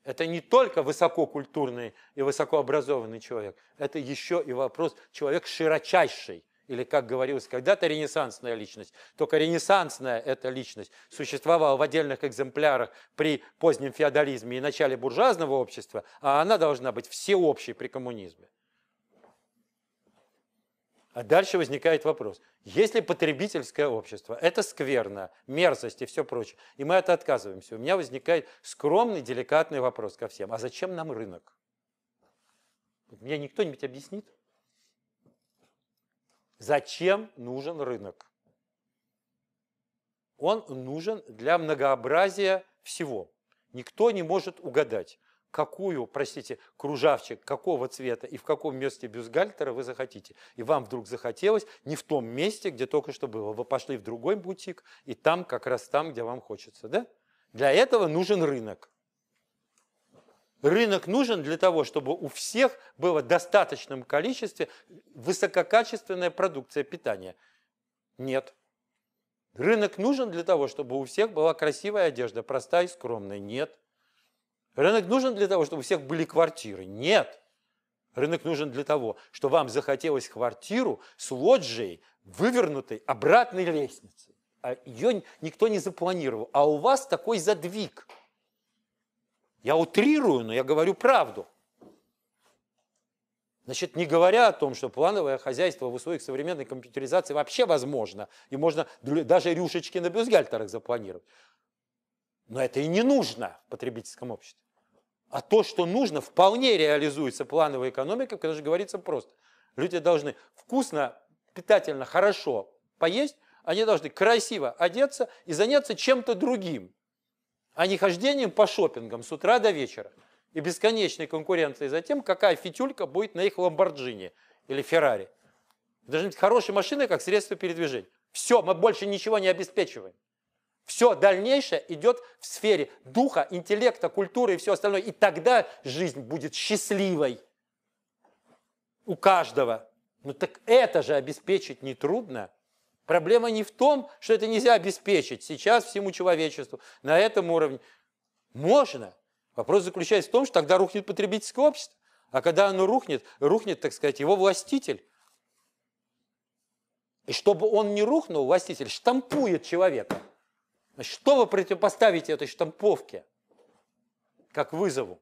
Это не только высококультурный и высокообразованный человек, это еще и вопрос человек широчайший, или, как говорилось когда-то, ренессансная личность. Только ренессансная эта личность существовала в отдельных экземплярах при позднем феодализме и начале буржуазного общества, а она должна быть всеобщей при коммунизме. А дальше возникает вопрос. Если потребительское общество – это скверно, мерзость и все прочее, и мы это отказываемся, у меня возникает скромный, деликатный вопрос ко всем. А зачем нам рынок? Мне никто нибудь объяснит? Зачем нужен рынок? Он нужен для многообразия всего. Никто не может угадать какую, простите, кружавчик, какого цвета и в каком месте бюстгальтера вы захотите. И вам вдруг захотелось не в том месте, где только что было. Вы пошли в другой бутик, и там, как раз там, где вам хочется. Да? Для этого нужен рынок. Рынок нужен для того, чтобы у всех было в достаточном количестве высококачественная продукция питания. Нет. Рынок нужен для того, чтобы у всех была красивая одежда, простая и скромная. Нет. Рынок нужен для того, чтобы у всех были квартиры? Нет. Рынок нужен для того, что вам захотелось квартиру с лоджией, вывернутой обратной лестницей. А ее никто не запланировал. А у вас такой задвиг. Я утрирую, но я говорю правду. Значит, не говоря о том, что плановое хозяйство в условиях современной компьютеризации вообще возможно, и можно даже рюшечки на бюстгальтерах запланировать. Но это и не нужно в потребительском обществе. А то, что нужно, вполне реализуется плановой экономикой, когда же говорится просто. Люди должны вкусно, питательно, хорошо поесть, они должны красиво одеться и заняться чем-то другим, а не хождением по шопингам с утра до вечера и бесконечной конкуренцией за тем, какая фитюлька будет на их Ламборджини или Феррари. Должны быть хорошие машины как средство передвижения. Все, мы больше ничего не обеспечиваем. Все дальнейшее идет в сфере духа, интеллекта, культуры и все остальное. И тогда жизнь будет счастливой у каждого. Ну так это же обеспечить нетрудно. Проблема не в том, что это нельзя обеспечить сейчас всему человечеству на этом уровне. Можно. Вопрос заключается в том, что тогда рухнет потребительское общество. А когда оно рухнет, рухнет, так сказать, его властитель. И чтобы он не рухнул, властитель штампует человека. Значит, что вы противопоставите этой штамповке как вызову?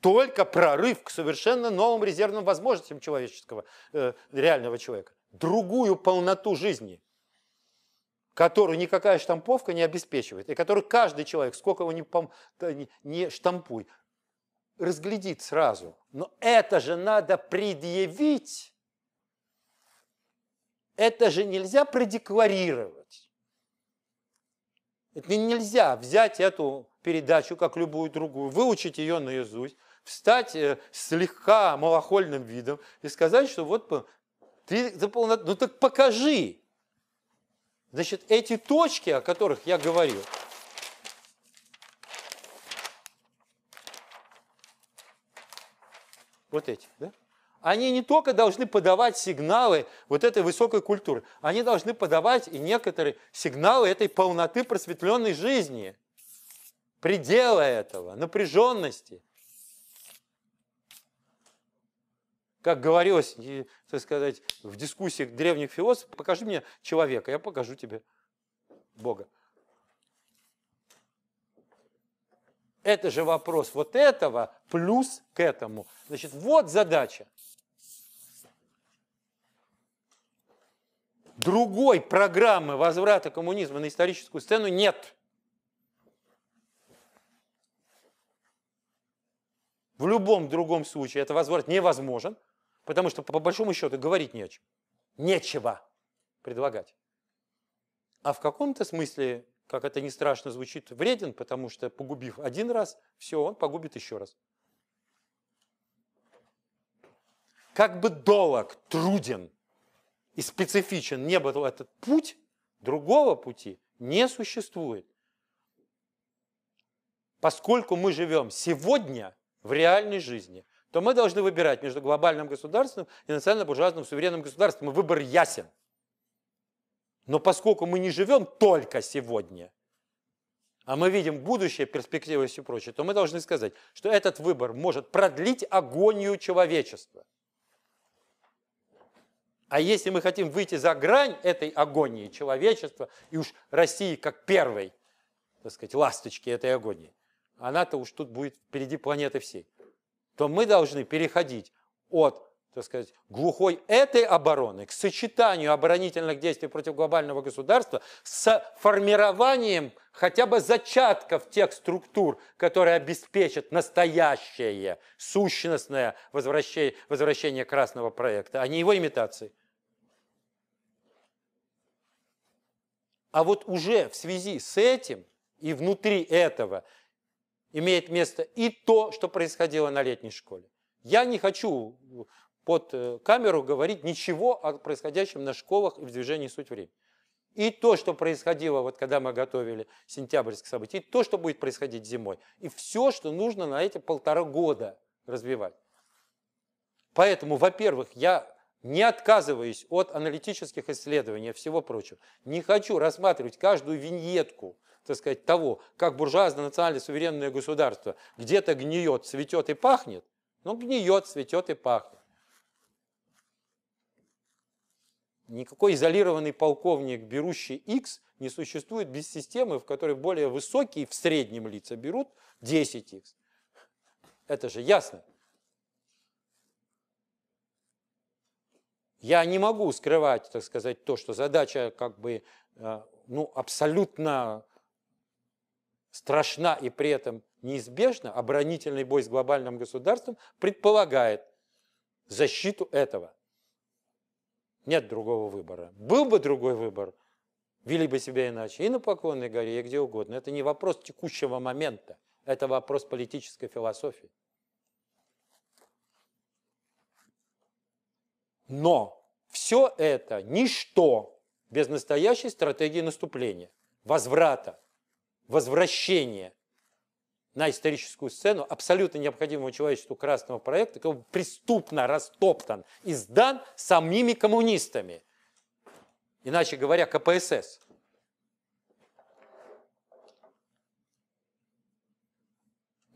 Только прорыв к совершенно новым резервным возможностям человеческого, э, реального человека. Другую полноту жизни, которую никакая штамповка не обеспечивает, и которую каждый человек, сколько его не, пом, не, не штампуй, разглядит сразу. Но это же надо предъявить это же нельзя продекларировать. Это нельзя взять эту передачу, как любую другую, выучить ее наизусть, встать э, слегка малохольным видом и сказать, что вот ты за ну так покажи. Значит, эти точки, о которых я говорил, вот эти, да? Они не только должны подавать сигналы вот этой высокой культуры, они должны подавать и некоторые сигналы этой полноты просветленной жизни, предела этого, напряженности. Как говорилось, так сказать, в дискуссиях древних философов, покажи мне человека, я покажу тебе Бога. Это же вопрос вот этого плюс к этому. Значит, вот задача. другой программы возврата коммунизма на историческую сцену нет. В любом другом случае это возврат невозможен, потому что по большому счету говорить не о чем. Нечего предлагать. А в каком-то смысле, как это не страшно звучит, вреден, потому что погубив один раз, все, он погубит еще раз. Как бы долг труден – и специфичен не был этот путь, другого пути не существует. Поскольку мы живем сегодня в реальной жизни, то мы должны выбирать между глобальным государством и национально-буржуазным суверенным государством. И выбор ясен. Но поскольку мы не живем только сегодня, а мы видим будущее, перспективы и все прочее, то мы должны сказать, что этот выбор может продлить агонию человечества – а если мы хотим выйти за грань этой агонии человечества, и уж России как первой, так сказать, ласточки этой агонии, она-то уж тут будет впереди планеты всей, то мы должны переходить от, так сказать, глухой этой обороны к сочетанию оборонительных действий против глобального государства с формированием хотя бы зачатков тех структур, которые обеспечат настоящее, сущностное возвращение, возвращение красного проекта, а не его имитации. А вот уже в связи с этим и внутри этого имеет место и то, что происходило на летней школе. Я не хочу под э, камеру говорить ничего о происходящем на школах и в движении «Суть времени». И то, что происходило, вот когда мы готовили сентябрьские события, и то, что будет происходить зимой. И все, что нужно на эти полтора года развивать. Поэтому, во-первых, я не отказываюсь от аналитических исследований и всего прочего. Не хочу рассматривать каждую виньетку, так сказать, того, как буржуазное национальное суверенное государство где-то гниет, цветет и пахнет, Ну гниет, цветет и пахнет. Никакой изолированный полковник, берущий X, не существует без системы, в которой более высокие в среднем лица берут 10X. Это же ясно. Я не могу скрывать, так сказать, то, что задача как бы э, ну, абсолютно страшна и при этом неизбежна, оборонительный бой с глобальным государством предполагает защиту этого. Нет другого выбора. Был бы другой выбор, вели бы себя иначе и на Поклонной горе, и где угодно. Это не вопрос текущего момента, это вопрос политической философии. Но все это ничто без настоящей стратегии наступления, возврата, возвращения на историческую сцену абсолютно необходимого человечеству красного проекта, который преступно растоптан и сдан самими коммунистами, иначе говоря, КПСС.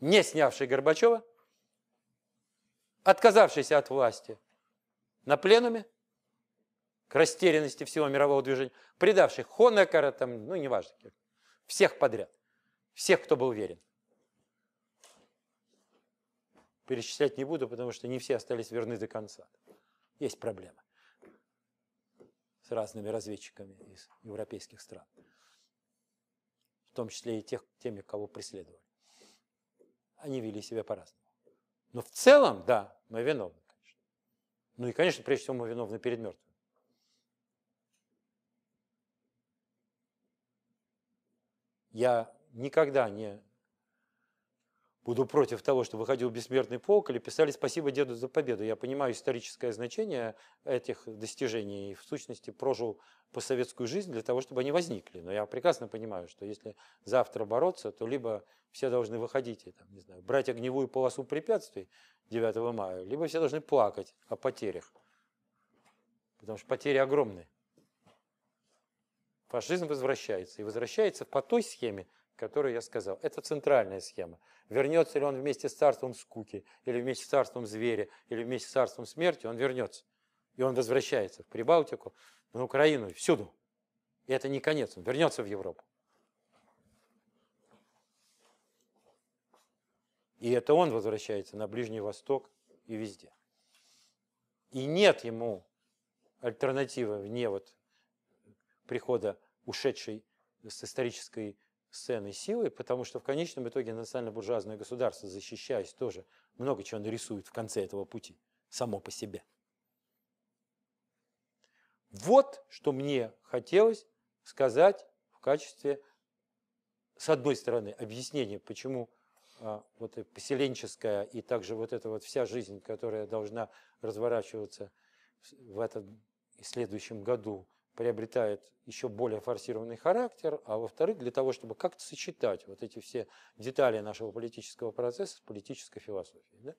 Не снявший Горбачева, отказавшийся от власти – на пленуме к растерянности всего мирового движения, предавших Хонекара, там, ну, неважно, всех подряд, всех, кто был верен. Перечислять не буду, потому что не все остались верны до конца. Есть проблема с разными разведчиками из европейских стран, в том числе и тех, теми, кого преследовали. Они вели себя по-разному. Но в целом, да, мы виновны. Ну и, конечно, прежде всего мы виновны перед мертвым. Я никогда не буду против того, что выходил бессмертный полк или писали «Спасибо деду за победу». Я понимаю историческое значение этих достижений и в сущности прожил постсоветскую жизнь для того, чтобы они возникли. Но я прекрасно понимаю, что если завтра бороться, то либо все должны выходить и там, не знаю, брать огневую полосу препятствий 9 мая, либо все должны плакать о потерях, потому что потери огромные. Фашизм возвращается, и возвращается по той схеме, которую я сказал. Это центральная схема. Вернется ли он вместе с царством скуки, или вместе с царством зверя, или вместе с царством смерти, он вернется. И он возвращается в Прибалтику, на Украину, всюду. И это не конец, он вернется в Европу. И это он возвращается на Ближний Восток и везде. И нет ему альтернативы вне вот прихода ушедшей с исторической сцены силы, потому что в конечном итоге национально-буржуазное государство, защищаясь тоже, много чего нарисует в конце этого пути, само по себе. Вот что мне хотелось сказать в качестве, с одной стороны, объяснения, почему а, вот и поселенческая и также вот эта вот вся жизнь, которая должна разворачиваться в этом и следующем году приобретает еще более форсированный характер, а во-вторых, для того, чтобы как-то сочетать вот эти все детали нашего политического процесса с политической философией. Да?